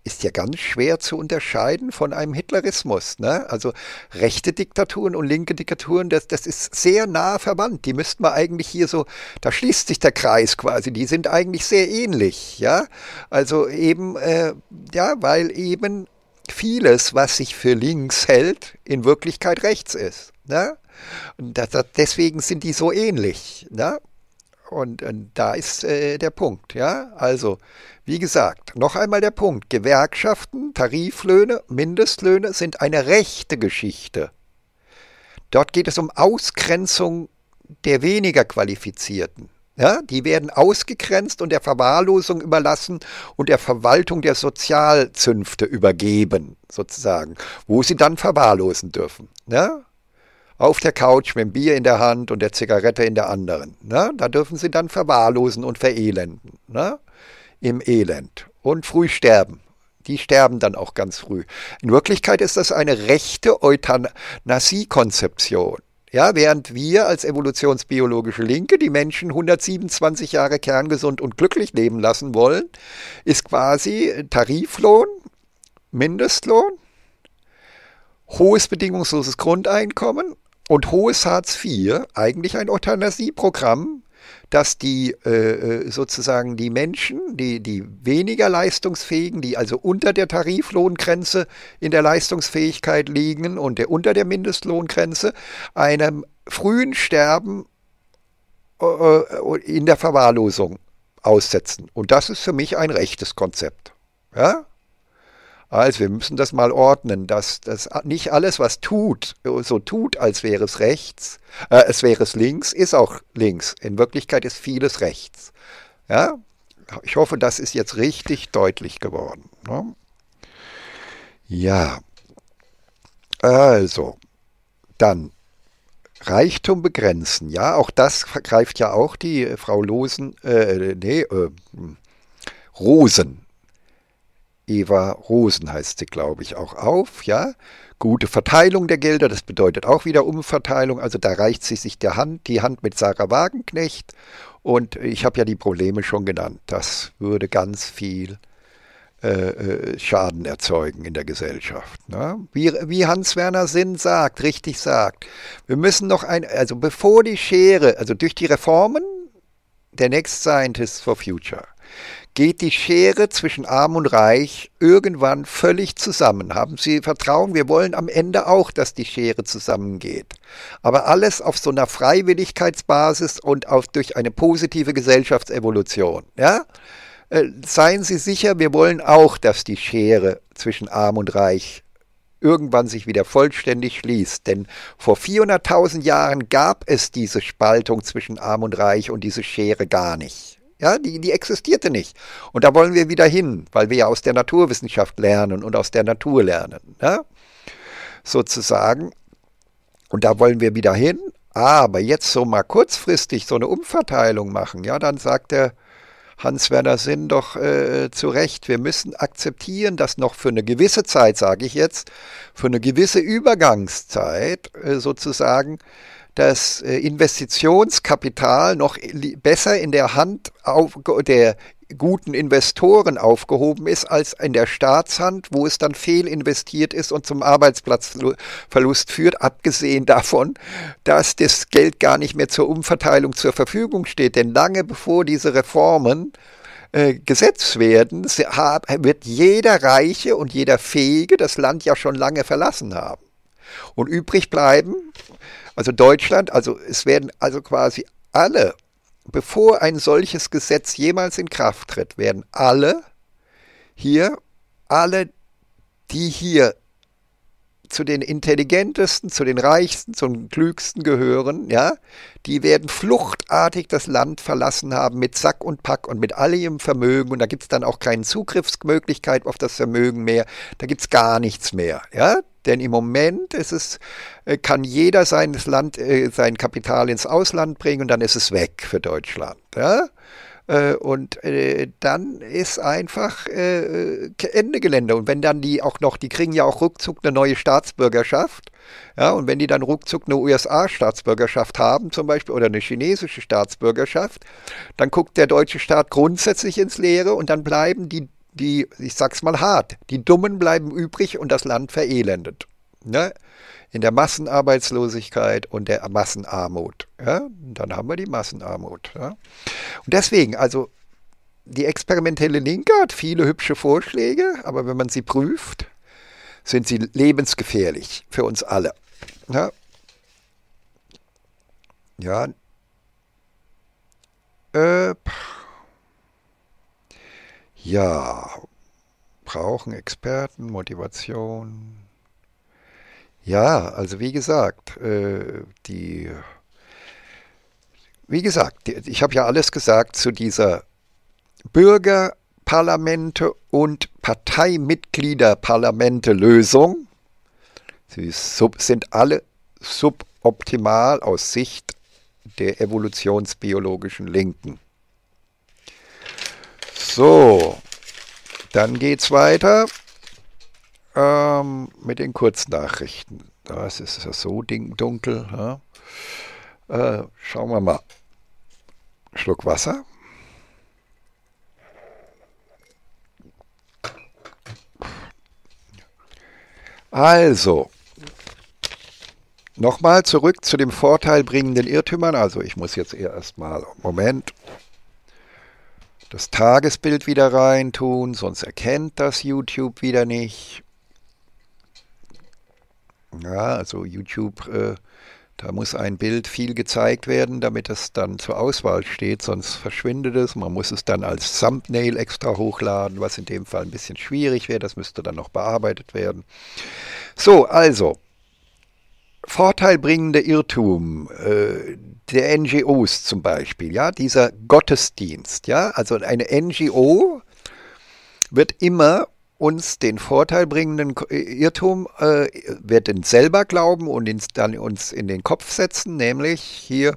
ist ja ganz schwer zu unterscheiden von einem Hitlerismus. Ne? Also rechte Diktaturen und linke Diktaturen, das, das ist sehr nah verwandt. Die müssten wir eigentlich hier so, da schließt sich der Kreis quasi, die sind eigentlich sehr ähnlich. Ja? Also eben, äh, ja, weil eben vieles, was sich für links hält, in Wirklichkeit rechts ist. Ne? Und das, das, deswegen sind die so ähnlich. Ne? Und, und, da ist äh, der Punkt. Ja? Also, wie gesagt, noch einmal der Punkt. Gewerkschaften, Tariflöhne, Mindestlöhne sind eine rechte Geschichte. Dort geht es um Ausgrenzung der weniger Qualifizierten. Ja, die werden ausgegrenzt und der Verwahrlosung überlassen und der Verwaltung der Sozialzünfte übergeben, sozusagen, wo sie dann verwahrlosen dürfen. Ja? Ne? Auf der Couch mit dem Bier in der Hand und der Zigarette in der anderen. Ja? Ne? Da dürfen sie dann verwahrlosen und verelenden. Ja? Ne? Im Elend. Und früh sterben. Die sterben dann auch ganz früh. In Wirklichkeit ist das eine rechte Euthanasie-Konzeption. Ja, während wir als evolutionsbiologische Linke die Menschen 127 Jahre kerngesund und glücklich leben lassen wollen, ist quasi Tariflohn, Mindestlohn, hohes bedingungsloses Grundeinkommen und hohes Hartz IV eigentlich ein Euthanasieprogramm dass die äh, äh, sozusagen die Menschen, die, die weniger leistungsfähigen, die also unter der Tariflohngrenze in der Leistungsfähigkeit liegen und der, unter der Mindestlohngrenze, einem frühen Sterben äh, in der Verwahrlosung aussetzen. Und das ist für mich ein rechtes Konzept. Ja? Also wir müssen das mal ordnen, dass, dass nicht alles, was tut, so tut, als wäre es rechts, äh, es wäre es links, ist auch links. In Wirklichkeit ist vieles rechts. Ja? Ich hoffe, das ist jetzt richtig deutlich geworden. Ne? Ja. Also, dann Reichtum begrenzen. Ja, auch das greift ja auch die äh, Frau Losen, äh, äh nee, äh, hm, Rosen Eva Rosen heißt sie, glaube ich, auch auf. Ja, gute Verteilung der Gelder, das bedeutet auch wieder Umverteilung. Also da reicht sie sich der Hand, die Hand mit Sarah Wagenknecht. Und ich habe ja die Probleme schon genannt. Das würde ganz viel äh, äh, Schaden erzeugen in der Gesellschaft. Ne? Wie, wie Hans-Werner Sinn sagt, richtig sagt, wir müssen noch ein, also bevor die Schere, also durch die Reformen, der Next Scientist for Future, geht die Schere zwischen Arm und Reich irgendwann völlig zusammen. Haben Sie Vertrauen? Wir wollen am Ende auch, dass die Schere zusammengeht. Aber alles auf so einer Freiwilligkeitsbasis und auf, durch eine positive Gesellschaftsevolution. Ja? Äh, seien Sie sicher, wir wollen auch, dass die Schere zwischen Arm und Reich irgendwann sich wieder vollständig schließt. Denn vor 400.000 Jahren gab es diese Spaltung zwischen Arm und Reich und diese Schere gar nicht. Ja, die, die existierte nicht. Und da wollen wir wieder hin, weil wir ja aus der Naturwissenschaft lernen und aus der Natur lernen. Ja? Ne? Sozusagen. Und da wollen wir wieder hin. Aber jetzt so mal kurzfristig so eine Umverteilung machen, ja, dann sagt der Hans-Werner Sinn doch äh, zu Recht, wir müssen akzeptieren, dass noch für eine gewisse Zeit, sage ich jetzt, für eine gewisse Übergangszeit äh, sozusagen das äh, Investitionskapital noch besser in der Hand der guten Investoren aufgehoben ist als in der Staatshand, wo es dann fehlinvestiert ist und zum Arbeitsplatzverlust führt, abgesehen davon, dass das Geld gar nicht mehr zur Umverteilung zur Verfügung steht. Denn lange bevor diese Reformen äh, Gesetz werden, wird jeder Reiche und jeder Fähige das Land ja schon lange verlassen haben. Und übrig bleiben, also Deutschland, also es werden also quasi alle, bevor ein solches Gesetz jemals in Kraft tritt, werden alle hier, alle, die hier zu den intelligentesten, zu den reichsten, zum klügsten gehören, ja, die werden fluchtartig das Land verlassen haben mit Sack und Pack und mit all ihrem Vermögen und da gibt es dann auch keine Zugriffsmöglichkeit auf das Vermögen mehr, da gibt es gar nichts mehr, ja, denn im Moment ist es, äh, kann jeder sein, Land, äh, sein Kapital ins Ausland bringen und dann ist es weg für Deutschland. Ja? Äh, und dann ist einfach Ende Gelände. Und wenn dann die auch noch, die kriegen ja auch ruckzuck eine neue Staatsbürgerschaft. Ja, und wenn die dann ruckzuck eine USA-Staatsbürgerschaft haben, zum Beispiel, oder eine chinesische Staatsbürgerschaft, dann guckt der deutsche Staat grundsätzlich ins Leere und dann bleiben die die, ich sag's mal hart, die Dummen bleiben übrig und das Land verelendet. Ne? In der Massenarbeitslosigkeit und der Massenarmut. Ja? Dann haben wir die Massenarmut. Ja? Und deswegen, also die experimentelle Linke hat viele hübsche Vorschläge, aber wenn man sie prüft, sind sie lebensgefährlich für uns alle. Ja, ja. Äh, ja, brauchen Experten, Motivation. Ja, also wie gesagt, äh, die, wie gesagt, ich habe ja alles gesagt zu dieser Bürgerparlamente und Parteimitgliederparlamente-Lösung. Sie sind alle suboptimal aus Sicht der evolutionsbiologischen Linken. So, dann geht's weiter ähm, mit den Kurznachrichten. Das ist ja so dunkel. Ja? Äh, schauen wir mal. Schluck Wasser. Also, nochmal zurück zu dem vorteilbringenden Irrtümern. Also ich muss jetzt erstmal, Moment, das Tagesbild wieder reintun, sonst erkennt das YouTube wieder nicht. Ja, also YouTube, äh, da muss ein Bild viel gezeigt werden, damit es dann zur Auswahl steht, sonst verschwindet es. Man muss es dann als Thumbnail extra hochladen, was in dem Fall ein bisschen schwierig wäre. Das müsste dann noch bearbeitet werden. So, also, vorteilbringende Irrtum äh, der NGOs zum Beispiel, ja, dieser Gottesdienst, ja, also eine NGO wird immer uns den vorteilbringenden äh, Irrtum, äh, wird uns selber glauben und ins, dann uns in den Kopf setzen, nämlich hier,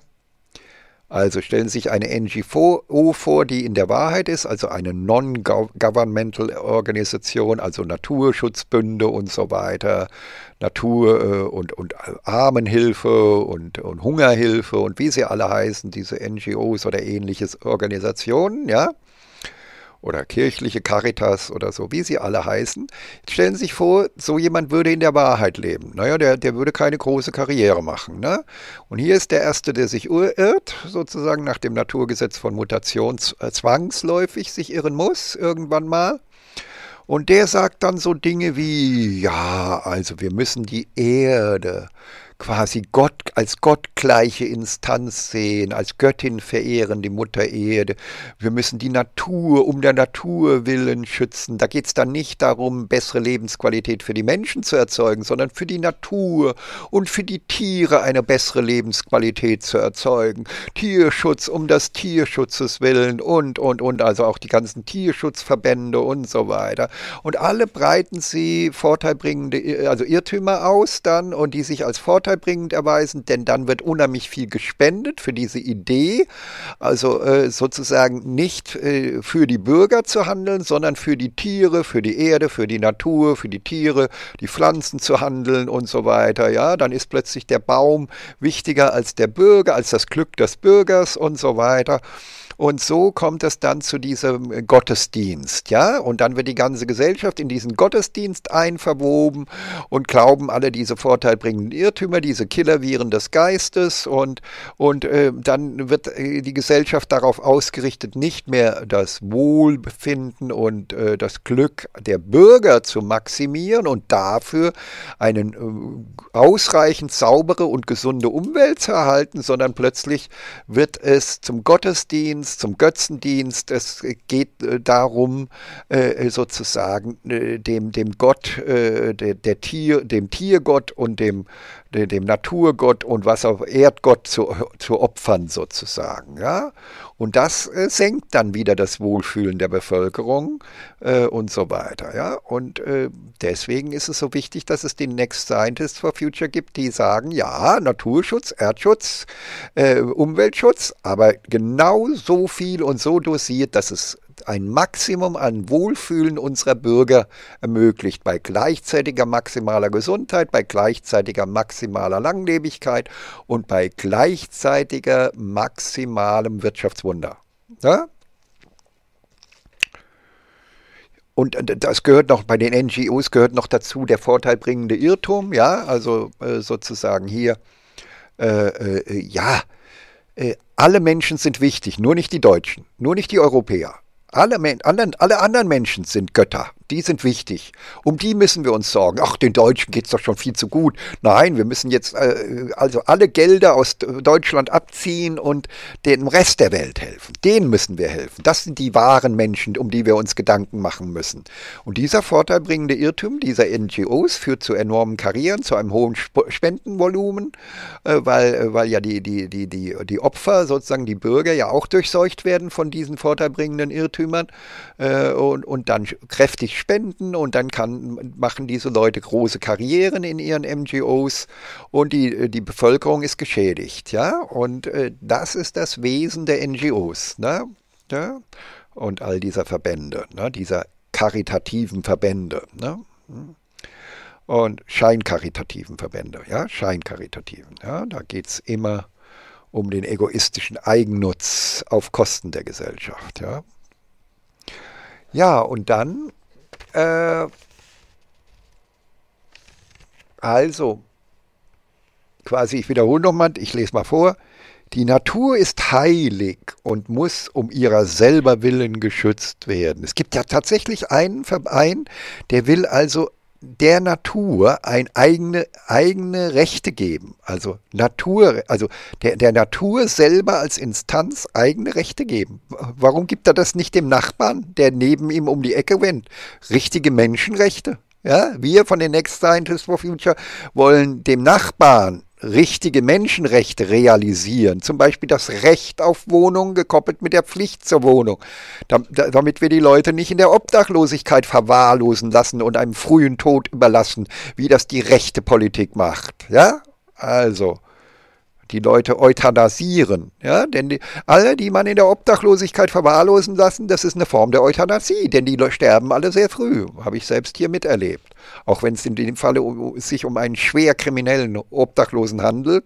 also stellen Sie sich eine NGO vor, die in der Wahrheit ist, also eine Non-Governmental Organisation, also Naturschutzbünde und so weiter, Natur- äh, und, und Armenhilfe und, und Hungerhilfe und wie sie alle heißen, diese NGOs oder ähnliches Organisationen, ja oder kirchliche Caritas oder so, wie sie alle heißen. stellen Sie sich vor, so jemand würde in der Wahrheit leben. Naja, der, der würde keine große Karriere machen. Ne? Und hier ist der Erste, der sich irrt, sozusagen nach dem Naturgesetz von Mutation äh, zwangsläufig sich irren muss, irgendwann mal. Und der sagt dann so Dinge wie, ja, also wir müssen die Erde quasi Gott als gottgleiche Instanz sehen, als Göttin verehren, die Mutter Erde. Wir müssen die Natur um der Natur willen schützen. Da geht es dann nicht darum, bessere Lebensqualität für die Menschen zu erzeugen, sondern für die Natur und für die Tiere eine bessere Lebensqualität zu erzeugen. Tierschutz um des Tierschutzes willen und, und, und, also auch die ganzen Tierschutzverbände und so weiter. Und alle breiten sie vorteilbringende, also Irrtümer aus dann und die sich als Vorteil vorteilbringend erweisen, denn dann wird unheimlich viel gespendet für diese Idee, also äh, sozusagen nicht äh, für die Bürger zu handeln, sondern für die Tiere, für die Erde, für die Natur, für die Tiere, die Pflanzen zu handeln und so weiter. Ja, dann ist plötzlich der Baum wichtiger als der Bürger, als das Glück des Bürgers und so weiter. Und so kommt es dann zu diesem Gottesdienst, ja? Und dann wird die ganze Gesellschaft in diesen Gottesdienst einverwoben und glauben alle diese vorteilbringenden Irrtümer, diese Killerviren des Geistes und, und äh, dann wird äh, die Gesellschaft darauf ausgerichtet, nicht mehr das Wohlbefinden und äh, das Glück der Bürger zu maximieren und dafür eine äh, ausreichend saubere und gesunde Umwelt zu erhalten, sondern plötzlich wird es zum Gottesdienst Gottesdienst, zum Götzendienst. Es geht äh, darum, äh, äh, sozusagen dem, dem Gott, der, der Tier, dem Tiergott und dem, dem Naturgott und was auch Erdgott zu, zu opfern, sozusagen. Ja? Und das äh, senkt dann wieder das Wohlfühlen der Bevölkerung äh, und so weiter. Ja? Und äh, deswegen ist es so wichtig, dass es den Next Scientists for Future gibt, die sagen, ja, Naturschutz, Erdschutz, äh, Umweltschutz, aber genau so viel und so dosiert, dass es ein Maximum an Wohlfühlen unserer Bürger ermöglicht, bei gleichzeitiger maximaler Gesundheit, bei gleichzeitiger maximaler Langlebigkeit und bei gleichzeitiger maximalem Wirtschaftswunder. Ja? Und äh, das gehört noch bei den NGOs gehört noch dazu der vorteilbringende Irrtum, ja, also äh, sozusagen hier, äh, äh, äh ja, alle Menschen sind wichtig, nur nicht die Deutschen, nur nicht die Europäer. Alle, alle, alle anderen Menschen sind Götter. Die sind wichtig. Um die müssen wir uns sorgen. Ach, den Deutschen geht es doch schon viel zu gut. Nein, wir müssen jetzt äh, also alle Gelder aus Deutschland abziehen und dem Rest der Welt helfen. Denen müssen wir helfen. Das sind die wahren Menschen, um die wir uns Gedanken machen müssen. Und dieser vorteilbringende Irrtum dieser NGOs führt zu enormen Karrieren, zu einem hohen Sp Spendenvolumen, äh, weil, äh, weil ja die, die, die, die, die Opfer, sozusagen die Bürger, ja auch durchseucht werden von diesen vorteilbringenden Irrtümern äh, und, und dann kräftig spenden und dann kann, machen diese Leute große Karrieren in ihren NGOs und die, äh, die Bevölkerung ist geschädigt. Ja? Und äh, das ist das Wesen der NGOs ne? ja? und all dieser Verbände, ne? dieser karitativen Verbände. Ne? Hm? Und scheinkaritativen Verbände, ja, scheinkaritativen. Ja? Da geht es immer um den egoistischen Eigennutz auf Kosten der Gesellschaft. Ja, ja und dann äh, also, quasi, ich wiederhole nochmal, ich lese mal vor. Die Natur ist heilig und muss um ihrer selber willen geschützt werden. Es gibt ja tatsächlich einen Verein, der will also der Natur ein eigene, eigene Rechte geben. Also Natur, also der, der Natur selber als Instanz eigene Rechte geben. Warum gibt er das nicht dem Nachbarn, der neben ihm um die Ecke wendet? Richtige Menschenrechte. Ja, wir von den Next Scientists for Future wollen dem Nachbarn richtige Menschenrechte realisieren, zum Beispiel das Recht auf Wohnung gekoppelt mit der Pflicht zur Wohnung, damit wir die Leute nicht in der Obdachlosigkeit verwahrlosen lassen und einem frühen Tod überlassen, wie das die rechte Politik macht. Ja, also die Leute euthanasieren. Ja? Denn die, alle, die man in der Obdachlosigkeit verwahrlosen lassen, das ist eine Form der Euthanasie, denn die sterben alle sehr früh, habe ich selbst hier miterlebt. Auch wenn es in dem Falle um, sich um einen schwer kriminellen Obdachlosen handelt,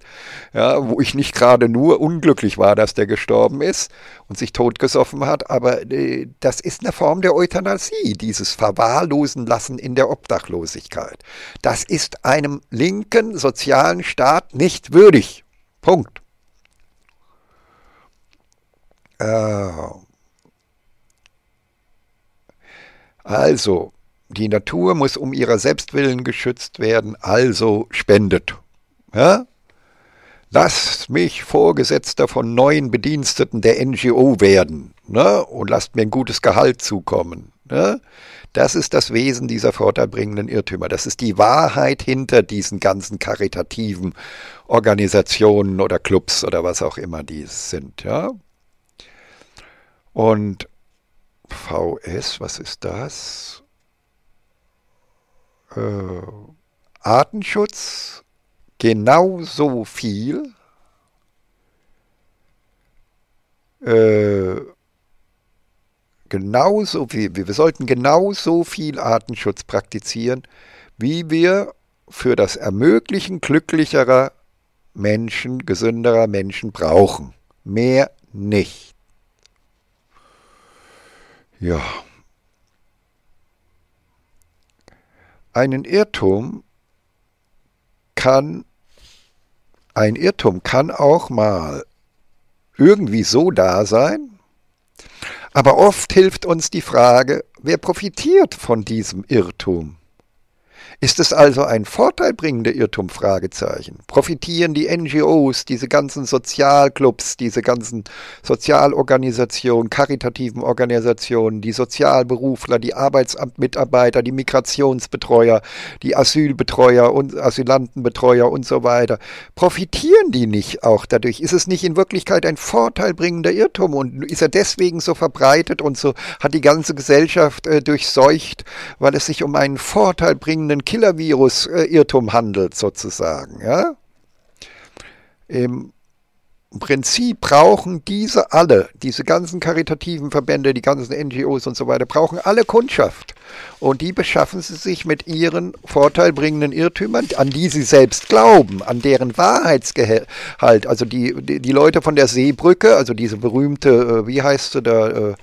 ja, wo ich nicht gerade nur unglücklich war, dass der gestorben ist und sich totgesoffen hat, aber äh, das ist eine Form der Euthanasie, dieses Verwahrlosen lassen in der Obdachlosigkeit. Das ist einem linken sozialen Staat nicht würdig Punkt. Äh, also, die Natur muss um ihrer Selbstwillen geschützt werden, also spendet. Ja? Lasst mich Vorgesetzter von neuen Bediensteten der NGO werden ne? und lasst mir ein gutes Gehalt zukommen. Ne? Das ist das Wesen dieser vorteilbringenden Irrtümer. Das ist die Wahrheit hinter diesen ganzen karitativen Organisationen oder Clubs oder was auch immer die sind. Ja? Und VS, was ist das? Äh, Artenschutz, genauso viel. Äh, genauso, wir, wir sollten genauso viel Artenschutz praktizieren, wie wir für das Ermöglichen glücklicherer Menschen, gesünderer Menschen brauchen. Mehr nicht. Ja. Einen Irrtum kann, ein Irrtum kann auch mal irgendwie so da sein, aber oft hilft uns die Frage, wer profitiert von diesem Irrtum? Ist es also ein vorteilbringender Irrtum? Profitieren die NGOs, diese ganzen Sozialclubs, diese ganzen Sozialorganisationen, karitativen Organisationen, die Sozialberufler, die Arbeitsamtmitarbeiter, die Migrationsbetreuer, die Asylbetreuer und Asylantenbetreuer und so weiter, profitieren die nicht auch dadurch? Ist es nicht in Wirklichkeit ein vorteilbringender Irrtum und ist er deswegen so verbreitet und so hat die ganze Gesellschaft äh, durchseucht, weil es sich um einen vorteilbringenden Killer-Virus-Irrtum äh, handelt, sozusagen. Ja? Im Prinzip brauchen diese alle, diese ganzen karitativen Verbände, die ganzen NGOs und so weiter, brauchen alle Kundschaft. Und die beschaffen sie sich mit ihren vorteilbringenden Irrtümern, an die sie selbst glauben, an deren Wahrheitsgehalt. Also die, die, die Leute von der Seebrücke, also diese berühmte, äh, wie heißt sie da, äh,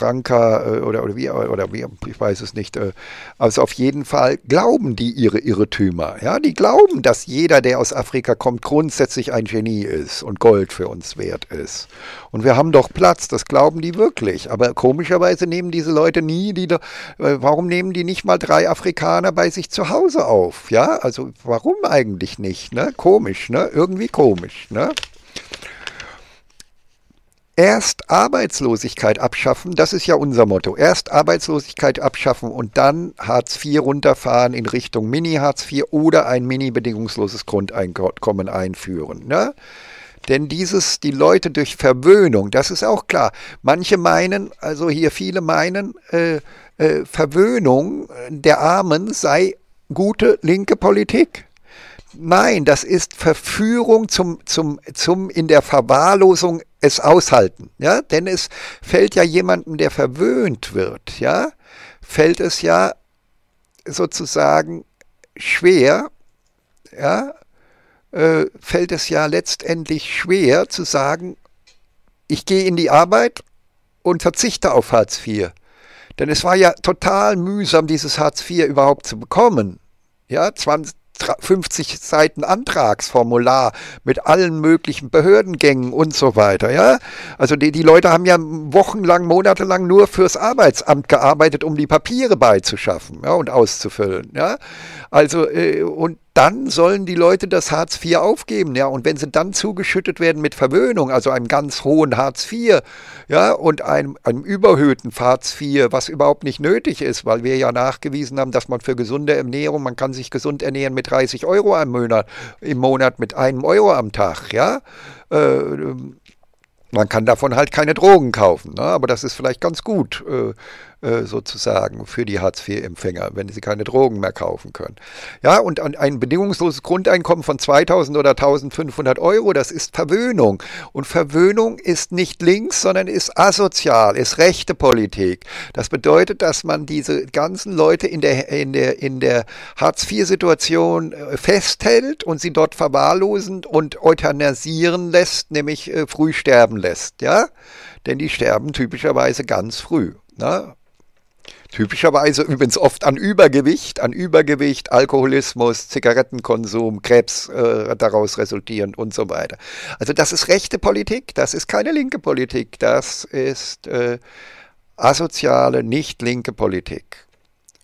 Franka äh, oder, oder wie, oder wie, ich weiß es nicht. Äh, also auf jeden Fall glauben die ihre Irrtümer. Ja, die glauben, dass jeder, der aus Afrika kommt, grundsätzlich ein Genie ist und Gold für uns wert ist. Und wir haben doch Platz, das glauben die wirklich. Aber komischerweise nehmen diese Leute nie, die, äh, warum nehmen die nicht mal drei Afrikaner bei sich zu Hause auf? Ja, also warum eigentlich nicht? Ne? Komisch, ne? Irgendwie komisch, ne? erst Arbeitslosigkeit abschaffen, das ist ja unser Motto, erst Arbeitslosigkeit abschaffen und dann Hartz IV runterfahren in Richtung Mini-Hartz IV oder ein mini-bedingungsloses Grundeinkommen einführen. Ne? Denn dieses, die Leute durch Verwöhnung, das ist auch klar. Manche meinen, also hier viele meinen, äh, äh, Verwöhnung der Armen sei gute linke Politik. Nein, das ist Verführung zum, zum, zum in der Verwahrlosung es aushalten. Ja? Denn es fällt ja jemandem, der verwöhnt wird, ja, fällt es ja sozusagen schwer, ja, äh, fällt es ja letztendlich schwer zu sagen, ich gehe in die Arbeit und verzichte auf Hartz IV. Denn es war ja total mühsam, dieses Hartz IV überhaupt zu bekommen. Ja, 20, 50 Seiten Antragsformular mit allen möglichen Behördengängen und so weiter. Ja? Also die, die Leute haben ja wochenlang, monatelang nur fürs Arbeitsamt gearbeitet, um die Papiere beizuschaffen ja, und auszufüllen. Ja? Also äh, und dann sollen die Leute das Hartz IV aufgeben, ja, und wenn sie dann zugeschüttet werden mit Verwöhnung, also einem ganz hohen Hartz IV, ja, und einem, einem überhöhten Hartz IV, was überhaupt nicht nötig ist, weil wir ja nachgewiesen haben, dass man für gesunde Ernährung, man kann sich gesund ernähren mit 30 Euro am Monat, im Monat mit einem Euro am Tag, ja, äh, man kann davon halt keine Drogen kaufen, ne? aber das ist vielleicht ganz gut, äh, äh, sozusagen für die Hartz-IV-Empfänger, wenn sie keine Drogen mehr kaufen können. Ja, und ein bedingungsloses Grundeinkommen von 2000 oder 1500 Euro, das ist Verwöhnung. Und Verwöhnung ist nicht links, sondern ist asozial, ist rechte Politik. Das bedeutet, dass man diese ganzen Leute in der, in der, in der Hartz-IV-Situation äh, festhält und sie dort verwahrlosen und euthanasieren lässt, nämlich äh, früh sterben lässt. Ja? Denn die sterben typischerweise ganz früh. Na? Ne? Typischerweise übrigens oft an Übergewicht, an Übergewicht, Alkoholismus, Zigarettenkonsum, Krebs äh, daraus resultieren und so weiter. Also das ist rechte Politik, das ist keine linke Politik, das ist äh, asoziale, nicht linke Politik.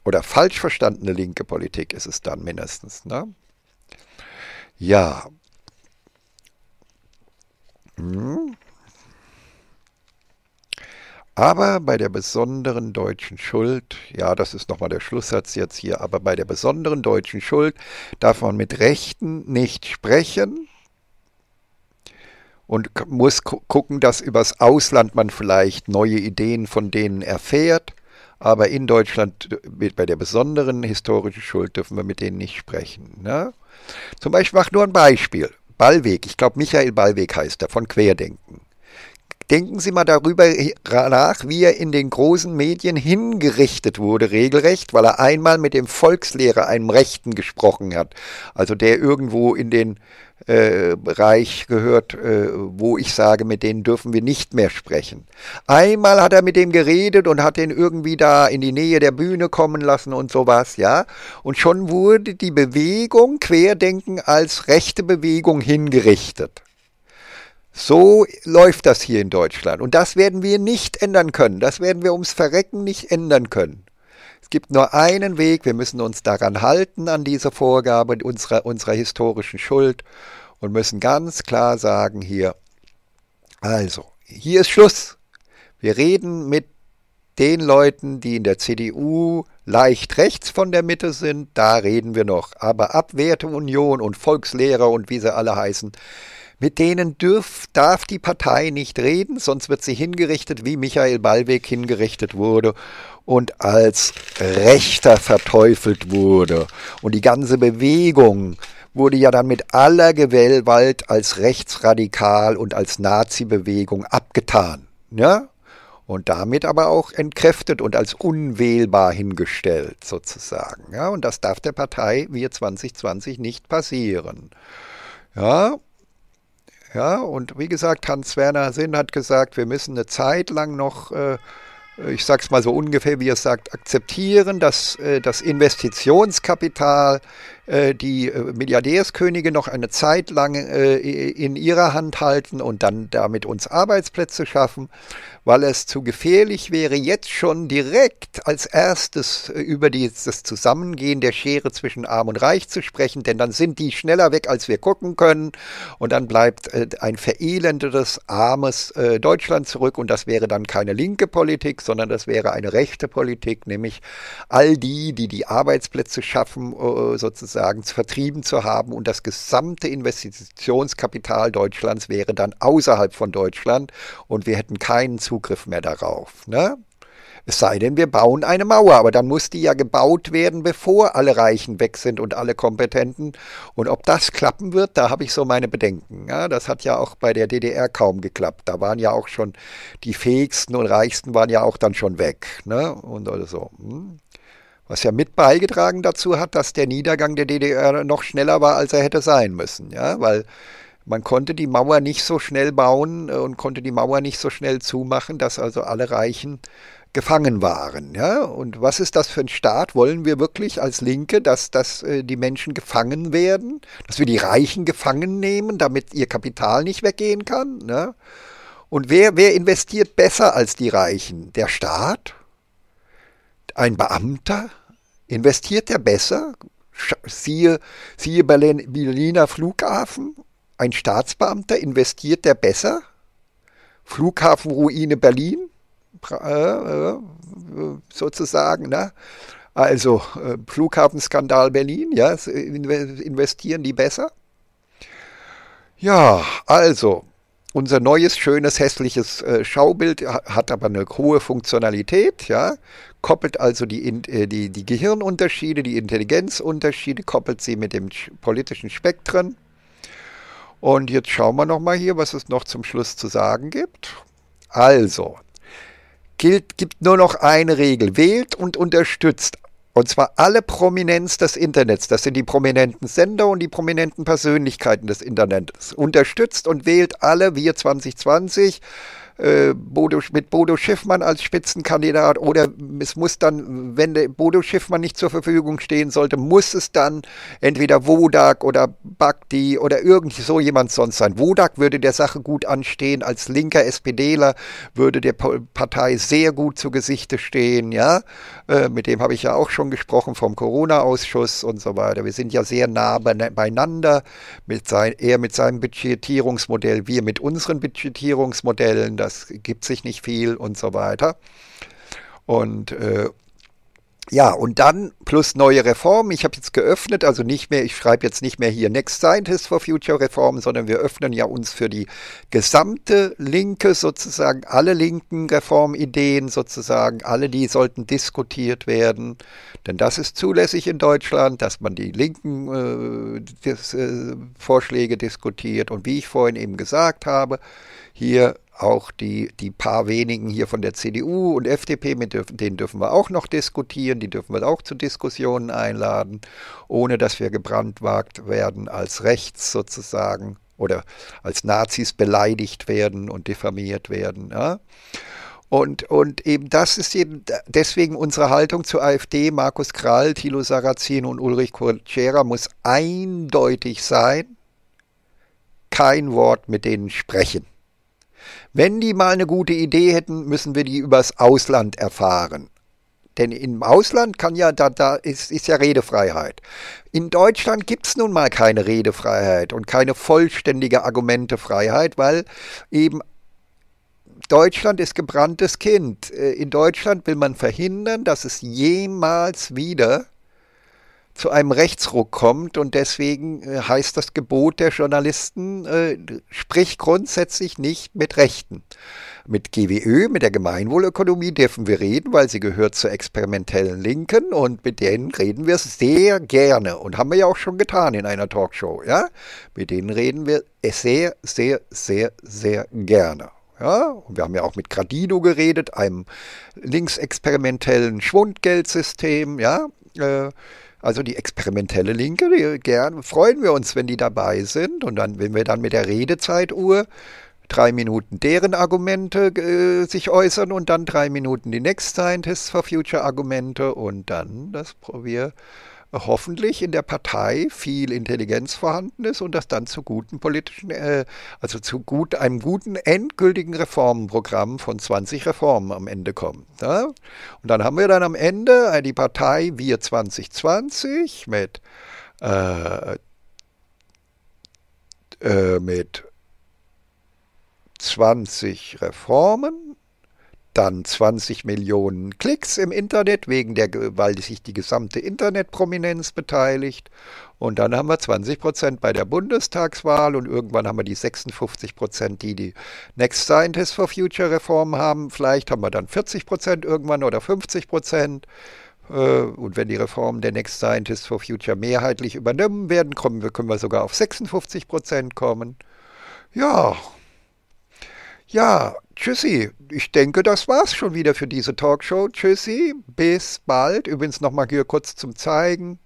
Oder falsch verstandene linke Politik ist es dann mindestens. Ne? Ja. Hm. Aber bei der besonderen deutschen Schuld, ja, das ist nochmal der Schlusssatz jetzt hier, aber bei der besonderen deutschen Schuld darf man mit Rechten nicht sprechen und muss gucken, dass übers Ausland man vielleicht neue Ideen von denen erfährt. Aber in Deutschland, äh, bei der besonderen historischen Schuld, dürfen wir mit denen nicht sprechen. Ne? Zum Beispiel, mach nur ein Beispiel. Ballweg, ich glaube Michael Ballweg heißt er, von Querdenken. Denken Sie mal darüber nach, wie er in den großen Medien hingerichtet wurde, regelrecht, weil er einmal mit dem Volkslehrer, einem Rechten, gesprochen hat. Also der irgendwo in den äh, Bereich gehört, äh, wo ich sage, mit denen dürfen wir nicht mehr sprechen. Einmal hat er mit dem geredet und hat den irgendwie da in die Nähe der Bühne kommen lassen und sowas, ja. Und schon wurde die Bewegung Querdenken als rechte Bewegung hingerichtet. So läuft das hier in Deutschland. Und das werden wir nicht ändern können. Das werden wir ums Verrecken nicht ändern können. Es gibt nur einen Weg. Wir müssen uns daran halten, an diese Vorgabe unserer, unserer historischen Schuld und müssen ganz klar sagen hier, also, hier ist Schluss. Wir reden mit den Leuten, die in der CDU leicht rechts von der Mitte sind, da reden wir noch. Aber Abwerte Union und Volkslehrer und wie sie alle heißen, mit denen dürf, darf die Partei nicht reden, sonst wird sie hingerichtet, wie Michael Ballweg hingerichtet wurde und als Rechter verteufelt wurde. Und die ganze Bewegung wurde ja dann mit aller Gewalt als rechtsradikal und als Nazi-Bewegung abgetan. Ja? Ne? und damit aber auch entkräftet und als unwählbar hingestellt sozusagen. Ja, und das darf der Partei Wir 2020 nicht passieren. Ja, ja, und wie gesagt, Hans-Werner Sinn hat gesagt, wir müssen eine Zeit lang noch, äh, ich sag's mal so ungefähr, wie er sagt, akzeptieren, dass äh, das Investitionskapital äh, die äh, Milliardärskönige noch eine Zeit lang äh, in ihrer Hand halten und dann damit uns Arbeitsplätze schaffen, weil es zu gefährlich wäre, jetzt schon direkt als erstes über die, das Zusammengehen der Schere zwischen Arm und Reich zu sprechen, denn dann sind die schneller weg, als wir gucken können und dann bleibt ein verelendetes, armes Deutschland zurück und das wäre dann keine linke Politik, sondern das wäre eine rechte Politik, nämlich all die, die die Arbeitsplätze schaffen, sozusagen Rechtssagens vertrieben zu haben und das gesamte Investitionskapital Deutschlands wäre dann außerhalb von Deutschland und wir hätten keinen Zugriff mehr darauf. Ne? Es sei denn, wir bauen eine Mauer, aber dann muss die ja gebaut werden, bevor alle Reichen weg sind und alle Kompetenten. Und ob das klappen wird, da habe ich so meine Bedenken. Ja, das hat ja auch bei der DDR kaum geklappt. Da waren ja auch schon die fähigsten und reichsten waren ja auch dann schon weg. Ne? Und oder also so. Hm was ja mit beigetragen dazu hat, dass der Niedergang der DDR noch schneller war, als er hätte sein müssen, ja, weil man konnte die Mauer nicht so schnell bauen äh, und konnte die Mauer nicht so schnell zumachen, dass also alle Reichen gefangen waren. Ja? Und was ist das für ein Staat? Wollen wir wirklich als Linke, dass, dass äh, die Menschen gefangen werden? Dass wir die Reichen gefangen nehmen, damit ihr Kapital nicht weggehen kann? Ne? Und wer, wer investiert besser als die Reichen? Der Staat? ein Beamter? Investiert er besser? Siehe, siehe Berliner Flughafen, ein Staatsbeamter, investiert er besser? Flughafenruine Berlin, äh, äh, sozusagen, ne? Also äh, Flughafenskandal Berlin, ja, investieren die besser? Ja, also unser neues, schönes, hässliches äh, Schaubild hat aber eine hohe Funktionalität, ja, koppelt also die, äh, die, die Gehirnunterschiede, die Intelligenzunterschiede, koppelt sie mit dem politischen Spektren. Und jetzt schauen wir nochmal hier, was es noch zum Schluss zu sagen gibt. Also, gilt, gibt nur noch eine Regel. Wählt und unterstützt und zwar alle Prominenz des Internets, das sind die prominenten Sender und die prominenten Persönlichkeiten des Internets, unterstützt und wählt alle wir 2020 äh, Bodo, mit Bodo Schiffmann als Spitzenkandidat oder es muss dann, wenn der Bodo Schiffmann nicht zur Verfügung stehen sollte, muss es dann entweder Wodak oder Bakti oder irgend so jemand sonst sein. Wodak würde der Sache gut anstehen, als linker SPDler würde der Partei sehr gut zu Gesichte stehen, ja. Äh, mit dem habe ich ja auch schon gesprochen vom Corona-Ausschuss und so weiter. Wir sind ja sehr nah beieinander, mit sein, er mit seinem Budgetierungsmodell, wir mit unseren Budgetierungsmodellen das gibt sich nicht viel und so weiter. Und äh, ja, und dann plus neue Reformen. Ich habe jetzt geöffnet, also nicht mehr, ich schreibe jetzt nicht mehr hier Next Scientist for Future Reformen, sondern wir öffnen ja uns für die gesamte Linke sozusagen, alle linken Reformideen sozusagen, alle die sollten diskutiert werden. Denn das ist zulässig in Deutschland, dass man die linken äh, dis, äh, Vorschläge diskutiert. Und wie ich vorhin eben gesagt habe, hier auch die, die paar wenigen hier von der CDU und FDP, mit denen dürfen wir auch noch diskutieren, die dürfen wir auch zu Diskussionen einladen, ohne dass wir gebrandmarkt werden als rechts sozusagen oder als Nazis beleidigt werden und diffamiert werden. Ja? Und, und eben das ist eben deswegen unsere Haltung zur AfD. Markus Krall, Thilo Sarrazin und Ulrich Kutschera muss eindeutig sein. Kein Wort mit denen sprechen. Wenn die mal eine gute Idee hätten, müssen wir die übers Ausland erfahren. Denn im Ausland kann ja, da, da ist, ist ja Redefreiheit. In Deutschland gibt es nun mal keine Redefreiheit und keine vollständige Argumentefreiheit, weil eben Deutschland ist gebranntes Kind. Äh, in Deutschland will man verhindern, dass es jemals wieder zu einem Rechtsruck kommt. Und deswegen äh, heißt das Gebot der Journalisten, äh, sprich grundsätzlich nicht mit Rechten. Mit GWÖ, mit der Gemeinwohlökonomie dürfen wir reden, weil sie gehört zur experimentellen Linken und mit denen reden wir sehr gerne und haben wir ja auch schon getan in einer Talkshow. Ja? Mit denen reden wir sehr, sehr, sehr, sehr gerne. Ja, und wir haben ja auch mit Gradino geredet, einem linksexperimentellen Schwundgeldsystem, ja. Äh, also die experimentelle Linke, die gern, freuen wir uns, wenn die dabei sind. Und dann, wenn wir dann mit der Redezeituhr drei Minuten deren Argumente äh, sich äußern und dann drei Minuten die Next Scientists for Future Argumente und dann das probier hoffentlich in der Partei viel Intelligenz vorhanden ist und das dann zu guten politischen, äh, also zu gut, einem guten endgültigen Reformenprogramm von 20 Reformen am Ende kommt. Ne? Und dann haben wir dann am Ende äh, die Partei Wir 2020 mit, äh, äh, mit 20 Reformen dann 20 Millionen Klicks im Internet, wegen der, weil sich die gesamte Internetprominenz beteiligt. Und dann haben wir 20 Prozent bei der Bundestagswahl und irgendwann haben wir die 56 Prozent, die die Next Scientist for Future Reform haben. Vielleicht haben wir dann 40 Prozent irgendwann oder 50 Prozent. Äh, und wenn die Reformen der Next Scientist for Future mehrheitlich übernommen werden, kommen wir, können wir sogar auf 56 Prozent kommen. Ja, ja, Tschüssi. Ich denke, das war's schon wieder für diese Talkshow. Tschüssi. Bis bald. Übrigens nochmal hier kurz zum Zeigen.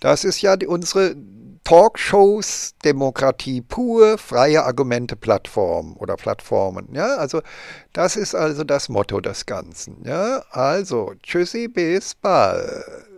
Das ist ja die, unsere Talkshows Demokratie pur, freie Argumente Plattform oder Plattformen. Ja, also das ist also das Motto des Ganzen. Ja, also tschüssi, bis bald.